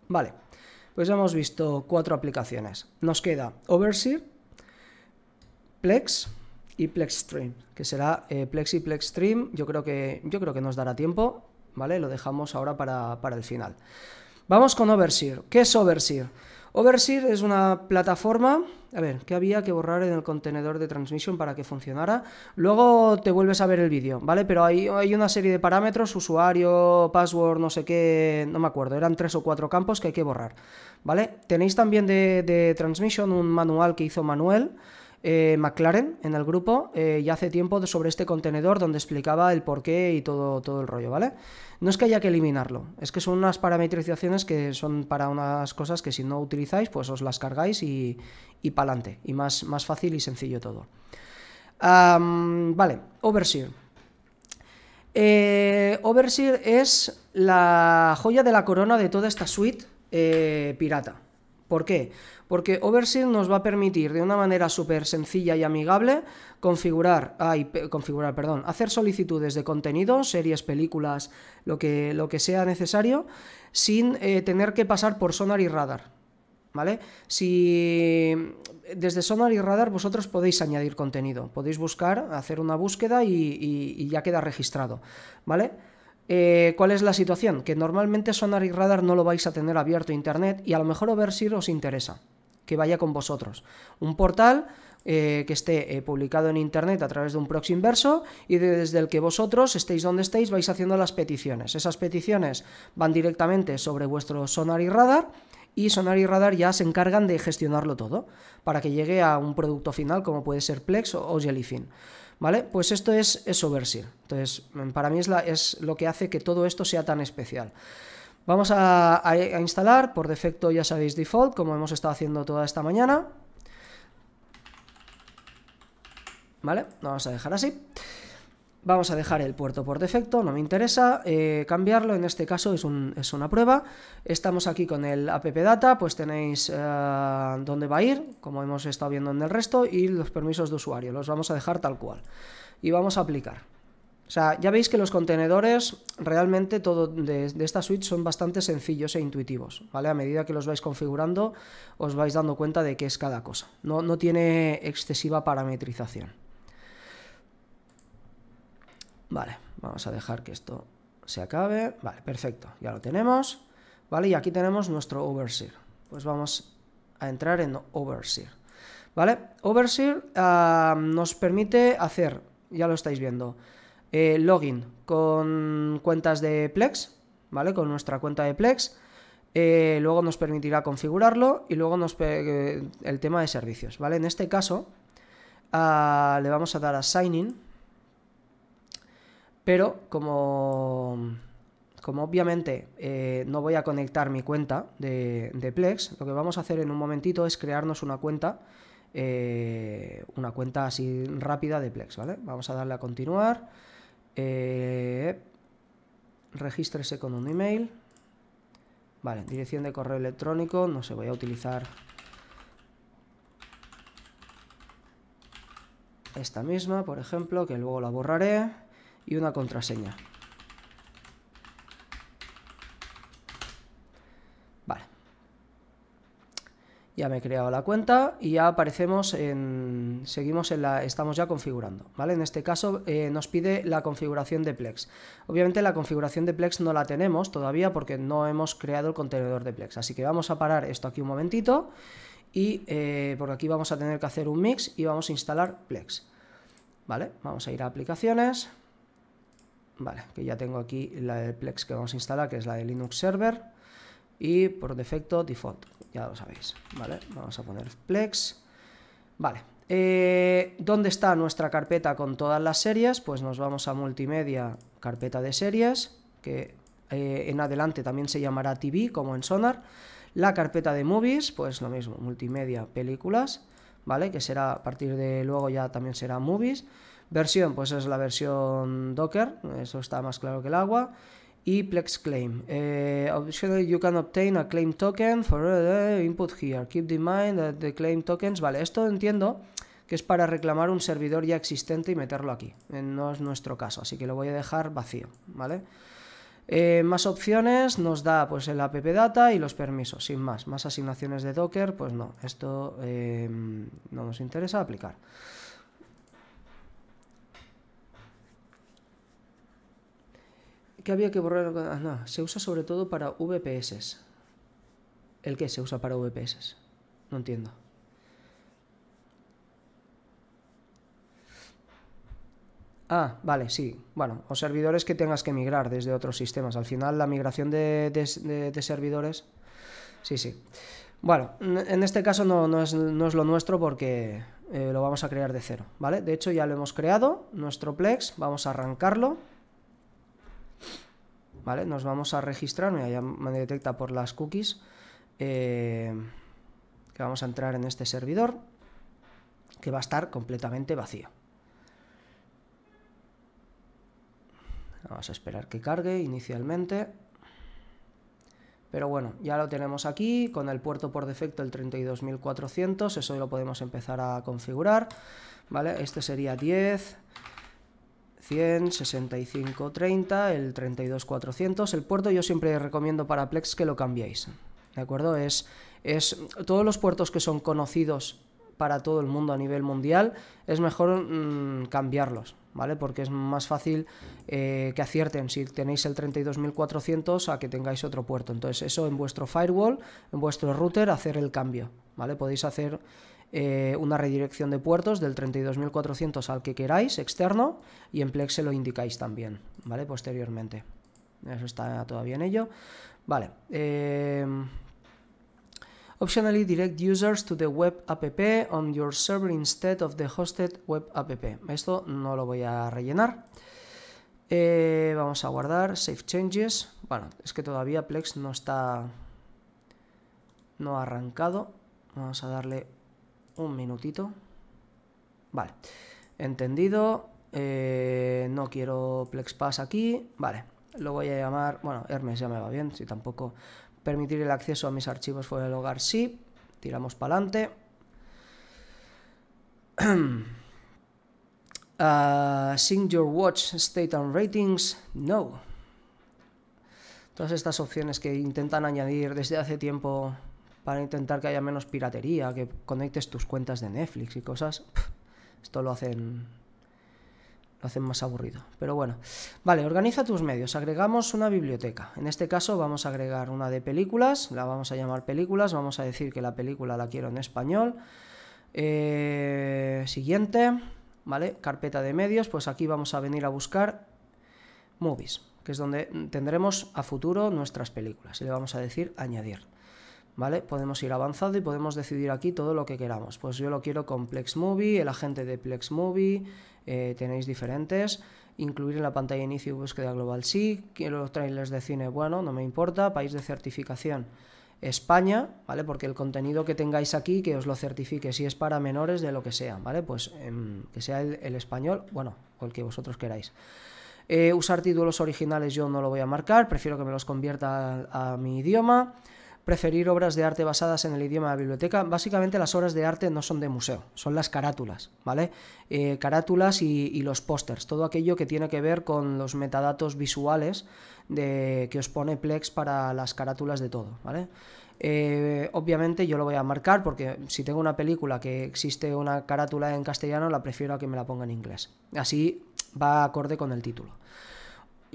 Vale, pues hemos visto cuatro aplicaciones. Nos queda Overseer, Plex y Stream. que será eh, Plex y Plexstream, yo creo que yo creo que nos dará tiempo, ¿vale? Lo dejamos ahora para, para el final. Vamos con Overseer. ¿Qué es Overseer? Overseer es una plataforma, a ver, ¿qué había que borrar en el contenedor de transmisión para que funcionara. Luego te vuelves a ver el vídeo, ¿vale? Pero hay, hay, una serie de parámetros, usuario, password, no sé qué, no me acuerdo, eran tres o cuatro campos que hay que borrar, ¿vale? Tenéis también de, de transmisión un manual que hizo Manuel, eh, McLaren en el grupo eh, ya hace tiempo sobre este contenedor donde explicaba el porqué y todo, todo el rollo, ¿vale? No es que haya que eliminarlo, es que son unas parametrizaciones que son para unas cosas que si no utilizáis, pues os las cargáis y, y pa'lante, y más, más fácil y sencillo todo. vale, Overseer. Eh, Overseer es la joya de la corona de toda esta suite pirata. ¿Por qué? porque Overseer nos va a permitir de una manera súper sencilla y amigable configurar, ay, configurar, perdón, hacer solicitudes de contenido, series, películas, lo que, lo que sea necesario, sin eh, tener que pasar por Sonar y Radar. ¿Vale? Si desde Sonar y Radar vosotros podéis añadir contenido, podéis buscar, hacer una búsqueda y, ya queda registrado, ¿vale? Eh, ¿Cuál es la situación? Que normalmente Sonar y Radar no lo vais a tener abierto Internet y a lo mejor Overseer os interesa, que vaya con vosotros. Un portal eh, que esté eh, publicado en Internet a través de un proxy inverso y desde el que vosotros, estéis donde estéis, vais haciendo las peticiones. Esas peticiones van directamente sobre vuestro Sonar y Radar y Sonar y Radar ya se encargan de gestionarlo todo para que llegue a un producto final como puede ser Plex o, Jellyfin. ¿Vale? Pues esto es, es Overseer. Entonces, para mí es, la, es lo que hace que todo esto sea tan especial. Vamos a, instalar, por defecto ya sabéis default, como hemos estado haciendo toda esta mañana. ¿Vale? Lo vamos a dejar así. Vamos a dejar el puerto por defecto, no me interesa eh, cambiarlo, en este caso es, una prueba. Estamos aquí con el app data, pues tenéis eh, dónde va a ir, como hemos estado viendo en el resto, y los permisos de usuario, los vamos a dejar tal cual. Y vamos a aplicar. O sea, ya veis que los contenedores realmente todo de, esta suite son bastante sencillos e intuitivos, ¿vale? A medida que los vais configurando os vais dando cuenta de qué es cada cosa. No, tiene excesiva parametrización. Vale, vamos a dejar que esto se acabe. Vale, perfecto, ya lo tenemos. Vale, y aquí tenemos nuestro overseer. Pues vamos a entrar en overseer. Vale, overseer ah, nos permite hacer, ya lo estáis viendo, eh, login con cuentas de Plex, ¿vale? Con nuestra cuenta de Plex. Eh, luego nos permitirá configurarlo y luego nos eh, el tema de servicios, ¿vale? En este caso ah, le vamos a dar a Sign In, pero como, como obviamente no voy a conectar mi cuenta de, de, Plex, lo que vamos a hacer en un momentito es crearnos una cuenta, una cuenta así rápida de Plex, ¿vale? Vamos a darle a continuar eh, regístrese con un email. Vale, dirección de correo electrónico, no sé, voy a utilizar esta misma, por ejemplo, que luego la borraré, y una contraseña. ya me he creado la cuenta y ya aparecemos en, seguimos en la, estamos ya configurando, ¿vale? En este caso eh, nos pide la configuración de Plex. Obviamente la configuración de Plex no la tenemos todavía porque no hemos creado el contenedor de Plex, así que vamos a parar esto aquí un momentito y eh, por aquí vamos a tener que hacer un mix y vamos a instalar Plex, ¿vale? Vamos a ir a aplicaciones, vale, que ya tengo aquí la de Plex que vamos a instalar, que es la de Linux Server, y por defecto default, ya lo sabéis, ¿vale? Vamos a poner Plex, vale. Eh, ¿Dónde está nuestra carpeta con todas las series? Pues nos vamos a multimedia, carpeta de series, que eh, en adelante también se llamará TV, como en Sonar. La carpeta de movies, pues lo mismo, multimedia, películas, ¿vale? Que será a partir de luego ya también será movies. Versión, pues es la versión Docker, eso está más claro que el agua y Plex Claim. Eh, you can obtain a claim token for eh, eh, input here. Keep in mind that the claim tokens. Vale, esto entiendo que es para reclamar un servidor ya existente y meterlo aquí. Eh, no es nuestro caso, así que lo voy a dejar vacío, ¿vale? más opciones nos da pues el app data y los permisos, sin más. Más asignaciones de Docker, pues no, esto no nos interesa aplicar. que había que borrar? Ah, no, se usa sobre todo para VPS. ¿El qué se usa para VPS? No entiendo. Ah, vale, sí. Bueno, o servidores que tengas que migrar desde otros sistemas. Al final, la migración de, servidores. Sí, sí. Bueno, en este caso no, es, lo nuestro porque eh, lo vamos a crear de cero, ¿vale? De hecho, ya lo hemos creado, nuestro Plex, vamos a arrancarlo. Nos vamos a registrar, ya me detecta por las cookies eh, que vamos a entrar en este servidor que va a estar completamente vacío. Vamos a esperar que cargue inicialmente. Pero bueno, ya lo tenemos aquí, con el puerto por defecto el 32400, eso lo podemos empezar a configurar, ¿vale? Este sería 10, 100, 65, 30, el 32400 400. El puerto yo siempre recomiendo para Plex que lo cambiéis. ¿De acuerdo? Es, es todos los puertos que son conocidos para todo el mundo a nivel mundial, es mejor mm, cambiarlos, ¿vale? Porque es más fácil eh, que acierten si tenéis el 32400 a que tengáis otro puerto. Entonces, eso en vuestro firewall, en vuestro router, hacer el cambio, ¿vale? Podéis hacer eh, una redirección de puertos del 32.400 al que queráis, externo, y en Plex se lo indicáis también, ¿vale? Posteriormente. Eso está todavía en ello. Vale. Eh, optionally direct users to the web app on your server instead of the hosted web app. Esto no lo voy a rellenar. Eh, vamos a guardar, save changes. Bueno, es que todavía Plex no está... no ha arrancado. Vamos a darle un minutito. Vale, entendido. Eh, no quiero PlexPass aquí. Vale, lo voy a llamar, bueno, Hermes ya me va bien, si tampoco permitir el acceso a mis archivos fuera el hogar, sí. Tiramos para adelante. uh, your watch, state and ratings, no. Todas estas opciones que intentan añadir desde hace tiempo para intentar que haya menos piratería, que conectes tus cuentas de Netflix y cosas, esto lo hacen lo hacen más aburrido. Pero bueno, vale, organiza tus medios. Agregamos una biblioteca. En este caso vamos a agregar una de películas, la vamos a llamar películas, vamos a decir que la película la quiero en español. Eh, siguiente, ¿vale? Carpeta de medios, pues aquí vamos a venir a buscar movies, que es donde tendremos a futuro nuestras películas. Y le vamos a decir añadir. ¿vale? Podemos ir avanzando y podemos decidir aquí todo lo que queramos. Pues yo lo quiero con Plexmovie, Movie, el agente de Plex Movie, eh, tenéis diferentes. Incluir en la pantalla inicio y búsqueda global, sí. Quiero los trailers de cine, bueno, no me importa. País de certificación, España, ¿vale? Porque el contenido que tengáis aquí, que os lo certifique, si es para menores de lo que sea, ¿vale? Pues em, que sea el, español, bueno, o el que vosotros queráis. Eh, usar títulos originales yo no lo voy a marcar, prefiero que me los convierta a mi idioma preferir obras de arte basadas en el idioma de la biblioteca. Básicamente las obras de arte no son de museo, son las carátulas, ¿vale? Eh, carátulas y, los pósters, todo aquello que tiene que ver con los metadatos visuales de, que os pone Plex para las carátulas de todo, ¿vale? Eh, obviamente yo lo voy a marcar porque si tengo una película que existe una carátula en castellano, la prefiero a que me la ponga en inglés. Así va acorde con el título.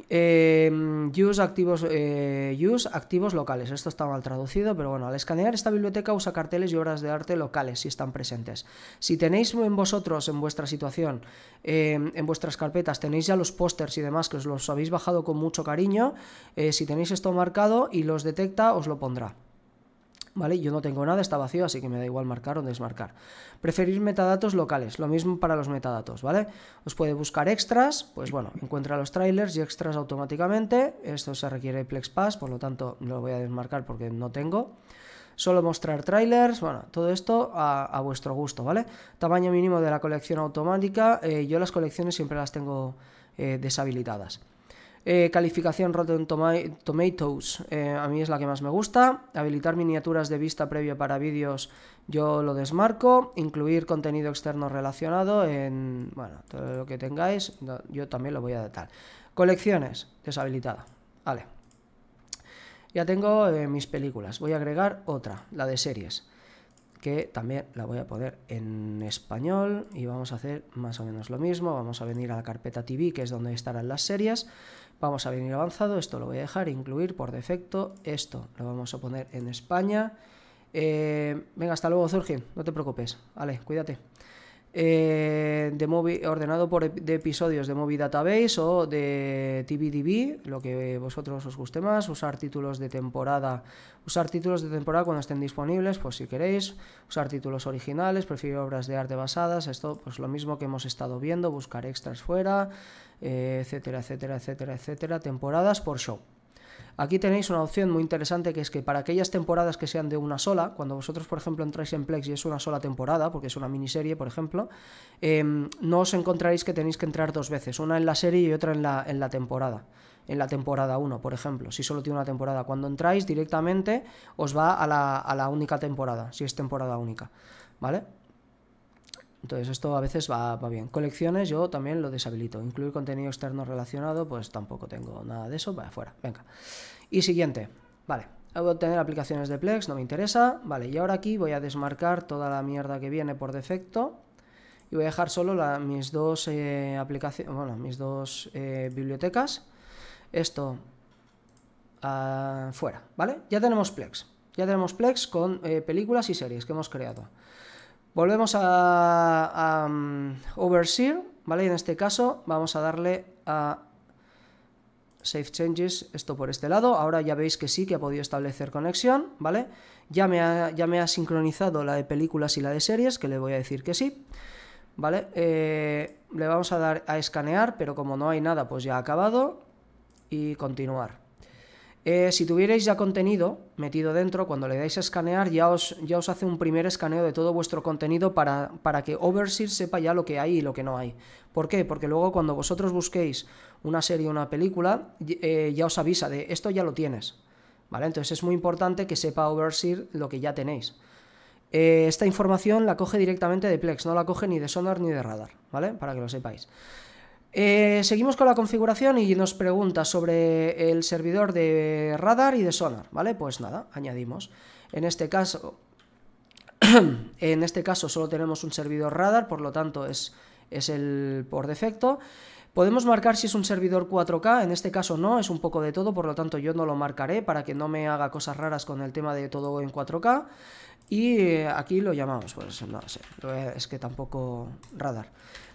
Em, use, activos, eh, activos locales. Esto está mal traducido, pero bueno, al escanear esta biblioteca usa carteles y obras de arte locales si están presentes. Si tenéis en vosotros, en vuestra situación, em, en vuestras carpetas, tenéis ya los pósters y demás que os los habéis bajado con mucho cariño, eh, si tenéis esto marcado y los detecta, os lo pondrá. ¿Vale? Yo no tengo nada, está vacío, así que me da igual marcar o desmarcar. Preferir metadatos locales, lo mismo para los metadatos, ¿vale? Os puede buscar extras, pues bueno, encuentra los trailers y extras automáticamente. Esto se requiere PlexPass, por lo tanto lo voy a desmarcar porque no tengo. Solo mostrar trailers, bueno, todo esto a, vuestro gusto, ¿vale? Tamaño mínimo de la colección automática, eh, yo las colecciones siempre las tengo eh, deshabilitadas. Eh, calificación Rotten Tomatoes, eh, a mí es la que más me gusta. Habilitar miniaturas de vista previa para vídeos, yo lo desmarco. Incluir contenido externo relacionado en, bueno, todo lo que tengáis, yo también lo voy a adaptar, Colecciones, deshabilitada. Vale. Ya tengo eh, mis películas. Voy a agregar otra, la de series, que también la voy a poner en español y vamos a hacer más o menos lo mismo. Vamos a venir a la carpeta TV, que es donde estarán las series. Vamos a venir avanzado, esto lo voy a dejar, incluir por defecto, esto lo vamos a poner en España. Eh, venga, hasta luego, Zurgin, no te preocupes. Vale, cuídate. Eh, de movie, ordenado por de episodios de Movie Database o de TVDB, lo que vosotros os guste más, usar títulos de temporada, usar títulos de temporada cuando estén disponibles, pues si queréis, usar títulos originales, prefiero obras de arte basadas, esto pues lo mismo que hemos estado viendo, buscar extras fuera, etcétera, etcétera, etcétera, etcétera, temporadas por show. Aquí tenéis una opción muy interesante que es que para aquellas temporadas que sean de una sola, cuando vosotros por ejemplo entráis en Plex y es una sola temporada, porque es una miniserie por ejemplo, em, no os encontraréis que tenéis que entrar dos veces, una en la serie y otra en la, en la temporada en la temporada 1, por ejemplo, si solo tiene una temporada. Cuando entráis directamente os va a la, a la única temporada, si es temporada única, ¿vale? Entonces esto a veces va, bien. Colecciones yo también lo deshabilito. Incluir contenido externo relacionado, pues tampoco tengo nada de eso. Va, fuera, venga. Y siguiente, vale. Voy a obtener aplicaciones de Plex, no me interesa. Vale, y ahora aquí voy a desmarcar toda la mierda que viene por defecto. Y voy a dejar solo mis dos eh, aplicaciones, bueno, mis dos eh, bibliotecas. Esto ah, fuera, ¿vale? Ya tenemos Plex. Ya tenemos Plex con eh, películas y series que hemos creado. Volvemos a, mm, Overseer, ¿vale? Y en este caso vamos a darle a Save Changes, esto por este lado. Ahora ya veis que sí, que ha podido establecer conexión, ¿vale? Ya me ha, ya me ha sincronizado la de películas y la de series, que le voy a decir que sí, ¿vale? Eh, le vamos a dar a escanear, pero como no hay nada, pues ya ha acabado. Y continuar. Eh, si tuvierais ya contenido metido dentro, cuando le dais a escanear ya os, hace un primer escaneo de todo vuestro contenido para, que Overseer sepa ya lo que hay y lo que no hay. ¿Por qué? Porque luego cuando vosotros busquéis una serie o una película, eh, ya os avisa de esto ya lo tienes. ¿Vale? Entonces es muy importante que sepa Overseer lo que ya tenéis. Eh, esta información la coge directamente de Plex, no la coge ni de Sonar ni de Radar, ¿vale? Para que lo sepáis. Eh, seguimos con la configuración y nos pregunta sobre el servidor de radar y de sonar, ¿vale? Pues nada, añadimos. En este caso, en este caso solo tenemos un servidor radar, por lo tanto es, es el por defecto. Podemos marcar si es un servidor 4K, en este caso no, es un poco de todo, por lo tanto yo no lo marcaré para que no me haga cosas raras con el tema de todo en 4K. Y eh, aquí lo llamamos, pues no sé, es que tampoco radar.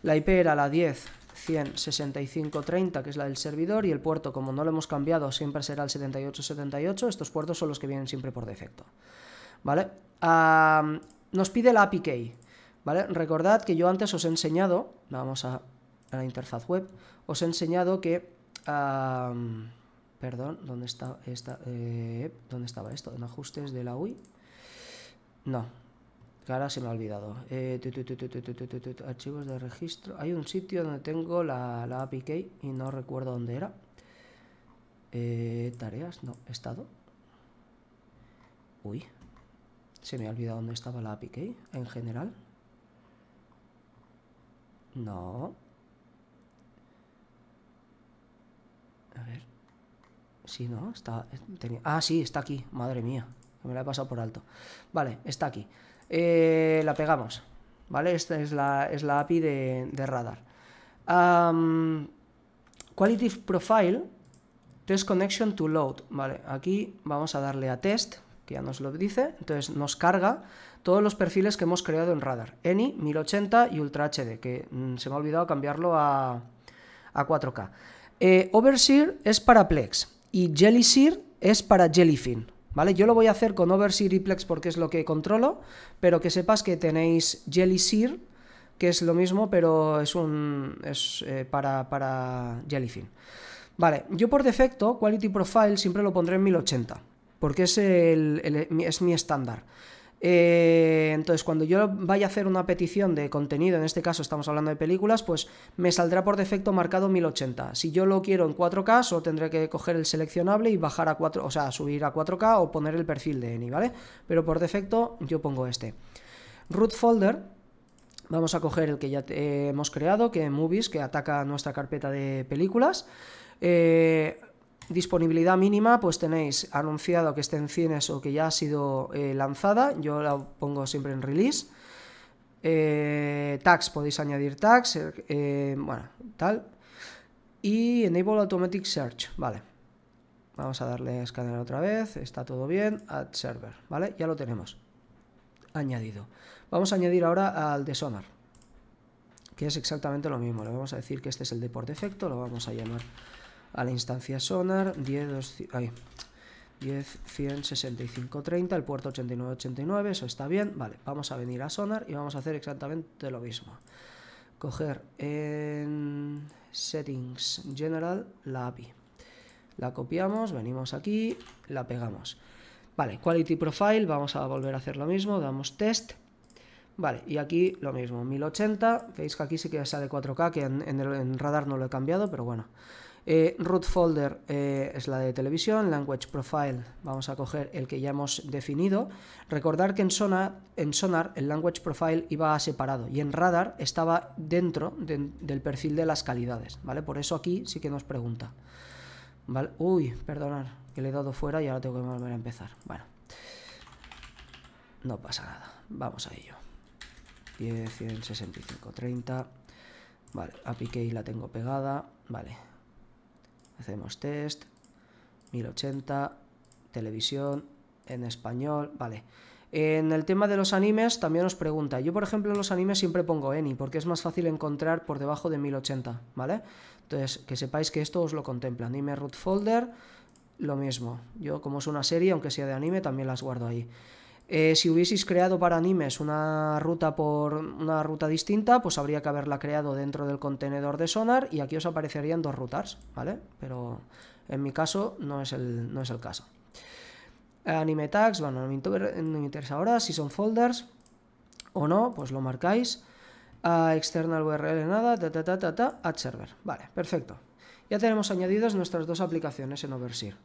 La IP era la 10 165.30 que es la del servidor, y el puerto, como no lo hemos cambiado, siempre será el 7878. Estos puertos son los que vienen siempre por defecto. ¿Vale? nos pide la API key. ¿Vale? Recordad que yo antes os he enseñado, vamos a, la interfaz web, os he enseñado que... perdón, ¿dónde, está esta, eh, ¿dónde estaba esto? En ajustes de la UI. No, que ahora se me ha olvidado. archivos de registro. Hay un sitio donde tengo la, la APK y no recuerdo dónde era. tareas, no, estado. Uy, se me ha olvidado dónde estaba la APK en general. No. A ver. Sí, no, está... ah, sí, está aquí. Madre mía, me la he pasado por alto. Vale, está aquí. Eh, la pegamos. ¿Vale? Esta es la, es la API de, radar. quality profile, test connection to load. Vale, aquí vamos a darle a test, que ya nos lo dice. Entonces nos carga todos los perfiles que hemos creado en radar. Any, 1080 y Ultra HD, que mm, se me ha olvidado cambiarlo a, a 4K. Eh, Overseer es para Plex y Jellyseer es para Jellyfin. ¿Vale? Yo lo voy a hacer con Overseer y porque es lo que controlo, pero que sepas que tenéis Jelly que es lo mismo, pero es un es eh, para, para Jellyfin. Vale, yo por defecto, Quality Profile siempre lo pondré en 1080, porque es, es mi estándar. Eh, entonces, cuando yo vaya a hacer una petición de contenido, en este caso estamos hablando de películas, pues me saldrá por defecto marcado 1080. Si yo lo quiero en 4K, solo tendré que coger el seleccionable y bajar a 4, o sea, subir a 4K o poner el perfil de ENI, ¿vale? Pero por defecto yo pongo este. Root folder, vamos a coger el que ya eh, hemos creado, que es Movies, que ataca nuestra carpeta de películas. Eh, Disponibilidad mínima, pues tenéis anunciado que esté en cines o que ya ha sido eh, lanzada. Yo la pongo siempre en release. tax eh, tags, podéis añadir tags, eh, bueno, tal. Y Enable Automatic Search, vale. Vamos a darle a escanear otra vez, está todo bien. Add Server, vale, ya lo tenemos. Añadido. Vamos a añadir ahora al de Sonar, que es exactamente lo mismo. Le vamos a decir que este es el deporte por defecto, lo vamos a llamar a la instancia sonar 10, 30, el puerto 8989, eso está bien. Vale, vamos a venir a sonar y vamos a hacer exactamente lo mismo. Coger en settings general la API. La copiamos, venimos aquí, la pegamos. Vale, quality profile, vamos a volver a hacer lo mismo, damos test. Vale, y aquí lo mismo, 1080, veis que aquí sí que sale 4K, que en, el, en radar no lo he cambiado, pero bueno. Eh, root folder eh, es la de televisión, language profile, vamos a coger el que ya hemos definido. Recordar que en sonar, en sonar el language profile iba separado y en radar estaba dentro del perfil de las calidades, ¿vale? Por eso aquí sí que nos pregunta. ¿Vale? Uy, perdonar que le he dado fuera y ahora tengo que volver a empezar. Bueno, no pasa nada, vamos a ello. 10, 165, 30. Vale, y la tengo pegada. Vale, Hacemos test, 1080, televisión, en español, vale. En el tema de los animes también os pregunta, yo por ejemplo en los animes siempre pongo any, porque es más fácil encontrar por debajo de 1080, ¿vale? Entonces que sepáis que esto os lo contempla, anime root folder, lo mismo, yo como es una serie, aunque sea de anime, también las guardo ahí. Eh, si hubieseis creado para animes una ruta por una ruta distinta, pues habría que haberla creado dentro del contenedor de Sonar y aquí os aparecerían dos rutas, ¿vale? Pero en mi caso no es el, no es el caso. Anime tags, bueno, no me, interesa, ahora si son folders o no, pues lo marcáis. Ah, external URL nada, ta ta ad server. Vale, perfecto. Ya tenemos añadidas nuestras dos aplicaciones en Overseer.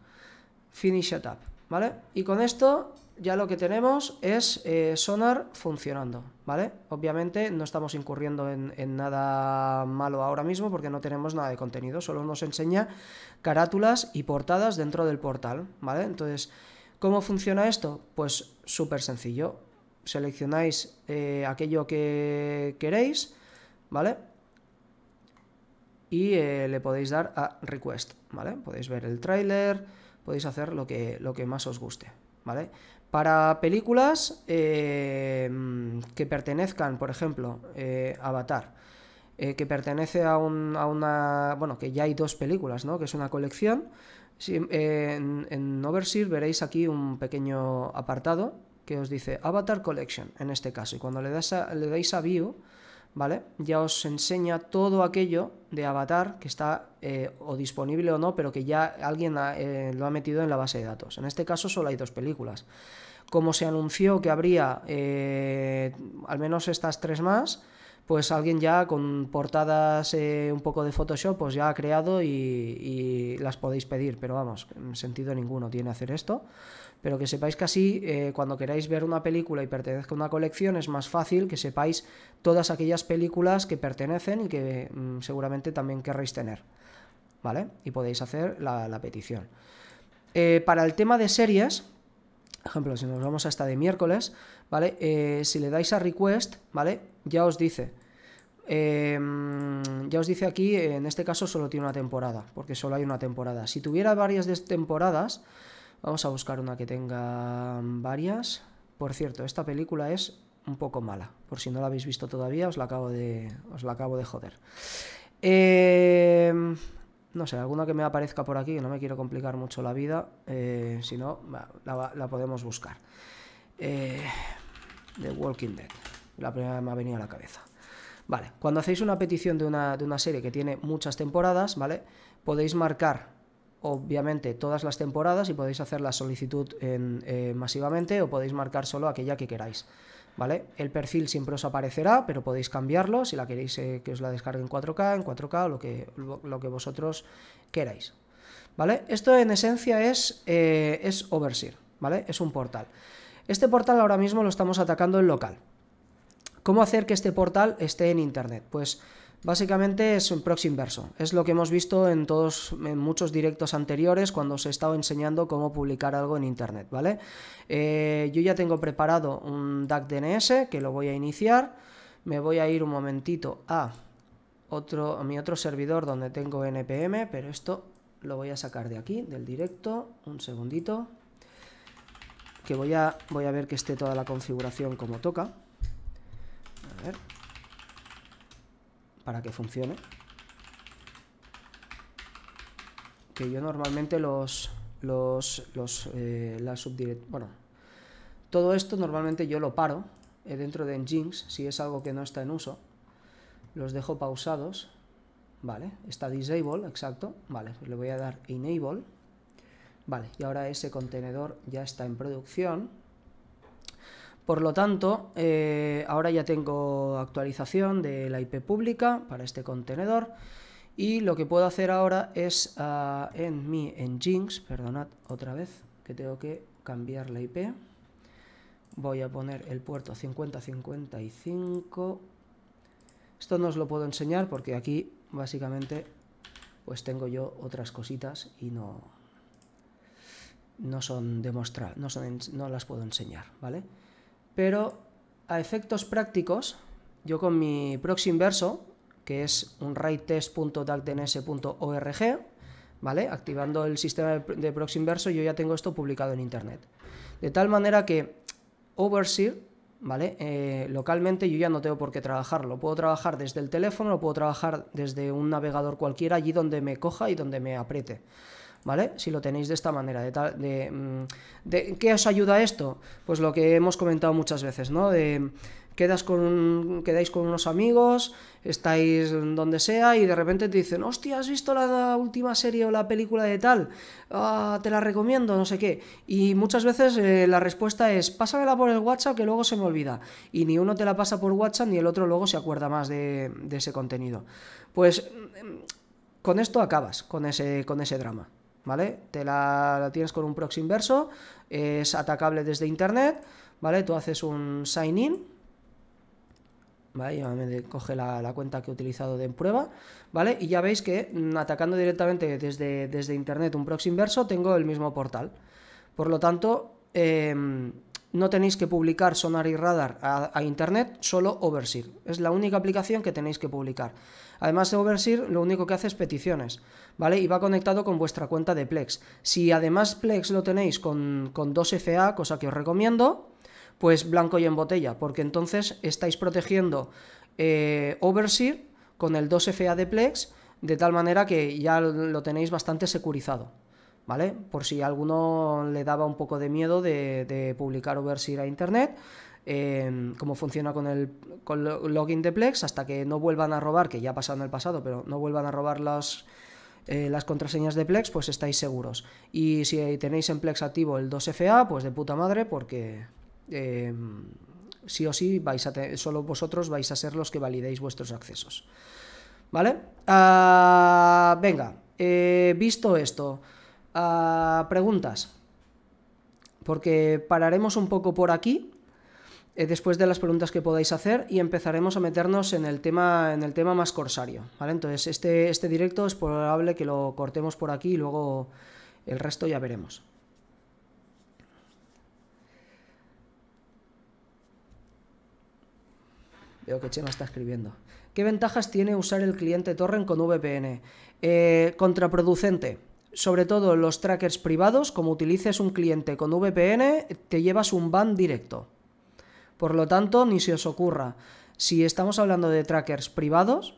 Finish Setup, ¿vale? Y con esto ya lo que tenemos es eh, Sonar funcionando, ¿vale? Obviamente no estamos incurriendo en, nada malo ahora mismo porque no tenemos nada de contenido, solo nos enseña carátulas y portadas dentro del portal, ¿vale? Entonces, ¿cómo funciona esto? Pues súper sencillo. Seleccionáis eh, aquello que queréis, ¿vale? Y eh, le podéis dar a Request, ¿vale? Podéis ver el trailer, podéis hacer lo que, lo que más os guste, ¿vale? Para películas eh, mm, que pertenezcan, por ejemplo, eh, Avatar, eh, que pertenece a, una. Bueno, que ya hay dos películas, ¿no? Que es una colección. en, en Overseer veréis aquí un pequeño apartado que os dice Avatar Collection, en este caso. Y cuando le, le dais a View, ¿vale? Ya os enseña todo aquello de Avatar que está eh, o disponible o no, pero que ya alguien eh, lo ha metido en la base de datos. En este caso solo hay dos películas. Como se anunció que habría eh, al menos estas tres más, pues alguien ya con portadas un poco de Photoshop, pues ya ha creado y, y las podéis pedir, pero vamos, en sentido ninguno tiene hacer esto pero que sepáis que así, eh, cuando queráis ver una película y pertenezca a una colección, es más fácil que sepáis todas aquellas películas que pertenecen y que mm, seguramente también querréis tener. ¿Vale? Y podéis hacer la, petición. Eh, para el tema de series, ejemplo, si nos vamos a esta de miércoles, ¿vale? Eh, si le dais a request, ¿vale? Ya os dice. Mm, ya os dice aquí, en este caso solo tiene una temporada, porque solo hay una temporada. Si tuviera varias temporadas, Vamos a buscar una que tenga varias. Por cierto, esta película es un poco mala. Por si no la habéis visto todavía, os la acabo de, os acabo de joder. Em, no sé, alguna que me aparezca por aquí, no me quiero complicar mucho la vida. Eh, si no, la, podemos buscar. Eh, The Walking Dead. La primera me ha venido a la cabeza. Vale, cuando hacéis una petición de una, de una serie que tiene muchas temporadas, ¿vale? Podéis marcar obviamente todas las temporadas y podéis hacer la solicitud en, eh, masivamente o podéis marcar solo aquella que queráis. ¿Vale? El perfil siempre os aparecerá, pero podéis cambiarlo si la queréis eh, que os la descargue en 4K, en 4K o lo que, lo, que vosotros queráis. ¿Vale? Esto en esencia es, eh, es Overseer, ¿vale? Es un portal. Este portal ahora mismo lo estamos atacando en local. ¿Cómo hacer que este portal esté en Internet? Pues Básicamente es un proxy inverso, es lo que hemos visto en todos en muchos directos anteriores cuando os he estado enseñando cómo publicar algo en internet, ¿vale? Eh, yo ya tengo preparado un DAC DNS que lo voy a iniciar, me voy a ir un momentito a otro a mi otro servidor donde tengo npm, pero esto lo voy a sacar de aquí, del directo, un segundito, que voy a, voy a ver que esté toda la configuración como toca. A ver para que funcione. Que yo normalmente los... los, los eh, las subdirect... Bueno, todo esto normalmente yo lo paro eh, dentro de engines, si es algo que no está en uso. Los dejo pausados. Vale, está disable, exacto. Vale, le voy a dar enable. Vale, y ahora ese contenedor ya está en producción. Por lo tanto, eh, ahora ya tengo actualización de la IP pública para este contenedor y lo que puedo hacer ahora es ah, en mi en Jinx, perdonad otra vez que tengo que cambiar la IP. Voy a poner el puerto 5055. Esto no os lo puedo enseñar porque aquí básicamente pues tengo yo otras cositas y no no son demostrar, no, no las puedo enseñar, ¿vale? Pero a efectos prácticos, yo con mi proxy inverso, que es un write ¿vale? Activando el sistema de proxy inverso, yo ya tengo esto publicado en internet. De tal manera que Overseer, ¿vale? Eh, localmente yo ya no tengo por qué trabajarlo. puedo trabajar desde el teléfono, lo puedo trabajar desde un navegador cualquiera, allí donde me coja y donde me apriete. ¿vale? Si lo tenéis de esta manera, mm, de, ¿qué os ayuda esto? Pues lo que hemos comentado muchas veces, ¿no? De quedas con, quedáis con unos amigos, estáis donde sea y de repente te dicen, hostia, ¿has visto la última serie o la película de tal? Ah, te la recomiendo, no sé qué. Y muchas veces eh, la respuesta es, pásamela por el WhatsApp que luego se me olvida. Y ni uno te la pasa por WhatsApp ni el otro luego se acuerda más de, de ese contenido. Pues mm, con esto acabas, con ese, con ese drama. ¿vale? Te la, tienes con un proxy inverso, es atacable desde internet, ¿vale? Tú haces un sign in, ¿vale? me coge la, la, cuenta que he utilizado de prueba, ¿vale? Y ya veis que mm, atacando directamente desde, desde internet un proxy inverso tengo el mismo portal. Por lo tanto, eh, no tenéis que publicar Sonar y Radar a, Internet, solo Overseer. Es la única aplicación que tenéis que publicar. Además de Overseer, lo único que hace es peticiones, ¿vale? Y va conectado con vuestra cuenta de Plex. Si además Plex lo tenéis con, con 2FA, cosa que os recomiendo, pues blanco y en botella, porque entonces estáis protegiendo eh, Overseer con el 2FA de Plex, de tal manera que ya lo tenéis bastante securizado. ¿vale? Por si a alguno le daba un poco de miedo de, publicar o ver si internet. como em, cómo funciona con el login de Plex hasta que no vuelvan a robar, que ya ha pasado en el pasado, pero no vuelvan a robar las, eh, contraseñas de Plex, pues estáis seguros. Y si tenéis en Plex activo el 2FA, pues de puta madre, porque em, sí o sí vais a solo vosotros vais a ser los que validéis vuestros accesos. ¿Vale? Ah, venga, eh, visto esto a preguntas, porque pararemos un poco por aquí eh, después de las preguntas que podáis hacer y empezaremos a meternos en el tema, en el tema más corsario. ¿vale? Entonces, este, este directo es probable que lo cortemos por aquí y luego el resto ya veremos. Veo que Chema está escribiendo. ¿Qué ventajas tiene usar el cliente Torren con VPN? Eh, contraproducente sobre todo los trackers privados, como utilices un cliente con VPN, te llevas un ban directo. Por lo tanto, ni se os ocurra. Si estamos hablando de trackers privados,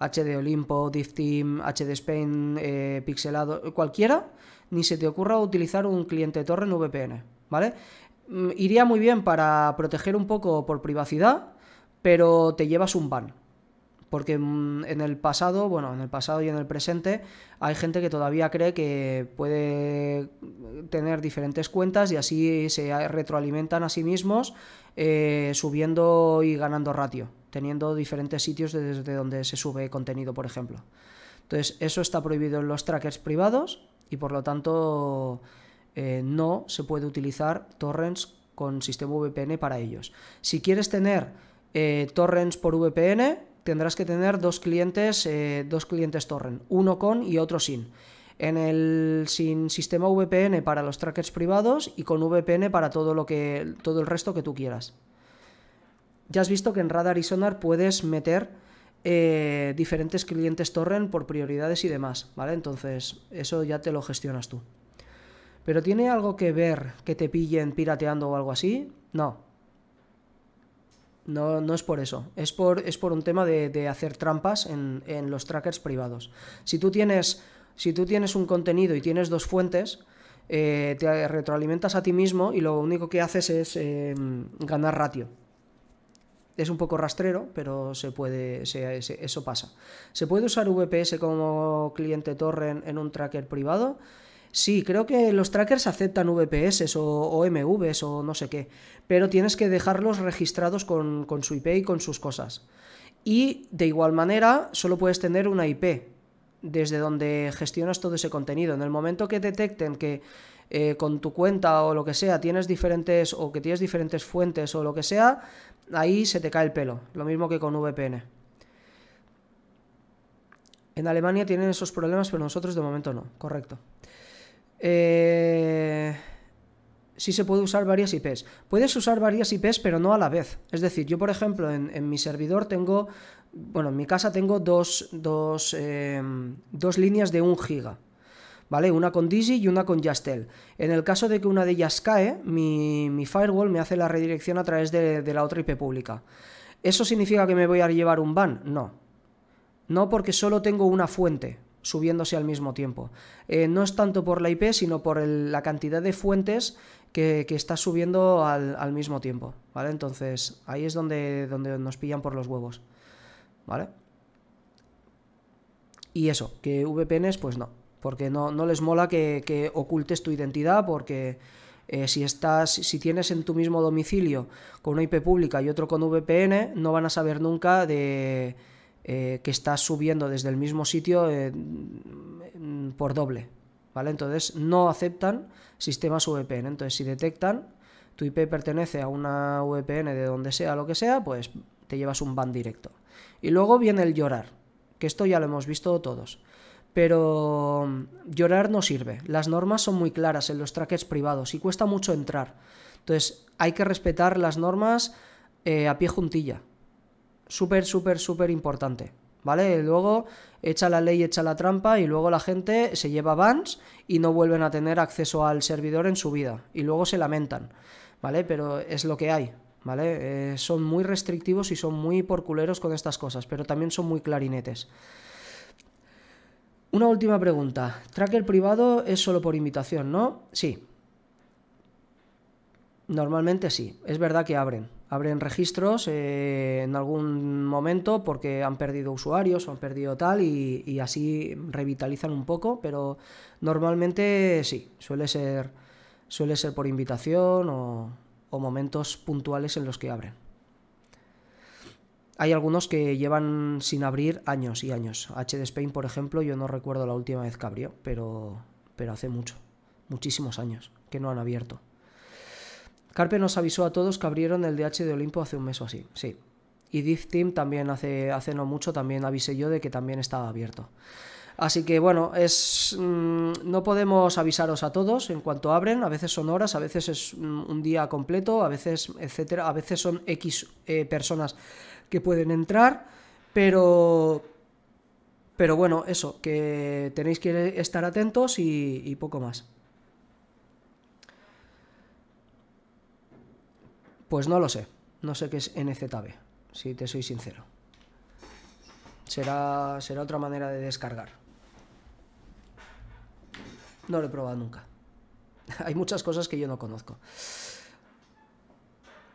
HD Olimpo, Team, HD Spain, eh, Pixelado, cualquiera, ni se te ocurra utilizar un cliente torre en VPN, ¿vale? Mm, iría muy bien para proteger un poco por privacidad, pero te llevas un ban. Porque mm, en el pasado, bueno, en el pasado y en el presente, hay gente que todavía cree que puede tener diferentes cuentas y así se retroalimentan a sí mismos, eh, subiendo y ganando ratio, teniendo diferentes sitios desde donde se sube contenido, por ejemplo. Entonces, eso está prohibido en los trackers privados y por lo tanto eh, no se puede utilizar torrents con sistema VPN para ellos. Si quieres tener eh, torrents por VPN, tendrás que tener dos clientes, eh, dos clientes torrent, uno con y otro sin. En el sin sistema VPN para los trackers privados y con VPN para todo lo que todo el resto que tú quieras. Ya has visto que en Radar y Sonar puedes meter eh, diferentes clientes torrent por prioridades y demás, ¿vale? Entonces, eso ya te lo gestionas tú. Pero ¿tiene algo que ver que te pillen pirateando o algo así? No, no, no es por eso. Es por, un tema de, hacer trampas en, los trackers privados. Si tú, tienes, un contenido y tienes dos fuentes, eh, te retroalimentas a ti mismo y lo único que haces es em, ganar ratio. Es un poco rastrero, pero se puede, eso pasa. ¿Se puede usar VPS como cliente torre en un tracker privado? Sí, creo que los trackers aceptan VPS o, MVs o no sé qué, pero tienes que dejarlos registrados con, su IP y con sus cosas. Y de igual manera, solo puedes tener una IP desde donde gestionas todo ese contenido. En el momento que detecten que eh, con tu cuenta o lo que sea tienes diferentes o que tienes diferentes fuentes o lo que sea, ahí se te cae el pelo. Lo mismo que con VPN. En Alemania tienen esos problemas, pero nosotros de momento no. Correcto. Eh sí se puede usar varias IPs. Puedes usar varias IPs, pero no a la vez. Es decir, yo, por ejemplo, en, mi servidor tengo, bueno, en mi casa tengo dos, dos, eh, dos líneas de un giga. ¿Vale? Una con Digi y una con Jastel. En el caso de que una de ellas cae, mi, firewall me hace la redirección a través de, de la otra IP pública. ¿Eso significa que me voy a llevar un ban? No. No, porque solo tengo una fuente subiéndose al mismo tiempo. Eh, no es tanto por la IP, sino por la cantidad de fuentes que, que estás subiendo al, mismo tiempo, ¿vale? Entonces, ahí es donde, donde nos pillan por los huevos, ¿vale? Y eso, que VPNs, pues no, porque no, les mola que, ocultes tu identidad, porque eh, si, estás, si tienes en tu mismo domicilio con una IP pública y otro con VPN, no van a saber nunca de eh, que está subiendo desde el mismo sitio eh, por doble. ¿Vale? Entonces no aceptan sistemas VPN. Entonces, si detectan tu IP pertenece a una VPN de donde sea, lo que sea, pues te llevas un ban directo. Y luego viene el llorar, que esto ya lo hemos visto todos. Pero mm, llorar no sirve. Las normas son muy claras en los trackers privados y cuesta mucho entrar. Entonces hay que respetar las normas eh, a pie juntilla súper, súper, súper importante. ¿Vale? Luego echa la ley, echa la trampa y luego la gente se lleva bans y no vuelven a tener acceso al servidor en su vida y luego se lamentan, ¿vale? Pero es lo que hay, ¿vale? Eh, son muy restrictivos y son muy porculeros con estas cosas, pero también son muy clarinetes. Una última pregunta. Tracker privado es solo por invitación, ¿no? Sí. Normalmente sí. Es verdad que abren abren registros eh, en algún momento porque han perdido usuarios o han perdido tal y, así revitalizan un poco, pero normalmente sí, suele ser, suele ser por invitación o, momentos puntuales en los que abren. Hay algunos que llevan sin abrir años y años. HD Spain, por ejemplo, yo no recuerdo la última vez que abrió, pero, pero hace mucho, muchísimos años que no han abierto. Carpe nos avisó a todos que abrieron el DH de Olimpo hace un mes o así, sí. Y Div Team también hace, no mucho, también avisé yo de que también estaba abierto. Así que bueno, es mm, no podemos avisaros a todos en cuanto abren, a veces son horas, a veces es mm, un día completo, a veces etcétera, a veces son X eh, personas que pueden entrar, pero pero bueno, eso, que tenéis que estar atentos y poco más. Pues no lo sé. No sé qué es NZB, si te soy sincero. Será, será otra manera de descargar. No lo he probado nunca. Hay muchas cosas que yo no conozco.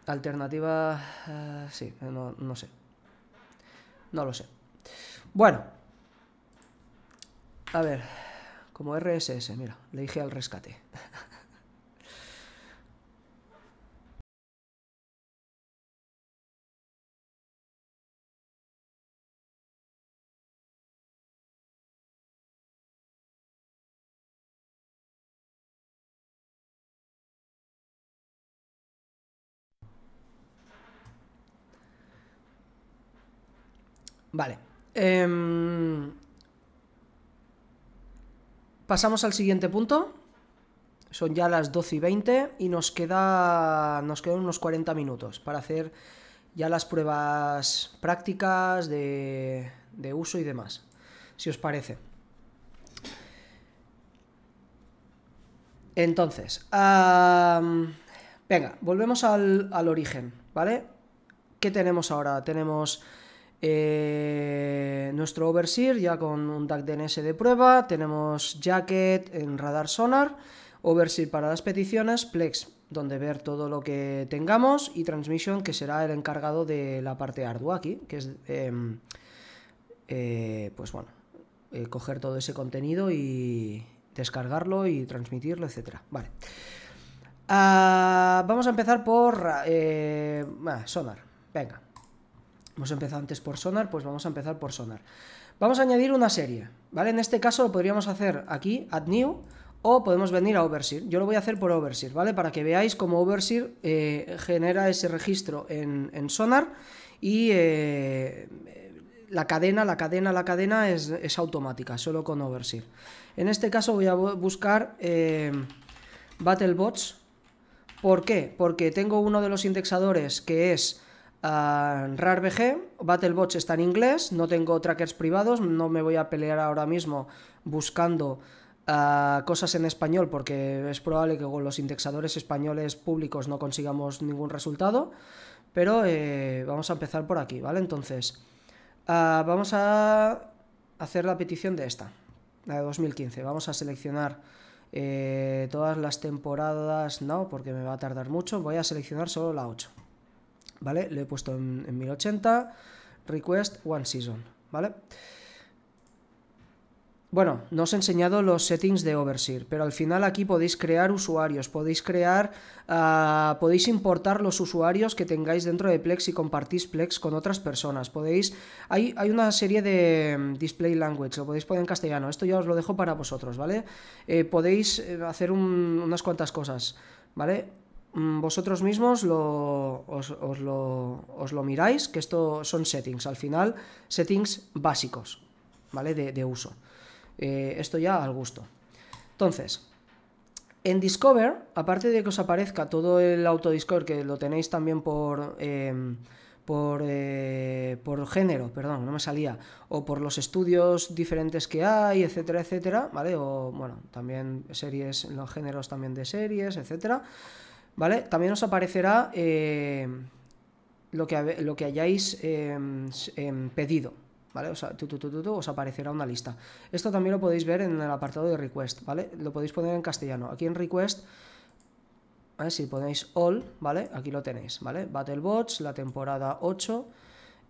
Alternativa... Eh, sí, no, no sé. No lo sé. Bueno. A ver. Como RSS, mira. Le dije al rescate. Vale. Em, pasamos al siguiente punto. Son ya las 12 y 20 y nos, queda, nos quedan unos 40 minutos para hacer ya las pruebas prácticas de, uso y demás, si os parece. Entonces, venga, volvemos al, al origen, ¿vale? ¿Qué tenemos ahora? Tenemos eh, nuestro Overseer ya con un DAC DNS de prueba, tenemos Jacket en Radar Sonar, Overseer para las peticiones, Plex donde ver todo lo que tengamos y Transmission que será el encargado de la parte ardua aquí, que es em, eh, pues bueno, eh, coger todo ese contenido y descargarlo y transmitirlo, etcétera. Vale. Ah, vamos a empezar por ah, Sonar. Venga, Hemos empezado antes por sonar, pues vamos a empezar por sonar. Vamos a añadir una serie, ¿vale? En este caso lo podríamos hacer aquí, add new, o podemos venir a Overseer. Yo lo voy a hacer por Overseer, ¿vale? Para que veáis cómo Overseer eh, genera ese registro en, Sonar y eh, la cadena, la cadena, la cadena es, automática, solo con Overseer. En este caso voy a buscar eh, BattleBots. ¿Por qué? Porque tengo uno de los indexadores que es Uh, RARBG, BattleBots está en inglés, no tengo trackers privados, no me voy a pelear ahora mismo buscando ah, cosas en español porque es probable que con los indexadores españoles públicos no consigamos ningún resultado, pero eh, vamos a empezar por aquí, ¿vale? Entonces, ah, vamos a hacer la petición de esta, la de 2015, vamos a seleccionar... Eh, todas las temporadas no, porque me va a tardar mucho. Voy a seleccionar solo la 8. ¿vale? Lo he puesto en, 1080, request one season, ¿vale? Bueno, no os he enseñado los settings de Overseer, pero al final aquí podéis crear usuarios, podéis crear, ah, podéis importar los usuarios que tengáis dentro de Plex y compartís Plex con otras personas. Podéis, hay, hay una serie de mm, display language, lo podéis poner en castellano. Esto ya os lo dejo para vosotros, ¿vale? Eh, podéis eh, hacer unas cuantas cosas, ¿vale? Mm, vosotros mismos lo, os, lo, miráis, que esto son settings, al final settings básicos, ¿vale? De, uso. Eh, esto ya al gusto. Entonces, en Discover, aparte de que os aparezca todo el autodiscover, que lo tenéis también por... Em, eh, por, género, perdón, no me salía, o por los estudios diferentes que hay, etcétera, etcétera, ¿vale? O, bueno, también series, los géneros también de series, etcétera. ¿vale? También os aparecerá eh, lo, que, lo, que, hayáis em, em, pedido, ¿vale? os aparecerá una lista. Esto también lo podéis ver en el apartado de request, ¿vale? Lo podéis poner en castellano. Aquí en request, si ponéis all, ¿vale? Aquí lo tenéis, ¿vale? Battlebots, la temporada 8,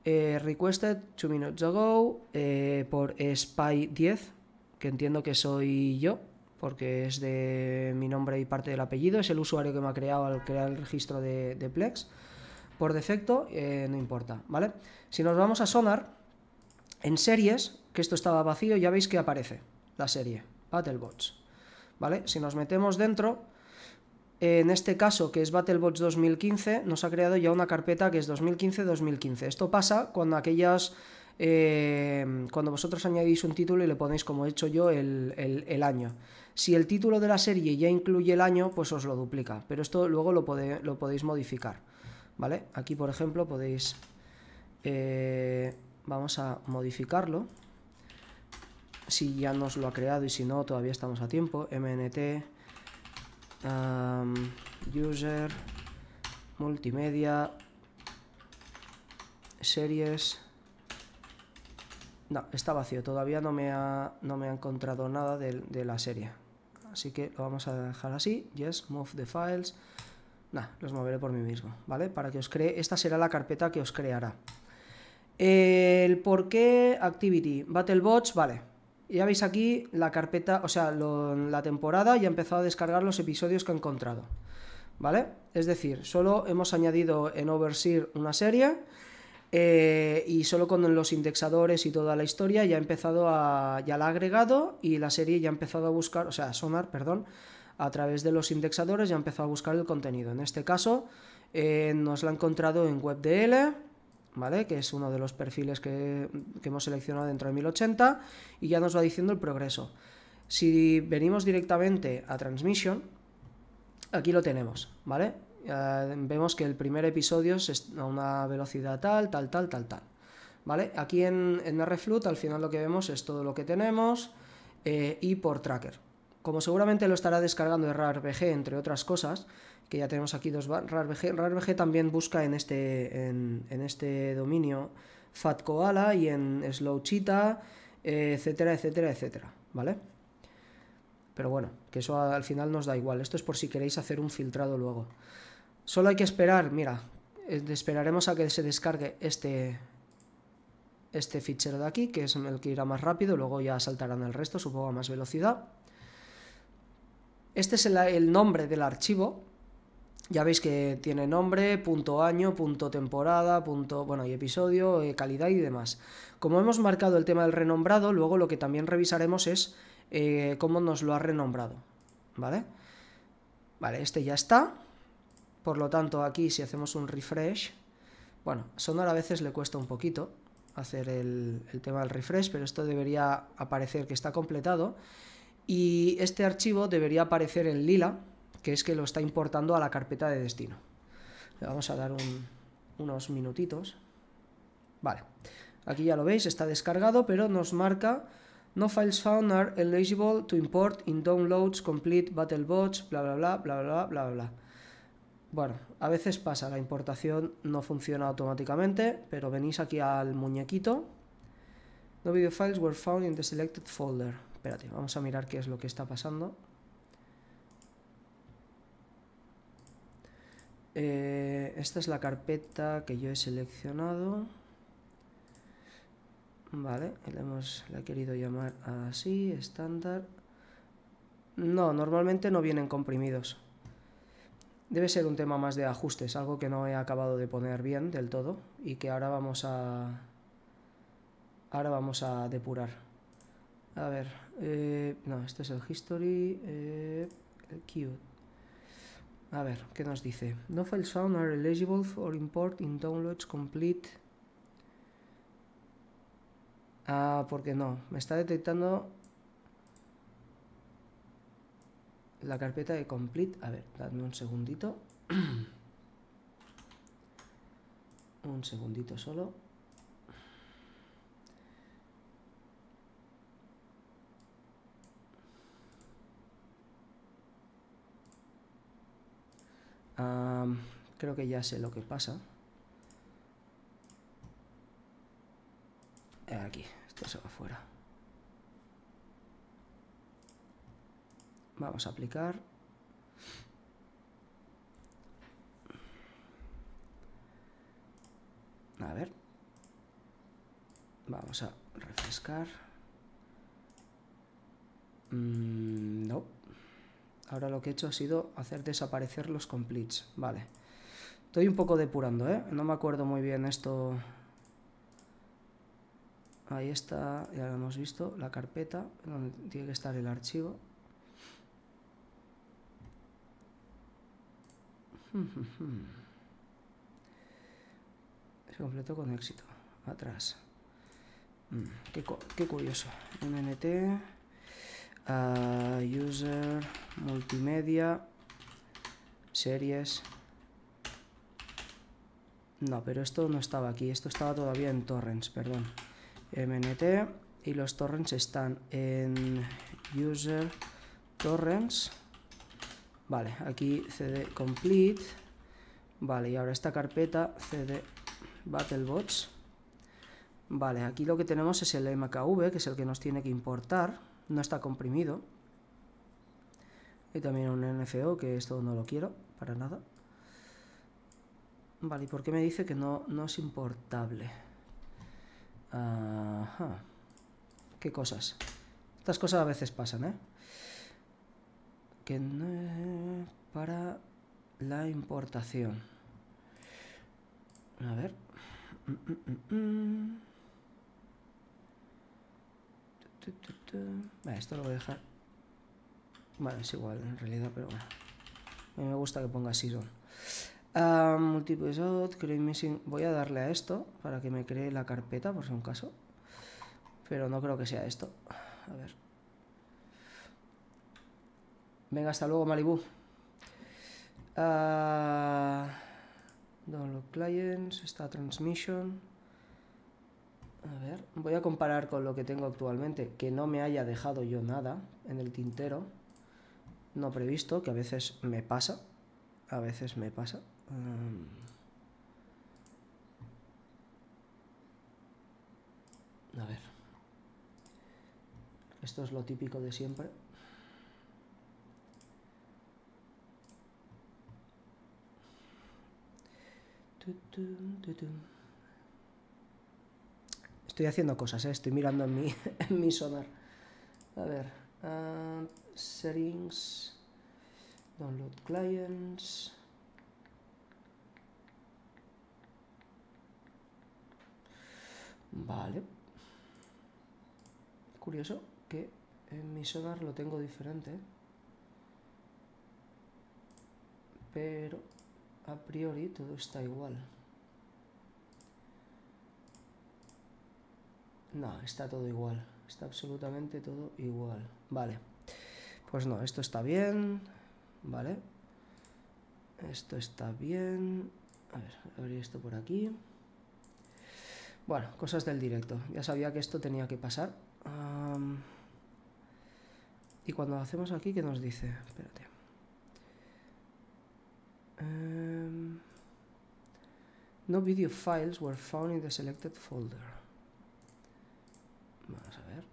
eh, requested 2 minutes ago eh, por Spy 10, que entiendo que soy yo, porque es de mi nombre y parte del apellido, es el usuario que me ha creado al crear el registro de, Plex. Por defecto, eh, no importa, ¿vale? Si nos vamos a Sonar, en series, que esto estaba vacío, ya veis que aparece la serie, BattleBots, ¿vale? Si nos metemos dentro, en este caso, que es BattleBots 2015, nos ha creado ya una carpeta que es 2015-2015. Esto pasa cuando aquellas Em, cuando vosotros añadís un título y le ponéis, como he hecho yo, el, año. Si el título de la serie ya incluye el año, pues os lo duplica, pero esto luego lo, podéis modificar. ¿Vale? Aquí, por ejemplo, podéis... Eh, vamos a modificarlo. Si ya nos lo ha creado y si no, todavía estamos a tiempo. MNT User Multimedia Series no, está vacío, todavía no me ha, no me ha encontrado nada de, la serie. Así que lo vamos a dejar así, yes, move the files. Nah, los moveré por mí mismo, ¿vale? Para que os cree, esta será la carpeta que os creará. El por qué activity, battlebots, vale. Ya veis aquí la carpeta, o sea, la temporada y ha empezado a descargar los episodios que he encontrado, ¿vale? Es decir, solo hemos añadido en Overseer una serie eh, y solo con los indexadores y toda la historia ya ha empezado a. ya la ha agregado y la serie ya ha empezado a buscar, o sea, a Sonar, perdón, a través de los indexadores ya ha empezado a buscar el contenido. En este caso, eh, nos lo ha encontrado en WebDL, ¿vale? Que es uno de los perfiles que, que hemos seleccionado dentro de 1080 y ya nos va diciendo el progreso. Si venimos directamente a Transmission, aquí lo tenemos, ¿vale? Eh, vemos que el primer episodio es a una velocidad tal, tal, tal, tal, tal. ¿Vale? Aquí en, en RFLUT al final lo que vemos es todo lo que tenemos eh, y por tracker. Como seguramente lo estará descargando de RARBG, entre otras cosas, que ya tenemos aquí dos RARBG, RARBG también busca en este, en, este dominio Fat y en SLOWCHITA eh, etcétera, etcétera, etcétera, ¿vale? Pero bueno, que eso al final nos da igual. Esto es por si queréis hacer un filtrado luego. Solo hay que esperar, mira, eh, esperaremos a que se descargue este, este fichero de aquí, que es el que irá más rápido, luego ya saltarán el resto, supongo a más velocidad. Este es el, nombre del archivo, ya veis que tiene nombre, punto año, punto temporada, punto, bueno, y episodio, eh, calidad y demás. Como hemos marcado el tema del renombrado, luego lo que también revisaremos es eh, cómo nos lo ha renombrado, ¿vale? Vale, este ya está. Por lo tanto, aquí si hacemos un refresh, bueno, Sonar a veces le cuesta un poquito hacer el, tema del refresh, pero esto debería aparecer que está completado. Y este archivo debería aparecer en lila, que es que lo está importando a la carpeta de destino. Le vamos a dar unos minutitos. Vale, aquí ya lo veis, está descargado, pero nos marca no files found are eligible to import in downloads, complete battle battlebots, bla bla bla bla bla bla bla. Bueno, a veces pasa, la importación no funciona automáticamente, pero venís aquí al muñequito. No video files were found in the selected folder. Espérate, vamos a mirar qué es lo que está pasando. Eh, esta es la carpeta que yo he seleccionado. Vale, le hemos, le he querido llamar así, estándar. No, normalmente no vienen comprimidos. Debe ser un tema más de ajustes, algo que no he acabado de poner bien del todo y que ahora vamos a, ahora vamos a depurar. A ver, eh, no, este es el history, eh, el cute. A ver, ¿qué nos dice? No files found are eligible for import in downloads complete. Ah, porque no, me está detectando la carpeta de complete. A ver, dadme un segundito. un segundito solo. creo que ya sé lo que pasa. Aquí, esto se va fuera. Vamos a aplicar. A ver. Vamos a refrescar. Mm, no. Ahora lo que he hecho ha sido hacer desaparecer los completes. Vale. Estoy un poco depurando, ¿eh? No me acuerdo muy bien esto. Ahí está, ya lo hemos visto, la carpeta, donde tiene que estar el archivo. Se completó con éxito. Atrás. Mm, qué, curioso. MNT. Ah, user. Multimedia. Series. No, pero esto no estaba aquí. Esto estaba todavía en torrents, perdón. MNT. Y los torrents están en user torrents Vale, aquí cd complete. Vale, y ahora esta carpeta cd battlebots. Vale, aquí lo que tenemos es el mkv, que es el que nos tiene que importar. No está comprimido. Y también un nfo, que esto no lo quiero para nada. Vale, ¿y por qué me dice que no, no es importable? Ajá. ¿Qué cosas? Estas cosas a veces pasan, ¿eh? que para la importación. A ver. esto lo voy a dejar. bueno, es igual en realidad, pero bueno. A mí me gusta que ponga Season. Uh, ah, multiple shot, Voy a darle a esto para que me cree la carpeta, por si un caso. Pero no creo que sea esto. A ver. Venga, hasta luego, Malibu. Ah, download clients, está transmission. A ver, voy a comparar con lo que tengo actualmente, que no me haya dejado yo nada en el tintero. No previsto, que a veces me pasa. A veces me pasa. Ah. a ver. Esto es lo típico de siempre. Estoy haciendo cosas, eh, estoy mirando en mi, en mi sonar. A ver. Ah, settings. Download clients. Vale. Curioso que en mi sonar lo tengo diferente. Pero a priori todo está igual. No, está todo igual. Está absolutamente todo igual. Vale. Pues no, esto está bien. Vale. Esto está bien. A ver, abrir esto por aquí. Bueno, cosas del directo. Ya sabía que esto tenía que pasar. Y cuando lo hacemos aquí, ¿qué nos dice? Espérate. Em, no video files were found in the selected folder. Vamos a ver.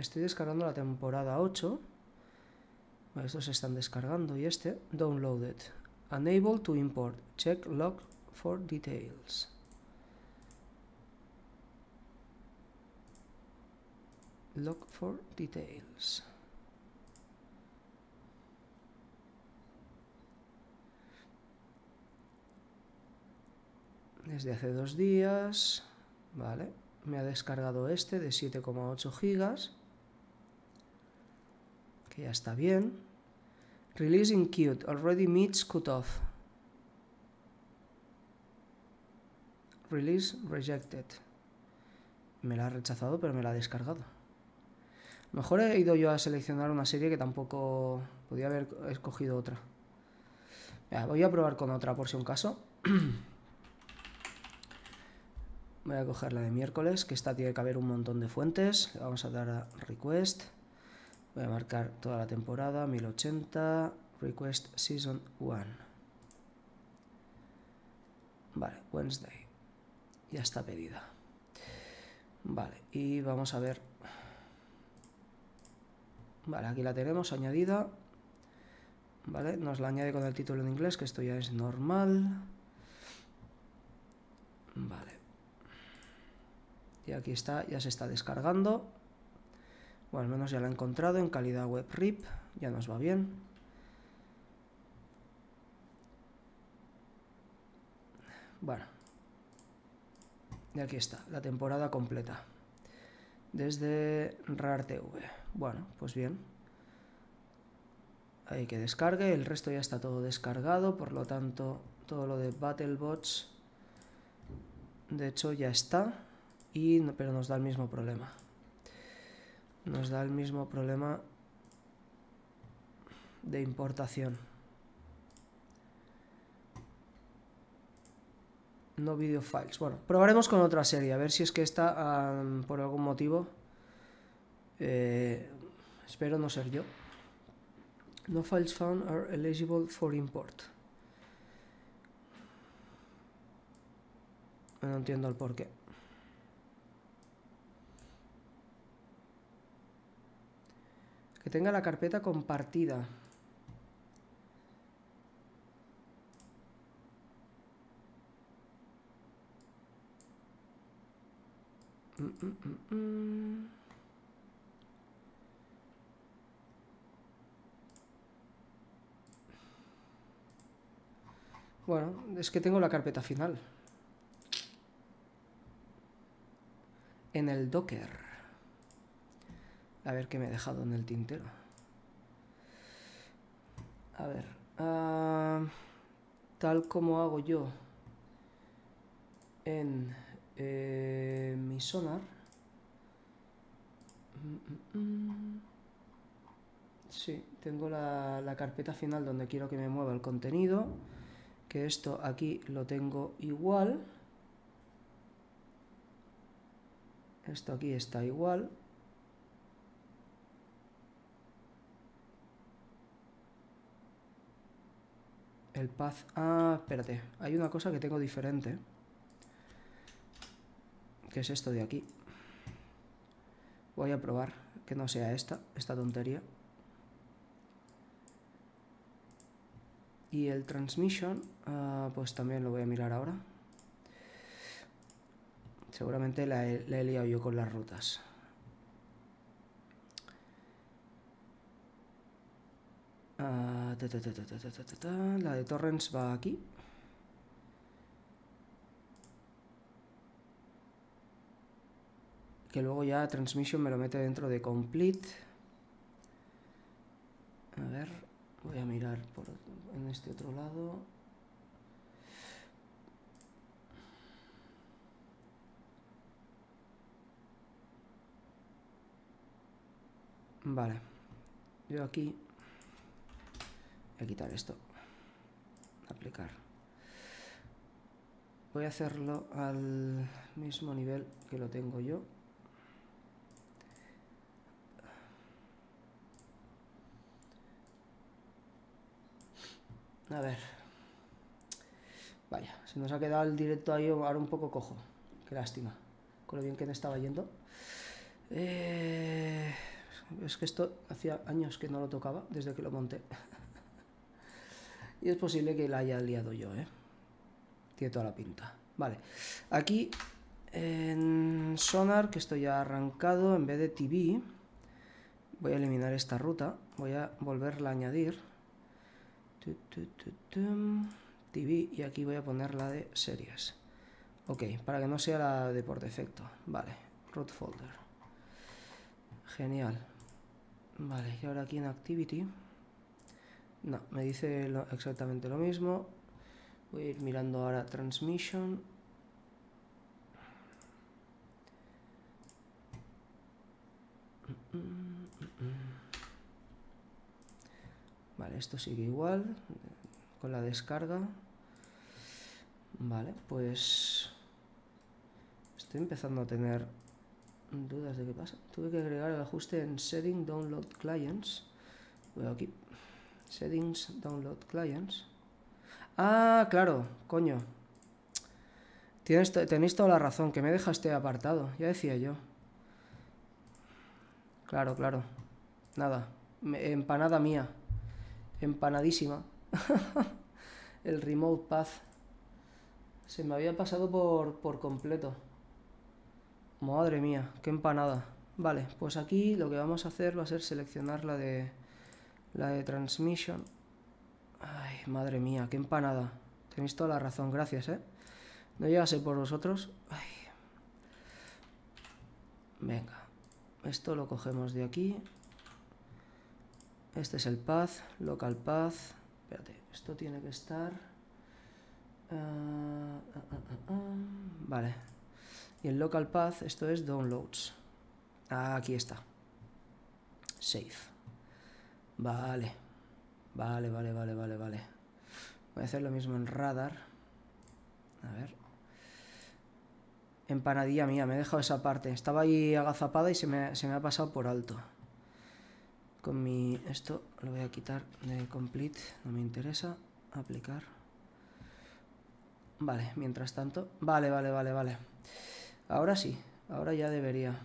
Estoy descargando la temporada 8. Bueno, estos se están descargando y este, downloaded. Unable to import. Check log for details. Log for details. desde hace dos días, ¿vale? Me ha descargado este de 7,8 gigas, que ya está bien. Releasing cute already meets cutoff. Release rejected. Me la ha rechazado, pero me la ha descargado. Mejor he ido yo a seleccionar una serie que tampoco podía haber escogido otra. voy a probar con otra por si un caso. Voy a coger la de miércoles, que esta tiene que haber un montón de fuentes. Le vamos a dar a request. Voy a marcar toda la temporada, 1080, request season 1. Vale, Wednesday. Ya está pedida. Vale, y vamos a ver. Vale, aquí la tenemos añadida. Vale, nos la añade con el título en inglés, que esto ya es normal. Vale. Y aquí está, ya se está descargando. o al menos ya la he encontrado en calidad web RIP, ya nos va bien. Bueno, y aquí está, la temporada completa. Desde TV Bueno, pues bien. hay que descargue, el resto ya está todo descargado, por lo tanto, todo lo de BattleBots, de hecho, ya está pero nos da el mismo problema. Nos da el mismo problema de importación. No video files. Bueno, probaremos con otra serie, a ver si es que esta, por algún motivo, eh, espero no ser yo. No files found are eligible for import. No entiendo el porqué. que tenga la carpeta compartida. Mm, mm, mm, bueno, es que tengo la carpeta final. En el Docker. A ver qué me he dejado en el tintero. A ver. Ah, tal como hago yo en eh, mi sonar. Mm, mm, mm. Sí, tengo la, la carpeta final donde quiero que me mueva el contenido. Que esto aquí lo tengo igual. Esto aquí está igual. El path... Ah, espérate. Hay una cosa que tengo diferente. Que es esto de aquí. Voy a probar que no sea esta, esta tontería. Y el transmission, ah, pues también lo voy a mirar ahora. Seguramente la la he liado yo con las rutas. la de Torrens va aquí. Que luego ya Transmission me lo mete dentro de Complete. A ver, voy a mirar por en este otro lado. Vale. Yo aquí a quitar esto. Aplicar. Voy a hacerlo al mismo nivel que lo tengo yo. A ver. Vaya, se nos ha quedado el directo ahí ahora un poco cojo. Qué lástima. Con lo bien que me estaba yendo. Eh, es que esto hacía años que no lo tocaba desde que lo monté. Y es posible que la haya liado yo, ¿eh? Tiene toda la pinta. Vale. Aquí en Sonar, que estoy ya arrancado, en vez de TV, voy a eliminar esta ruta. Voy a volverla a añadir. TV y aquí voy a poner la de series. Ok, para que no sea la de por defecto. Vale, root folder. Genial. Vale, y ahora aquí en Activity... No, me dice exactamente lo mismo. Voy a ir mirando ahora transmission. Vale, esto sigue igual con la descarga. Vale, pues estoy empezando a tener dudas de qué pasa. Tuve que agregar el ajuste en Setting Download Clients. Voy aquí, Settings, download clients. Ah, claro, coño. Tienes, tenéis toda la razón, que me deja este apartado, ya decía yo. Claro, claro. Nada, empanada mía. Empanadísima. El remote path. Se me había pasado por, por completo. Madre mía, qué empanada. Vale, pues aquí lo que vamos a hacer va a ser seleccionar la de... La de Transmission. Ay, madre mía, qué empanada. Tenéis toda la razón, gracias, ¿eh? No llegase por vosotros. Venga. Esto lo cogemos de aquí. Este es el path, local path. Espérate, esto tiene que estar... Eh, eh, eh, vale. Y el local path, esto es downloads. Ah, aquí está. Save. Vale. Vale, vale, vale, vale, vale. Voy a hacer lo mismo en radar. A ver. Empanadilla mía, me he dejado esa parte. Estaba ahí agazapada y se me, se me ha pasado por alto. Con mi... Esto lo voy a quitar de complete. No me interesa. Aplicar. Vale, mientras tanto... Vale, vale, vale, vale. Ahora sí. Ahora ya debería.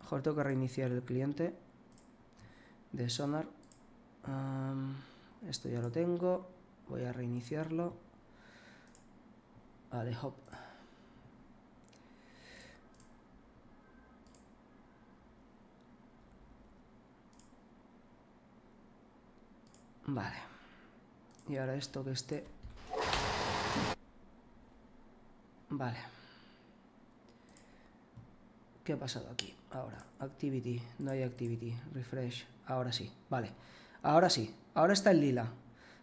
Mejor tengo que reiniciar el cliente de Sonar. esto ya lo tengo. Voy a reiniciarlo. Vale, hop. Vale. Y ahora esto que esté... Vale. ¿Qué ha pasado aquí? Ahora, activity, no hay activity, refresh. Ahora sí, vale. Ahora sí, ahora está el lila.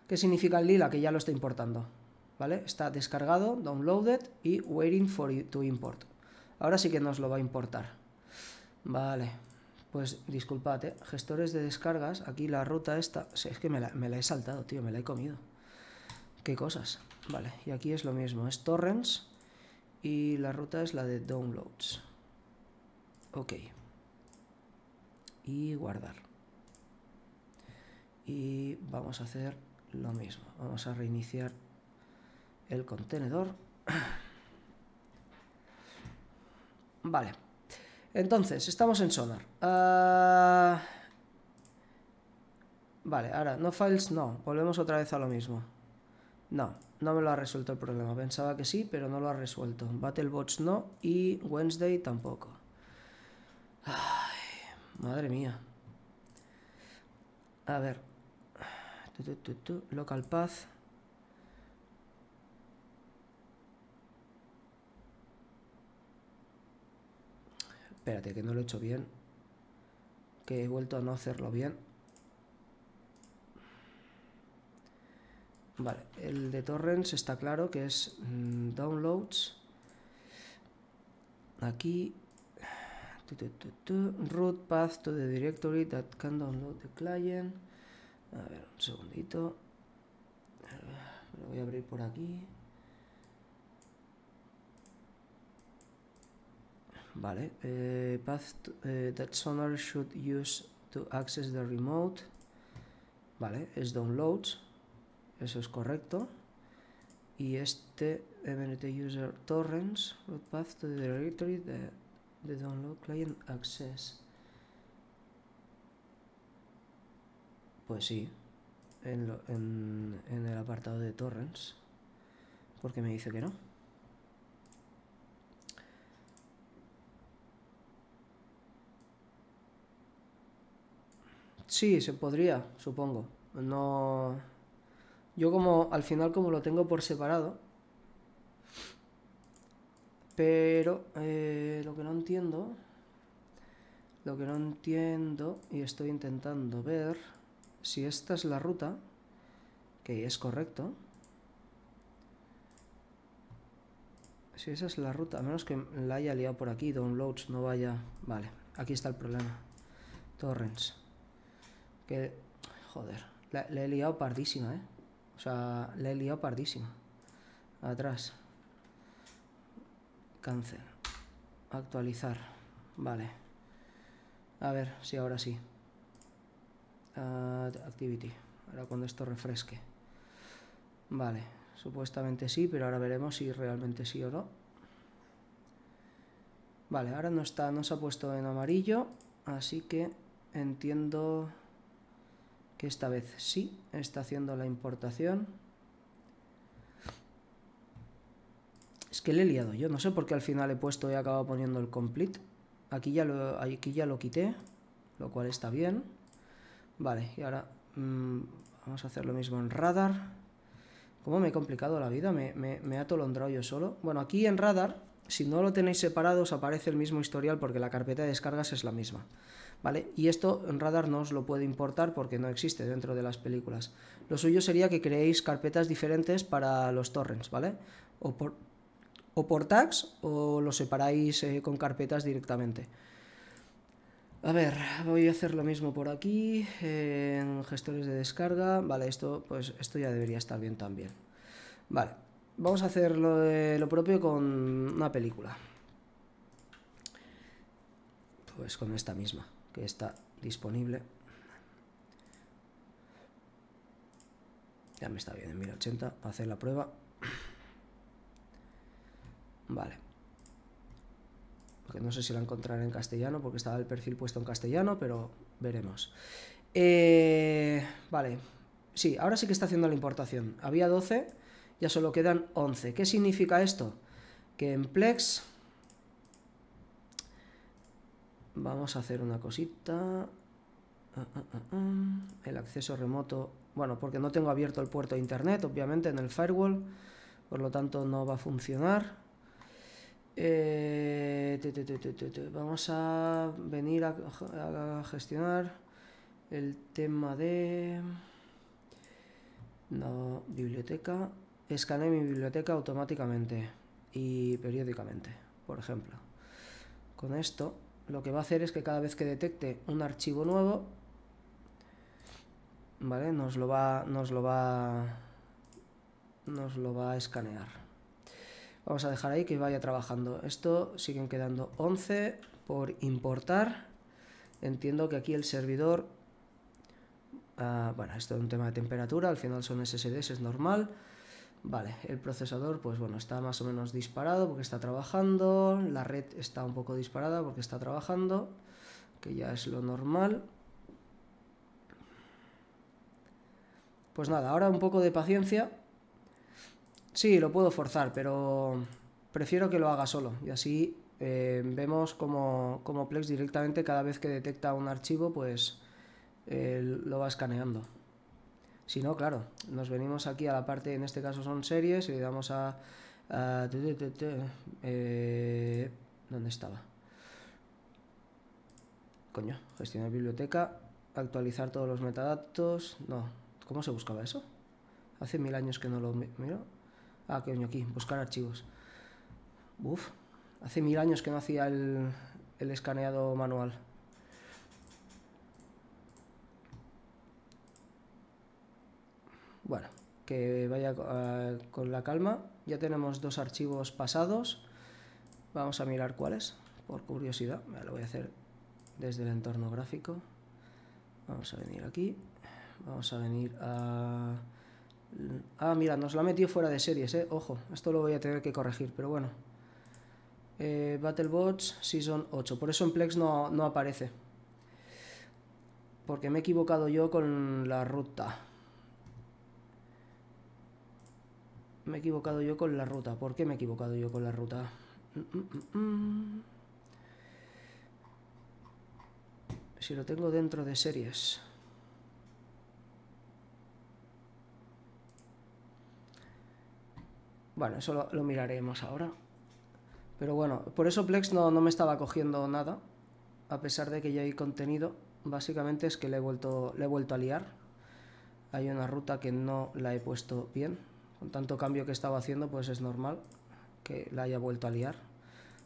¿Qué significa el lila? Que ya lo está importando. ¿Vale? Está descargado, downloaded y waiting for you to import. Ahora sí que nos lo va a importar. Vale, pues disculpad, ¿eh? gestores de descargas, aquí la ruta esta, es que me la, me la he saltado, tío, me la he comido. Qué cosas. Vale, y aquí es lo mismo, es torrents y la ruta es la de downloads. Ok. Y guardar y vamos a hacer lo mismo vamos a reiniciar el contenedor vale entonces estamos en sonar ah, vale ahora no files no volvemos otra vez a lo mismo no no me lo ha resuelto el problema pensaba que sí pero no lo ha resuelto battlebots no y wednesday tampoco madre mía a ver local path. Espérate, que no lo he hecho bien. Que he vuelto a no hacerlo bien. Vale, el de torrents está claro que es mm, downloads. Aquí. root path to the directory that can download the client. A ver, un segundito. lo voy a abrir por aquí. Vale. Eh, path eh, that Sonar should use to access the remote. Vale, es downloads. Eso es correcto. Y este MNT user torrents root path to the directory the, the download client access. Pues sí, en, el apartado de torrents, porque me dice que no. Sí, se podría, supongo. No. Yo como al final como lo tengo por separado. Pero eh, lo que no entiendo. Lo que no entiendo y estoy intentando ver si esta es la ruta, que es correcto, si esa es la ruta, a menos que la haya liado por aquí, downloads, no vaya, vale, aquí está el problema, torrents, que, joder, Le he liado pardísima, eh, o sea, la he liado pardísima, atrás, cancel, actualizar, vale, a ver si ahora sí activity, ahora cuando esto refresque. Vale, supuestamente sí, pero ahora veremos si realmente sí o no. Vale, ahora no está, no se ha puesto en amarillo, así que entiendo que esta vez sí está haciendo la importación. Es que le he liado yo, no sé por qué al final he puesto y he acabado poniendo el complete. Aquí ya lo, aquí ya lo quité, lo cual está bien. Vale, y ahora mm, vamos a hacer lo mismo en radar. ¿Cómo me he complicado la vida? Me, me, me yo solo. Bueno, aquí en radar, si no lo tenéis separado, os aparece el mismo historial porque la carpeta de descargas es la misma. ¿Vale? Y esto en radar no os lo puede importar porque no existe dentro de las películas. Lo suyo sería que creéis carpetas diferentes para los torrents, ¿vale? O por, o por tags o lo separáis eh, con carpetas directamente. A ver, voy a hacer lo mismo por aquí, en gestores de descarga, vale, esto, pues, esto ya debería estar bien también. Vale, vamos a hacer lo, lo propio con una película. Pues con esta misma, que está disponible. Ya me está bien en 1080 para hacer la prueba. Vale no sé si la encontraré en castellano porque estaba el perfil puesto en castellano, pero veremos. Eh, vale, sí, ahora sí que está haciendo la importación. Había 12, ya solo quedan 11. ¿Qué significa esto? Que en Plex... Vamos a hacer una cosita. Ah, ah, ah, el acceso remoto. Bueno, porque no tengo abierto el puerto de internet, obviamente, en el firewall. Por lo tanto, no va a funcionar. Eh, vamos a venir a, gestionar el tema de no, biblioteca. escaneé mi biblioteca automáticamente y periódicamente, por ejemplo. Con esto lo que va a hacer es que cada vez que detecte un archivo nuevo, ¿vale? Nos lo va, nos lo va, nos lo va a escanear. Vamos a dejar ahí que vaya trabajando. Esto siguen quedando 11 por importar. Entiendo que aquí el servidor... Ah, bueno, esto es un tema de temperatura, al final son SSDs, es normal. Vale, el procesador pues bueno, está más o menos disparado porque está trabajando, la red está un poco disparada porque está trabajando, que ya es lo normal. Pues nada, ahora un poco de paciencia Sí, lo puedo forzar, pero prefiero que lo haga solo y así eh, vemos como, Plex directamente cada vez que detecta un archivo, pues eh, lo va escaneando. Si no, claro, nos venimos aquí a la parte, en este caso son series, y le damos a... Eh, ¿Dónde estaba? Coño, gestionar biblioteca, actualizar todos los metadatos... No, ¿cómo se buscaba eso? Hace mil años que no lo miro. Ah, qué coño aquí, buscar archivos. Uf, hace mil años que no hacía el, escaneado manual. Bueno, que vaya con la calma. Ya tenemos dos archivos pasados. Vamos a mirar cuáles, por curiosidad. lo voy a hacer desde el entorno gráfico. Vamos a venir aquí. Vamos a venir a... Ah, mira, nos la ha metido fuera de series, ¿eh? Ojo, esto lo voy a tener que corregir, pero bueno. Eh, Battlebots Season 8. Por eso en Plex no, aparece. Porque me he equivocado yo con la ruta. Me he equivocado yo con la ruta. ¿Por qué me he equivocado yo con la ruta? Mm, mm, mm, si lo tengo dentro de series. Bueno, eso lo, miraremos ahora. Pero bueno, por eso Plex no, me estaba cogiendo nada, a pesar de que ya hay contenido. Básicamente es que le he vuelto, le he vuelto a liar. Hay una ruta que no la he puesto bien. Con tanto cambio que estaba haciendo, pues es normal que la haya vuelto a liar.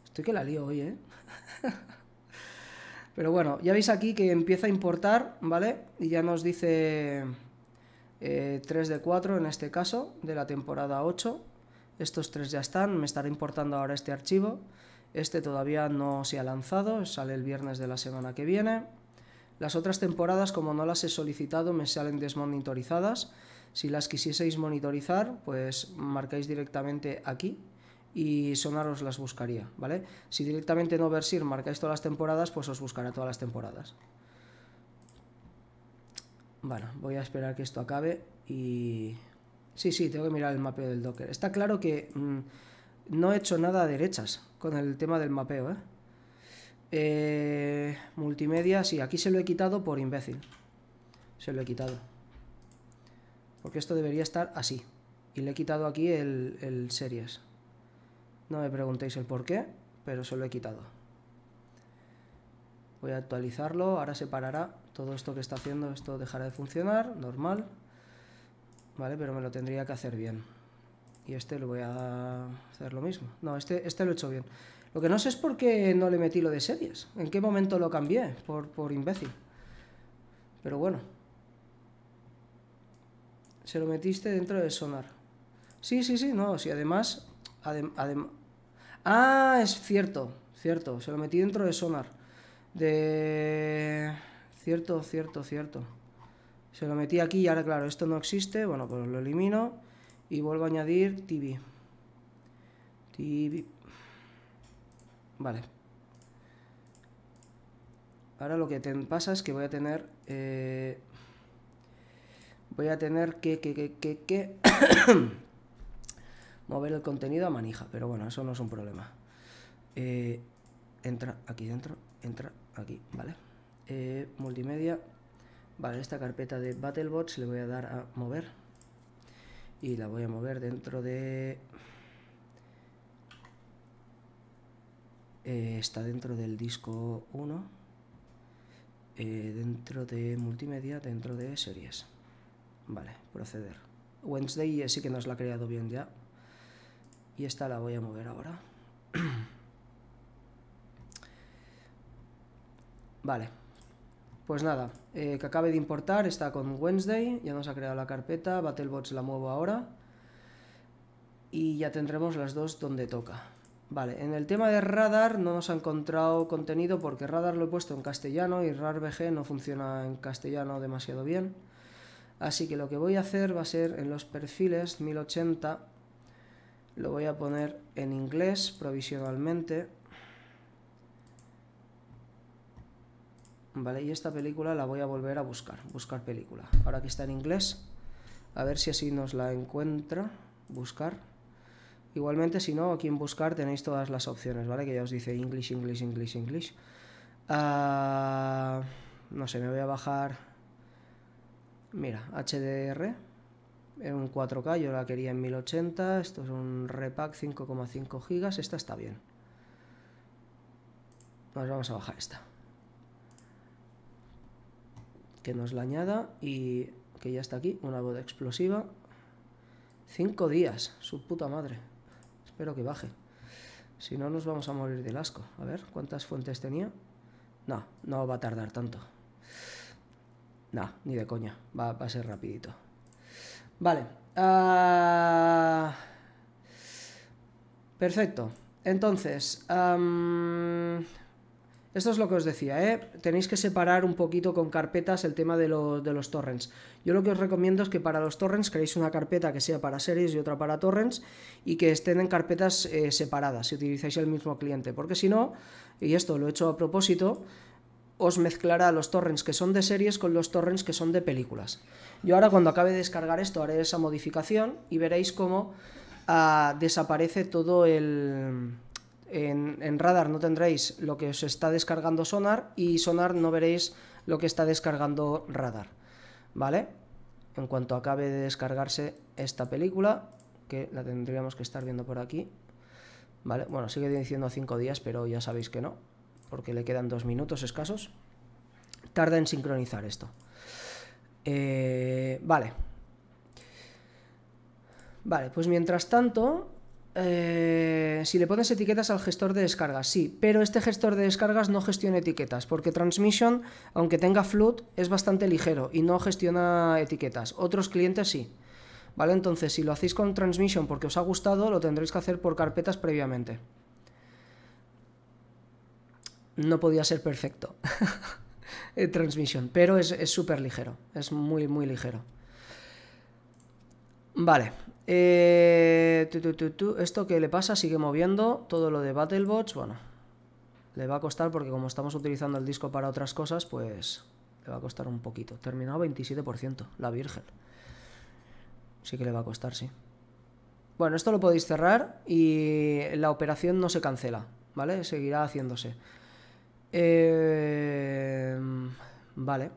Estoy que la lío hoy, ¿eh? Pero bueno, ya veis aquí que empieza a importar, ¿vale? Y ya nos dice 3 eh, de 4 en este caso, de la temporada 8. Estos tres ya están, me estaré importando ahora este archivo. Este todavía no se ha lanzado, sale el viernes de la semana que viene. Las otras temporadas, como no las he solicitado, me salen desmonitorizadas. Si las quisieseis monitorizar, pues marcáis directamente aquí y sonaros os las buscaría, ¿vale? Si directamente en Overseer marcáis todas las temporadas, pues os buscará todas las temporadas. Bueno, voy a esperar que esto acabe y Sí, sí, tengo que mirar el mapeo del Docker. Está claro que mm, no he hecho nada a derechas con el tema del mapeo, ¿eh? Eh, multimedia, sí, aquí se lo he quitado por imbécil. Se lo he quitado. Porque esto debería estar así. Y le he quitado aquí el, el series. No me preguntéis el por qué, pero se lo he quitado. Voy a actualizarlo, ahora se parará todo esto que está haciendo, esto dejará de funcionar, normal. ¿vale? Pero me lo tendría que hacer bien. Y este lo voy a hacer lo mismo. No, este, este lo he hecho bien. Lo que no sé es por qué no le metí lo de series. ¿En qué momento lo cambié? Por, imbécil. Pero bueno. Se lo metiste dentro de sonar. Sí, sí, sí, no. si además... Ah, es cierto, cierto. Se lo metí dentro de sonar. De... Cierto, cierto, cierto. Se lo metí aquí y ahora, claro, esto no existe. Bueno, pues lo elimino y vuelvo a añadir TV. TV. Vale. Ahora lo que te pasa es que voy a tener... Eh, voy a tener que, que, que, que, mover el contenido a manija. Pero bueno, eso no es un problema. Eh, entra aquí dentro, entra aquí, ¿vale? Eh, multimedia, Vale, esta carpeta de BattleBots le voy a dar a mover. Y la voy a mover dentro de... Eh, está dentro del disco 1. Eh, dentro de multimedia, dentro de series. Vale, proceder. Wednesday sí que nos la ha creado bien ya. Y esta la voy a mover ahora. vale. Pues nada, eh, que acabe de importar, está con Wednesday, ya nos ha creado la carpeta, BattleBots la muevo ahora y ya tendremos las dos donde toca. Vale, en el tema de radar no nos ha encontrado contenido porque radar lo he puesto en castellano y RARBG no funciona en castellano demasiado bien. Así que lo que voy a hacer va a ser en los perfiles 1080, lo voy a poner en inglés provisionalmente Vale, y esta película la voy a volver a buscar, buscar película. Ahora que está en inglés, a ver si así nos la encuentra, buscar. Igualmente, si no, aquí en buscar tenéis todas las opciones, ¿vale? Que ya os dice English, English, English, English. Ah, no sé, me voy a bajar... Mira, HDR, en un 4K, yo la quería en 1080, esto es un repack 5,5 gigas, esta está bien. Nos vamos a bajar esta que nos la añada y que ya está aquí, una boda explosiva. Cinco días, su puta madre. Espero que baje. Si no, nos vamos a morir del asco. A ver, ¿cuántas fuentes tenía? No, no va a tardar tanto. No, ni de coña. Va, a ser rapidito. Vale. Ah, perfecto. Entonces... Esto es lo que os decía, ¿eh? tenéis que separar un poquito con carpetas el tema de, de, los torrents. Yo lo que os recomiendo es que para los torrents creéis una carpeta que sea para series y otra para torrents y que estén en carpetas eh, separadas si utilizáis el mismo cliente, porque si no, y esto lo he hecho a propósito, os mezclará los torrents que son de series con los torrents que son de películas. Yo ahora cuando acabe de descargar esto haré esa modificación y veréis cómo ah, desaparece todo el en, radar no tendréis lo que os está descargando sonar y sonar no veréis lo que está descargando radar. ¿Vale? En cuanto acabe de descargarse esta película, que la tendríamos que estar viendo por aquí. ¿Vale? Bueno, sigue diciendo 5 días, pero ya sabéis que no, porque le quedan dos minutos escasos. Tarda en sincronizar esto. Eh, vale. Vale, pues mientras tanto, eh, si le pones etiquetas al gestor de descargas, sí, pero este gestor de descargas no gestiona etiquetas, porque Transmission, aunque tenga flood, es bastante ligero y no gestiona etiquetas. Otros clientes sí. ¿Vale? Entonces, si lo hacéis con Transmission porque os ha gustado, lo tendréis que hacer por carpetas previamente. No podía ser perfecto. Transmission, pero es súper ligero, es muy, muy ligero. Vale. Eh, esto que le pasa sigue moviendo todo lo de BattleBots. Bueno, le va a costar porque como estamos utilizando el disco para otras cosas, pues le va a costar un poquito. Terminado 27%, la Virgen. Sí que le va a costar, sí. Bueno, esto lo podéis cerrar y la operación no se cancela, ¿vale? Seguirá haciéndose. Eh, vale.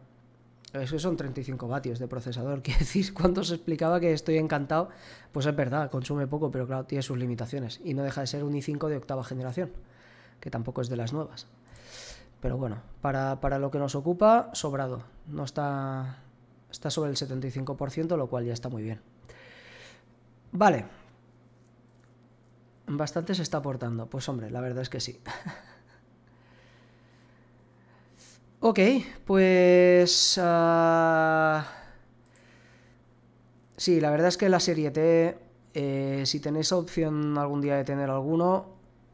Eso son 35 vatios de procesador. Quiero decir, cuando os explicaba que estoy encantado, pues es verdad, consume poco, pero claro, tiene sus limitaciones. Y no deja de ser un i5 de octava generación, que tampoco es de las nuevas. Pero bueno, para, para lo que nos ocupa, sobrado. No está, está sobre el 75%, lo cual ya está muy bien. Vale. Bastante se está aportando. Pues hombre, la verdad es que sí. Ok, pues... Ah, sí, la verdad es que la serie T, eh, si tenéis opción algún día de tener alguno,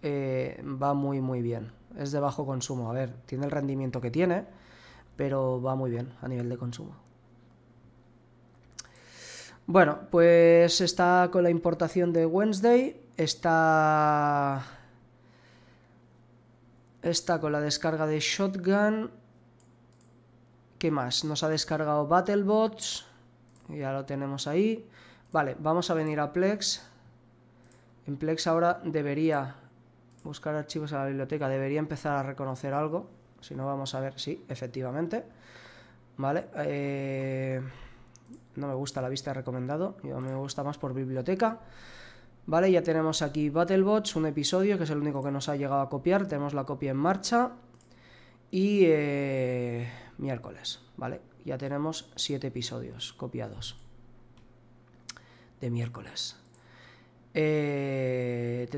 eh, va muy muy bien. Es de bajo consumo, a ver, tiene el rendimiento que tiene, pero va muy bien a nivel de consumo. Bueno, pues está con la importación de Wednesday, está... Está con la descarga de Shotgun ¿Qué más? Nos ha descargado BattleBots. Ya lo tenemos ahí. Vale, vamos a venir a Plex. En Plex ahora debería buscar archivos en la biblioteca. Debería empezar a reconocer algo. Si no, vamos a ver. Sí, efectivamente. Vale. Eh, no me gusta la vista recomendado. Yo me gusta más por biblioteca. Vale, ya tenemos aquí BattleBots, un episodio que es el único que nos ha llegado a copiar. Tenemos la copia en marcha. Y... Eh, miércoles, ¿vale? Ya tenemos siete episodios copiados de miércoles. Eh,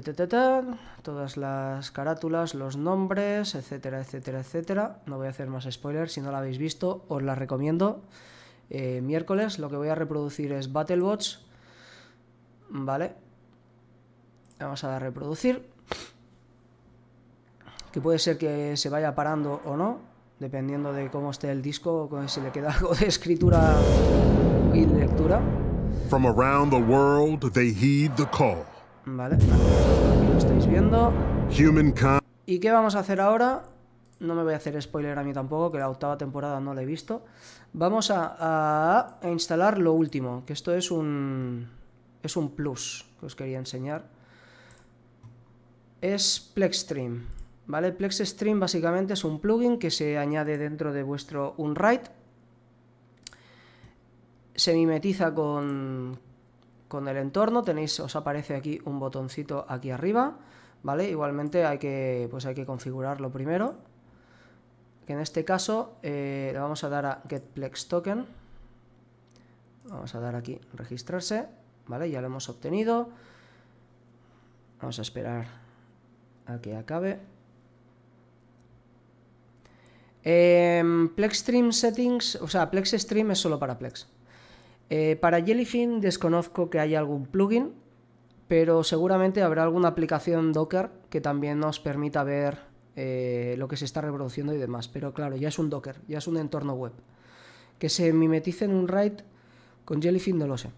todas las carátulas, los nombres, etcétera, etcétera, etcétera. No voy a hacer más spoilers, si no la habéis visto, os la recomiendo. Eh, miércoles lo que voy a reproducir es Battlebots, ¿vale? Vamos a dar reproducir, que puede ser que se vaya parando o no, dependiendo de cómo esté el disco, si le queda algo de escritura y lectura. Vale, lo estáis viendo. ¿Y qué vamos a hacer ahora? No me voy a hacer spoiler a mí tampoco, que la octava temporada no la he visto. Vamos a, instalar lo último, que esto es un, es un plus que os quería enseñar. Es Plexstream. ¿vale? Plex Stream básicamente es un plugin que se añade dentro de vuestro Unwrite, Se mimetiza con, el entorno, tenéis, os aparece aquí un botoncito aquí arriba, ¿vale? Igualmente hay que, pues hay que configurarlo primero, que en este caso eh, le vamos a dar a Get Token, vamos a dar aquí registrarse, ¿vale? Ya lo hemos obtenido, vamos a esperar a que acabe. Em, Plex Stream Settings, o sea, Plex Stream es solo para Plex. Eh, para Jellyfin desconozco que haya algún plugin, pero seguramente habrá alguna aplicación Docker que también nos permita ver eh, lo que se está reproduciendo y demás. Pero claro, ya es un Docker, ya es un entorno web. Que se mimetice en un RAID con Jellyfin no lo sé.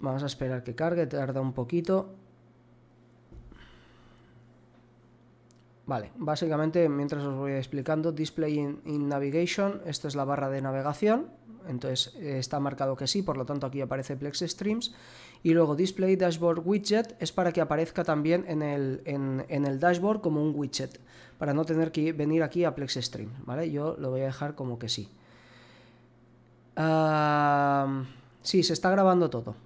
Vamos a esperar que cargue, tarda un poquito. Vale, básicamente mientras os voy explicando, Display in, Navigation, esto es la barra de navegación, entonces eh, está marcado que sí, por lo tanto aquí aparece Plex Streams, y luego Display Dashboard Widget es para que aparezca también en el, dashboard como un widget, para no tener que venir aquí a Plex Streams, ¿vale? Yo lo voy a dejar como que sí. Ah, sí, se está grabando todo.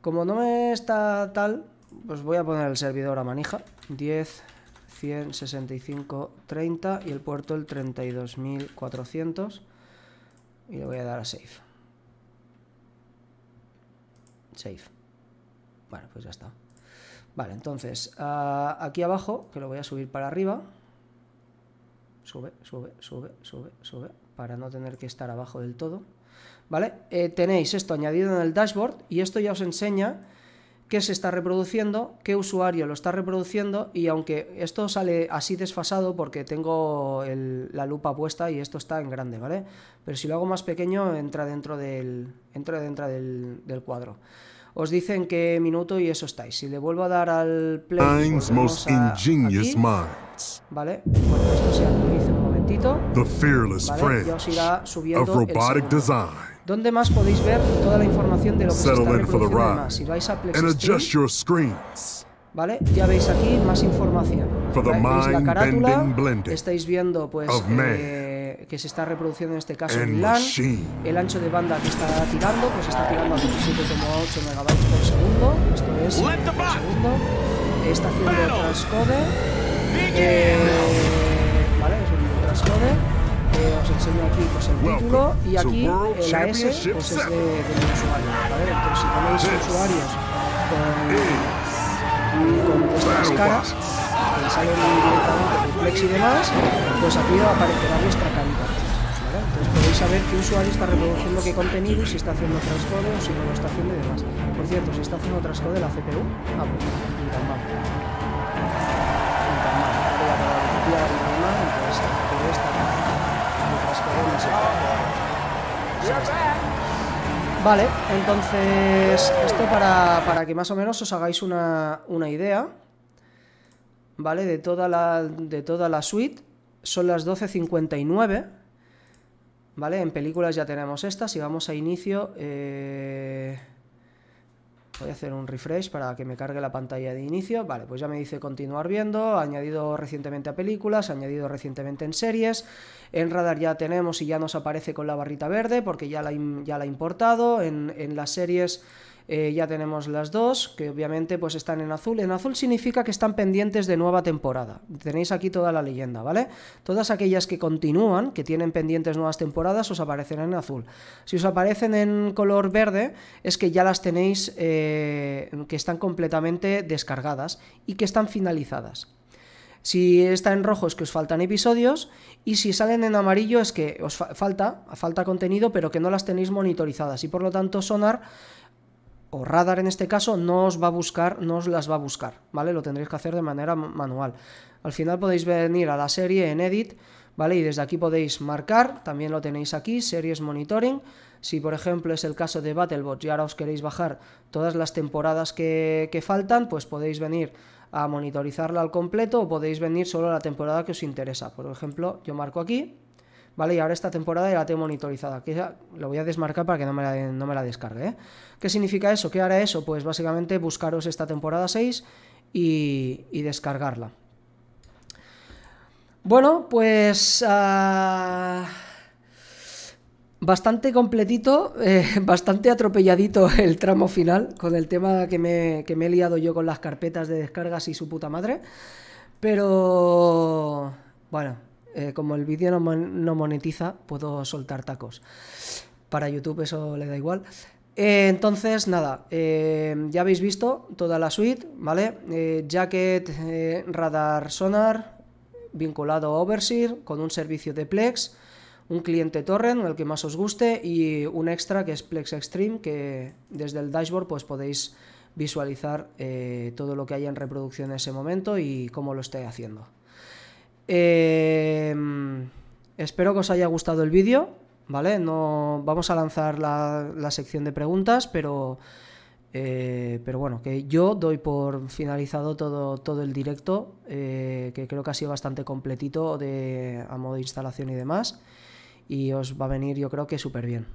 Como no me está tal, pues voy a poner el servidor a manija, 10... 165.30 y el puerto el 32.400 y le voy a dar a save. Save. Bueno, pues ya está. Vale, entonces, ah, aquí abajo, que lo voy a subir para arriba. Sube, sube, sube, sube, sube, para no tener que estar abajo del todo. ¿Vale? Eh, tenéis esto añadido en el dashboard y esto ya os enseña qué se está reproduciendo, qué usuario lo está reproduciendo y aunque esto sale así desfasado porque tengo la lupa puesta y esto está en grande, ¿vale? Pero si lo hago más pequeño entra dentro del, entra dentro del, cuadro. Os dicen qué minuto y eso estáis. Si le vuelvo a dar al play, ¿vale? Bueno, esto se actualiza un momentito. ¿vale? Ya os irá subiendo el segundo. ¿Dónde más podéis ver toda la información de lo que se está reproduciendo más. Si vais a Stream, ¿vale? Ya veis aquí más información. ¿vale? la carátula, estáis viendo pues eh, que se está reproduciendo en este caso el LAN, el ancho de banda que está tirando, pues está tirando a 27,8 megabits por segundo, esto es por segundo, está haciendo transcode, eh, ¿vale? Es un transcode os enseño aquí pues, el título y aquí el AS pues, es de, mi usuario. Entonces, si tenéis usuarios con, con vuestras caras, que salen directamente flex y demás, pues aquí aparecerá vuestra carita. ¿vale? Entonces podéis saber qué usuario está reproduciendo qué contenido, si está haciendo transcode o si no lo está haciendo y demás. Por cierto, si está haciendo transcode la CPU, ah, pues, Vale, entonces esto para, que más o menos os hagáis una, idea, ¿vale? De toda la, de toda la suite, son las 12.59, ¿vale? En películas ya tenemos estas y vamos a inicio... Eh... Voy a hacer un refresh para que me cargue la pantalla de inicio. Vale, pues ya me dice continuar viendo. Añadido recientemente a películas, añadido recientemente en series. En radar ya tenemos y ya nos aparece con la barrita verde porque ya la, ya la importado. En, en las series eh, ya tenemos las dos, que obviamente pues están en azul. En azul significa que están pendientes de nueva temporada. Tenéis aquí toda la leyenda, ¿vale? Todas aquellas que continúan, que tienen pendientes nuevas temporadas, os aparecerán en azul. Si os aparecen en color verde, es que ya las tenéis, eh, que están completamente descargadas y que están finalizadas. Si está en rojo es que os faltan episodios y si salen en amarillo es que os falta, falta contenido, pero que no las tenéis monitorizadas y por lo tanto Sonar o radar en este caso, no os va a buscar, no os las va a buscar, ¿vale? Lo tendréis que hacer de manera manual. Al final podéis venir a la serie en Edit, ¿vale? Y desde aquí podéis marcar, también lo tenéis aquí, Series Monitoring. Si por ejemplo es el caso de Battlebot y ahora os queréis bajar todas las temporadas que, que faltan, pues podéis venir a monitorizarla al completo o podéis venir solo a la temporada que os interesa. Por ejemplo, yo marco aquí ¿vale? Y ahora esta temporada ya la tengo monitorizada, que lo voy a desmarcar para que no me la, no me la descargue, ¿eh? ¿Qué significa eso? ¿Qué hará eso? Pues básicamente buscaros esta temporada 6 y, descargarla. Bueno, pues... Ah, bastante completito, eh, bastante atropelladito el tramo final con el tema que me, que me, he liado yo con las carpetas de descargas y su puta madre. Pero bueno, eh, como el vídeo no, monetiza, puedo soltar tacos. Para YouTube eso le da igual. Eh, entonces, nada, eh, ya habéis visto toda la suite, ¿vale? jacket, radar, sonar, vinculado a Overseer, con un servicio de Plex, un cliente torrent, el que más os guste, y un extra que es Plex Extreme, que desde el dashboard pues podéis visualizar todo lo que hay en reproducción en ese momento y cómo lo esté haciendo. Em, espero que os haya gustado el vídeo, ¿vale? No vamos a lanzar la, sección de preguntas, pero, eh, pero bueno, que yo doy por finalizado todo, todo el directo, eh, que creo que ha sido bastante completito de, a modo de instalación y demás, y os va a venir yo creo que súper bien.